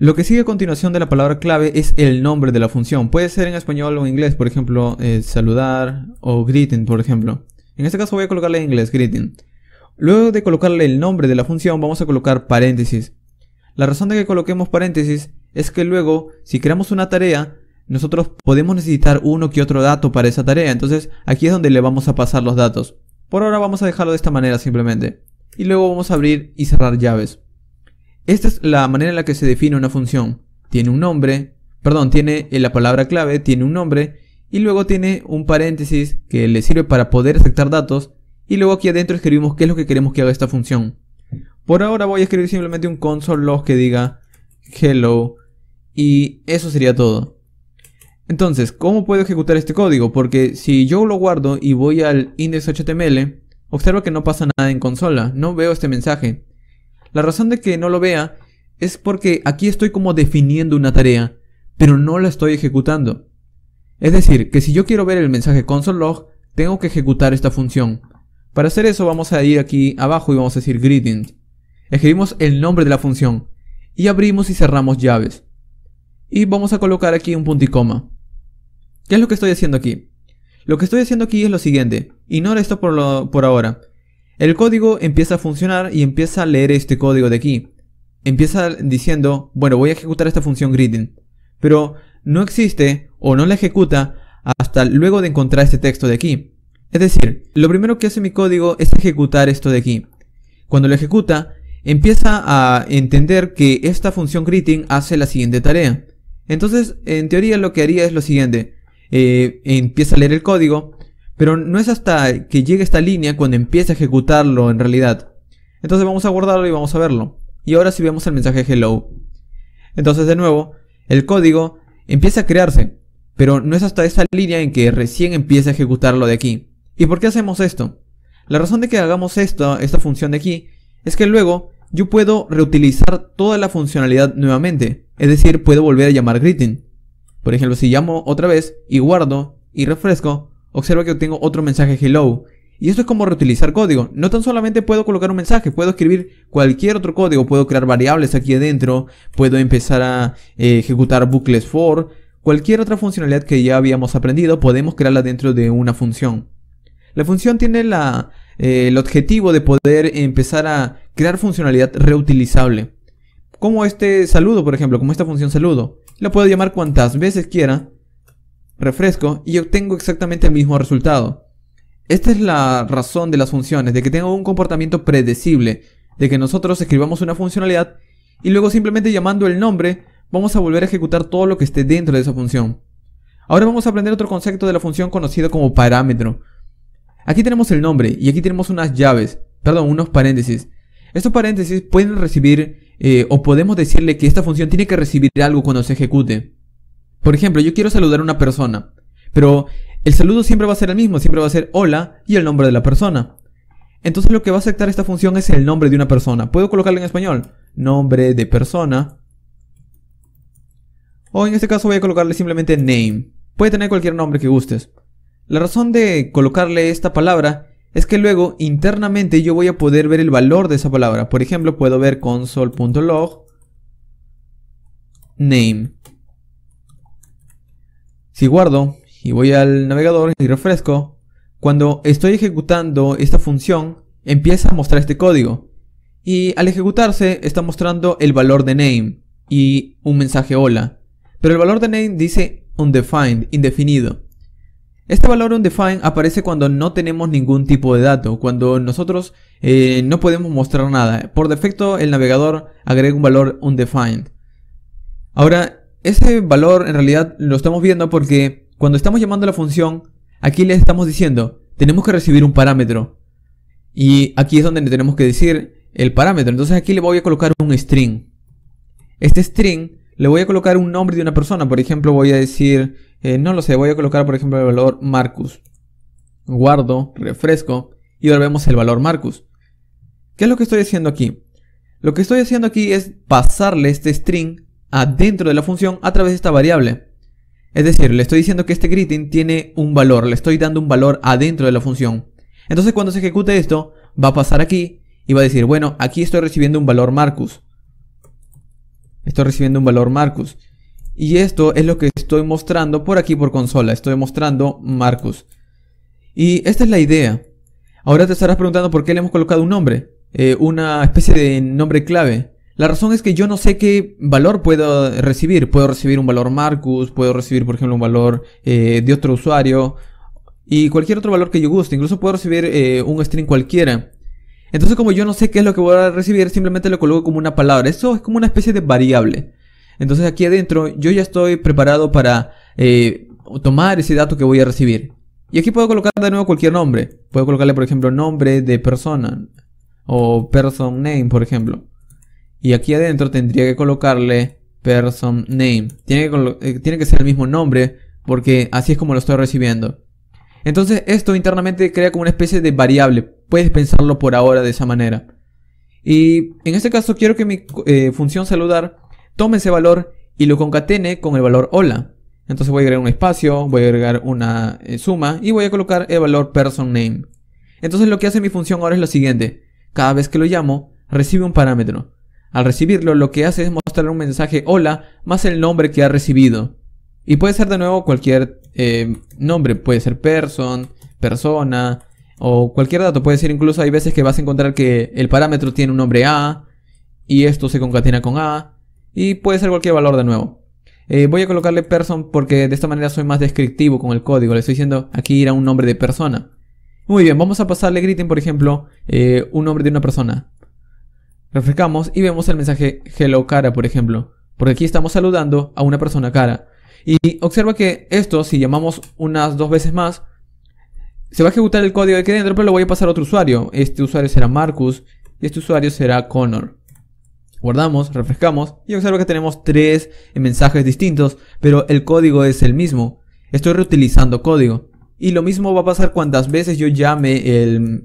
Speaker 1: Lo que sigue a continuación de la palabra clave es el nombre de la función. Puede ser en español o en inglés, por ejemplo, eh, saludar o greeting, por ejemplo. En este caso voy a colocarle en inglés, greeting. Luego de colocarle el nombre de la función, vamos a colocar paréntesis. La razón de que coloquemos paréntesis es que luego, si creamos una tarea, nosotros podemos necesitar uno que otro dato para esa tarea. Entonces, aquí es donde le vamos a pasar los datos. Por ahora vamos a dejarlo de esta manera simplemente. Y luego vamos a abrir y cerrar llaves. Esta es la manera en la que se define una función. Tiene un nombre, perdón, tiene eh, la palabra clave, tiene un nombre y luego tiene un paréntesis que le sirve para poder aceptar datos y luego aquí adentro escribimos qué es lo que queremos que haga esta función. Por ahora voy a escribir simplemente un console.log que diga hello y eso sería todo. Entonces, ¿cómo puedo ejecutar este código? Porque si yo lo guardo y voy al index.html, observo que no pasa nada en consola, no veo este mensaje. La razón de que no lo vea es porque aquí estoy como definiendo una tarea, pero no la estoy ejecutando. Es decir, que si yo quiero ver el mensaje console log, tengo que ejecutar esta función. Para hacer eso vamos a ir aquí abajo y vamos a decir greeting. Escribimos el nombre de la función y abrimos y cerramos llaves. Y vamos a colocar aquí un punto y coma. ¿Qué es lo que estoy haciendo aquí? Lo que estoy haciendo aquí es lo siguiente. Ignora esto por, por ahora. El código empieza a funcionar y empieza a leer este código de aquí. Empieza diciendo, bueno, voy a ejecutar esta función greeting. Pero no existe o no la ejecuta hasta luego de encontrar este texto de aquí. Es decir, lo primero que hace mi código es ejecutar esto de aquí. Cuando lo ejecuta, empieza a entender que esta función greeting hace la siguiente tarea. Entonces, en teoría lo que haría es lo siguiente. Eh, empieza a leer el código, pero no es hasta que llegue esta línea cuando empieza a ejecutarlo en realidad. Entonces vamos a guardarlo y vamos a verlo. Y ahora si vemos el mensaje hello. Entonces de nuevo, el código empieza a crearse. Pero no es hasta esta línea en que recién empieza a ejecutarlo de aquí. ¿Y por qué hacemos esto? La razón de que hagamos esto, esta función de aquí es que luego yo puedo reutilizar toda la funcionalidad nuevamente. Es decir, puedo volver a llamar greeting. Por ejemplo, si llamo otra vez y guardo y refresco, Observa que obtengo otro mensaje hello. Y esto es como reutilizar código. No tan solamente puedo colocar un mensaje, puedo escribir cualquier otro código, puedo crear variables aquí adentro, puedo empezar a eh, ejecutar bucles for, cualquier otra funcionalidad que ya habíamos aprendido, podemos crearla dentro de una función. La función tiene eh, el objetivo de poder empezar a crear funcionalidad reutilizable. Como este saludo, por ejemplo, como esta función saludo. La puedo llamar cuantas veces quiera refresco y obtengo exactamente el mismo resultado. Esta es la razón de las funciones, de que tenga un comportamiento predecible, de que nosotros escribamos una funcionalidad y luego simplemente llamando el nombre vamos a volver a ejecutar todo lo que esté dentro de esa función. Ahora vamos a aprender otro concepto de la función conocido como parámetro. Aquí tenemos el nombre y aquí tenemos unas llaves, perdón, unos paréntesis. Estos paréntesis pueden recibir eh, o podemos decirle que esta función tiene que recibir algo cuando se ejecute. Por ejemplo, yo quiero saludar a una persona, pero el saludo siempre va a ser el mismo, siempre va a ser hola y el nombre de la persona. Entonces lo que va a aceptar esta función es el nombre de una persona. Puedo colocarlo en español, nombre de persona. O en este caso voy a colocarle simplemente name. Puede tener cualquier nombre que gustes. La razón de colocarle esta palabra es que luego internamente yo voy a poder ver el valor de esa palabra. Por ejemplo, puedo ver console.log name. Si guardo y voy al navegador y refresco, cuando estoy ejecutando esta función, empieza a mostrar este código. Y al ejecutarse está mostrando el valor de name y un mensaje hola. Pero el valor de name dice undefined, indefinido. Este valor undefined aparece cuando no tenemos ningún tipo de dato, cuando nosotros eh, no podemos mostrar nada. Por defecto el navegador agrega un valor undefined. Ahora, ese valor en realidad lo estamos viendo porque cuando estamos llamando a la función, aquí le estamos diciendo, tenemos que recibir un parámetro. Y aquí es donde le tenemos que decir el parámetro. Entonces aquí le voy a colocar un string. Este string le voy a colocar un nombre de una persona. Por ejemplo, voy a decir, eh, no lo sé, voy a colocar por ejemplo el valor Marcus. Guardo, refresco y volvemos el valor Marcus. ¿Qué es lo que estoy haciendo aquí? Lo que estoy haciendo aquí es pasarle este string adentro de la función a través de esta variable. Es decir, le estoy diciendo que este greeting tiene un valor, le estoy dando un valor adentro de la función. Entonces cuando se ejecute esto, va a pasar aquí y va a decir, bueno, aquí estoy recibiendo un valor Marcus. Estoy recibiendo un valor Marcus. Y esto es lo que estoy mostrando por aquí por consola. Estoy mostrando Marcus. Y esta es la idea. Ahora te estarás preguntando por qué le hemos colocado un nombre. Eh, una especie de nombre clave. La razón es que yo no sé qué valor puedo recibir. Puedo recibir un valor Marcus, puedo recibir, por ejemplo, un valor eh, de otro usuario y cualquier otro valor que yo guste. Incluso puedo recibir eh, un string cualquiera. Entonces, como yo no sé qué es lo que voy a recibir, simplemente lo coloco como una palabra. Eso es como una especie de variable. Entonces, aquí adentro, yo ya estoy preparado para eh, tomar ese dato que voy a recibir. Y aquí puedo colocar de nuevo cualquier nombre. Puedo colocarle, por ejemplo, nombre de persona. O person name, por ejemplo. Y aquí adentro tendría que colocarle person name. Tiene que, eh, tiene que ser el mismo nombre porque así es como lo estoy recibiendo. Entonces esto internamente crea como una especie de variable. Puedes pensarlo por ahora de esa manera. Y en este caso quiero que mi eh, función saludar tome ese valor y lo concatene con el valor hola. Entonces voy a agregar un espacio, voy a agregar una eh, suma y voy a colocar el valor person name. Entonces lo que hace mi función ahora es lo siguiente. Cada vez que lo llamo, recibe un parámetro. Al recibirlo, lo que hace es mostrar un mensaje hola más el nombre que ha recibido. Y puede ser de nuevo cualquier eh, nombre, puede ser person, persona o cualquier dato. Puede ser incluso hay veces que vas a encontrar que el parámetro tiene un nombre A y esto se concatena con A y puede ser cualquier valor de nuevo. Eh, voy a colocarle person porque de esta manera soy más descriptivo con el código. Le estoy diciendo aquí irá un nombre de persona. Muy bien, vamos a pasarle griten, por ejemplo, eh, un nombre de una persona. Refrescamos y vemos el mensaje hello cara, por ejemplo, porque aquí estamos saludando a una persona cara. Y observa que esto, si llamamos unas dos veces más, se va a ejecutar el código de aquí dentro, pero lo voy a pasar a otro usuario. Este usuario será Marcus y este usuario será Connor. Guardamos, refrescamos y observa que tenemos tres mensajes distintos, pero el código es el mismo. Estoy reutilizando código. Y lo mismo va a pasar cuantas veces yo llame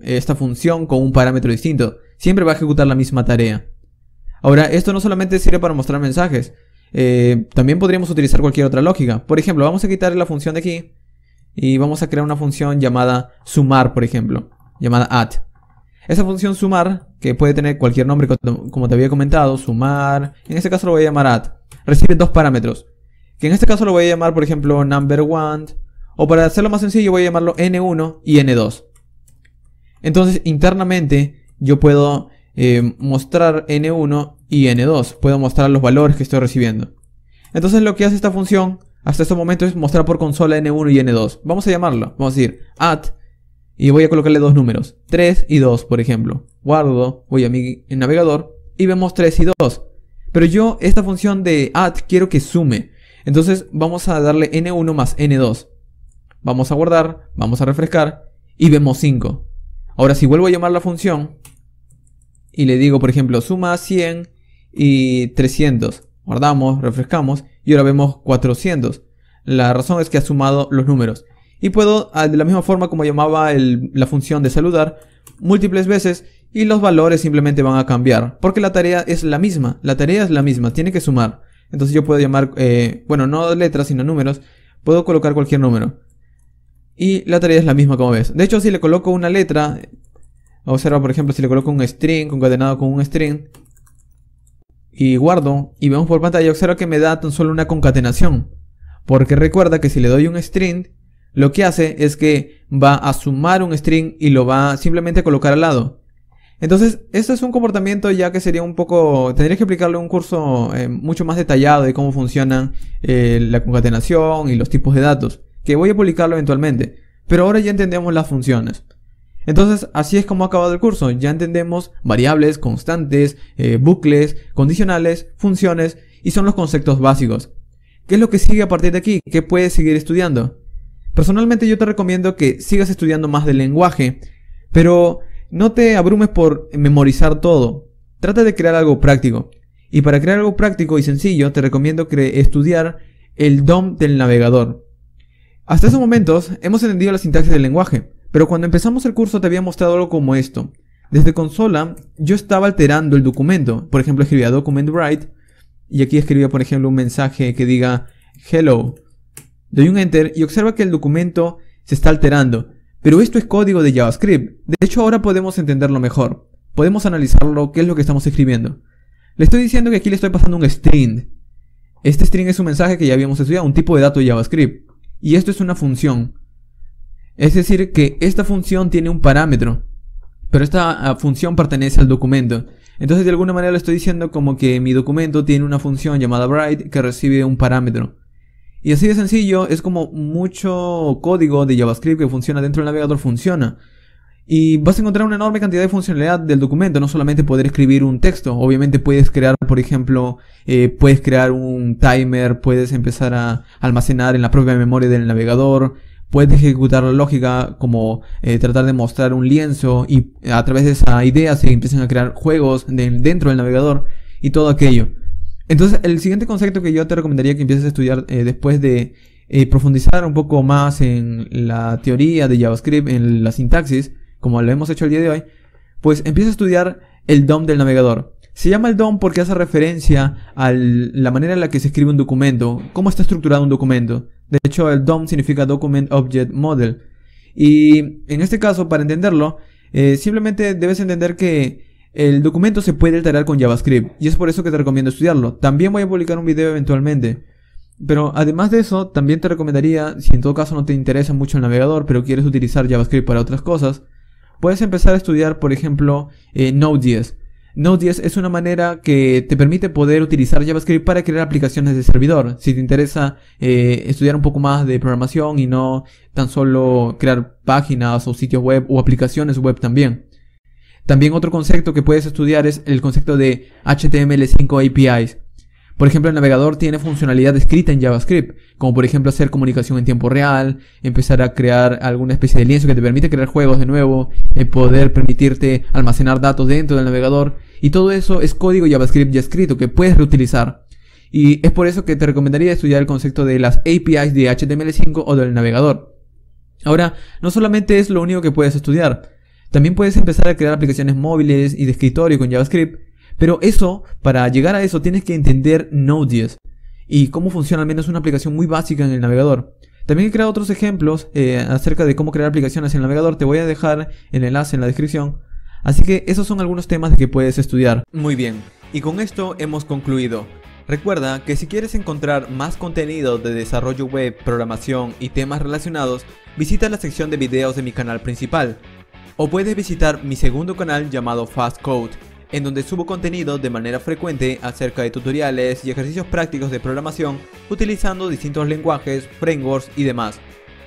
Speaker 1: esta función con un parámetro distinto siempre va a ejecutar la misma tarea. Ahora, esto no solamente sirve para mostrar mensajes, eh, también podríamos utilizar cualquier otra lógica. Por ejemplo, vamos a quitar la función de aquí y vamos a crear una función llamada sumar, por ejemplo, llamada add. Esa función sumar, que puede tener cualquier nombre como te había comentado, sumar, en este caso lo voy a llamar add, recibe dos parámetros, que en este caso lo voy a llamar, por ejemplo, number 1 o para hacerlo más sencillo voy a llamarlo n1 y n2. Entonces, internamente, yo puedo eh, mostrar N1 y N2. Puedo mostrar los valores que estoy recibiendo. Entonces lo que hace esta función hasta este momento es mostrar por consola N1 y N2. Vamos a llamarlo. Vamos a decir add. y voy a colocarle dos números. 3 y 2, por ejemplo. Guardo, voy a mi navegador y vemos 3 y 2. Pero yo esta función de add quiero que sume. Entonces vamos a darle n1 más n2. Vamos a guardar, vamos a refrescar y vemos 5. Ahora si vuelvo a llamar la función, y le digo, por ejemplo, suma 100 y 300. Guardamos, refrescamos y ahora vemos 400. La razón es que ha sumado los números. Y puedo, ah, de la misma forma como llamaba la función de saludar, múltiples veces y los valores simplemente van a cambiar. Porque la tarea es la misma, la tarea es la misma, tiene que sumar. Entonces yo puedo llamar, eh, bueno, no letras sino números, puedo colocar cualquier número. Y la tarea es la misma como ves. De hecho, si le coloco una letra, Observa, por ejemplo, si le coloco un string concatenado con un string y guardo y vemos por pantalla, observa que me da tan solo una concatenación. Porque recuerda que si le doy un string, lo que hace es que va a sumar un string y lo va simplemente a colocar al lado. Entonces, esto es un comportamiento ya que sería un poco... Tendría que aplicarle un curso eh, mucho más detallado de cómo funcionan eh, la concatenación y los tipos de datos, que voy a publicarlo eventualmente. Pero ahora ya entendemos las funciones. Entonces, así es como ha acabado el curso. Ya entendemos variables, constantes, eh, bucles, condicionales, funciones y son los conceptos básicos. ¿Qué es lo que sigue a partir de aquí? ¿Qué puedes seguir estudiando? Personalmente yo te recomiendo que sigas estudiando más del lenguaje, pero no te abrumes por memorizar todo. Trata de crear algo práctico. Y para crear algo práctico y sencillo, te recomiendo que estudiar el DOM del navegador. Hasta esos momentos hemos entendido la sintaxis del lenguaje, pero cuando empezamos el curso te había mostrado algo como esto. Desde consola yo estaba alterando el documento. Por ejemplo, escribía document write y aquí escribía, por ejemplo, un mensaje que diga hello. Doy un enter y observa que el documento se está alterando. Pero esto es código de JavaScript. De hecho, ahora podemos entenderlo mejor. Podemos analizarlo, qué es lo que estamos escribiendo. Le estoy diciendo que aquí le estoy pasando un string. Este string es un mensaje que ya habíamos estudiado, un tipo de dato de JavaScript. Y esto es una función. Es decir, que esta función tiene un parámetro, pero esta ah, función pertenece al documento. Entonces de alguna manera le estoy diciendo como que mi documento tiene una función llamada write que recibe un parámetro. Y así de sencillo, es como mucho código de JavaScript que funciona dentro del navegador funciona. Y vas a encontrar una enorme cantidad de funcionalidad del documento, no solamente poder escribir un texto, obviamente puedes crear, por ejemplo, eh, puedes crear un timer, puedes empezar a almacenar en la propia memoria del navegador, puedes ejecutar la lógica como eh, tratar de mostrar un lienzo y a través de esa idea se empiezan a crear juegos dentro del navegador y todo aquello. Entonces el siguiente concepto que yo te recomendaría que empieces a estudiar eh, después de eh, profundizar un poco más en la teoría de JavaScript, en la sintaxis, como lo hemos hecho el día de hoy, pues empieza a estudiar el DOM del navegador. Se llama el DOM porque hace referencia a la manera en la que se escribe un documento, cómo está estructurado un documento. De hecho, el DOM significa Document Object Model. Y en este caso, para entenderlo, eh, simplemente debes entender que el documento se puede alterar con JavaScript. Y es por eso que te recomiendo estudiarlo. También voy a publicar un video eventualmente. Pero además de eso, también te recomendaría, si en todo caso no te interesa mucho el navegador, pero quieres utilizar JavaScript para otras cosas, puedes empezar a estudiar, por ejemplo, eh, Node.js. Node.js es una manera que te permite poder utilizar JavaScript para crear aplicaciones de servidor. Si te interesa eh, estudiar un poco más de programación y no tan solo crear páginas o sitios web o aplicaciones web también. También otro concepto que puedes estudiar es el concepto de HTML5 APIs. Por ejemplo, el navegador tiene funcionalidad escrita en JavaScript, como por ejemplo hacer comunicación en tiempo real, empezar a crear alguna especie de lienzo que te permite crear juegos de nuevo, eh, poder permitirte almacenar datos dentro del navegador, y todo eso es código JavaScript ya escrito que puedes reutilizar. Y es por eso que te recomendaría estudiar el concepto de las APIs de HTML5 o del navegador. Ahora, no solamente es lo único que puedes estudiar, también puedes empezar a crear aplicaciones móviles y de escritorio con JavaScript, pero eso, para llegar a eso, tienes que entender Node.js y cómo funciona al menos una aplicación muy básica en el navegador. También he creado otros ejemplos eh, acerca de cómo crear aplicaciones en el navegador. Te voy a dejar el enlace en la descripción. Así que esos son algunos temas que puedes estudiar. Muy bien, y con esto hemos concluido. Recuerda que si quieres encontrar más contenido de desarrollo web, programación y temas relacionados, visita la sección de videos de mi canal principal. O puedes visitar mi segundo canal llamado Fast Code en donde subo contenido de manera frecuente acerca de tutoriales y ejercicios prácticos de programación utilizando distintos lenguajes, frameworks y demás.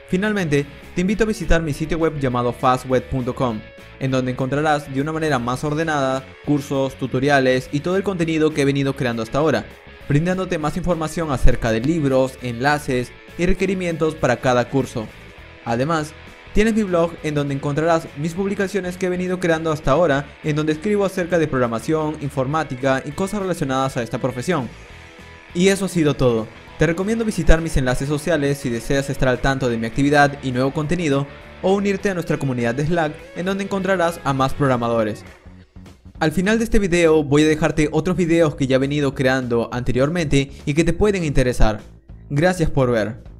Speaker 1: Finalmente, te invito a visitar mi sitio web llamado fastweb.com, en donde encontrarás de una manera más ordenada cursos, tutoriales y todo el contenido que he venido creando hasta ahora, brindándote más información acerca de libros, enlaces y requerimientos para cada curso. Además, Tienes mi blog en donde encontrarás mis publicaciones que he venido creando hasta ahora, en donde escribo acerca de programación, informática y cosas relacionadas a esta profesión. Y eso ha sido todo. Te recomiendo visitar mis enlaces sociales si deseas estar al tanto de mi actividad y nuevo contenido, o unirte a nuestra comunidad de Slack en donde encontrarás a más programadores. Al final de este video voy a dejarte otros videos que ya he venido creando anteriormente y que te pueden interesar. Gracias por ver.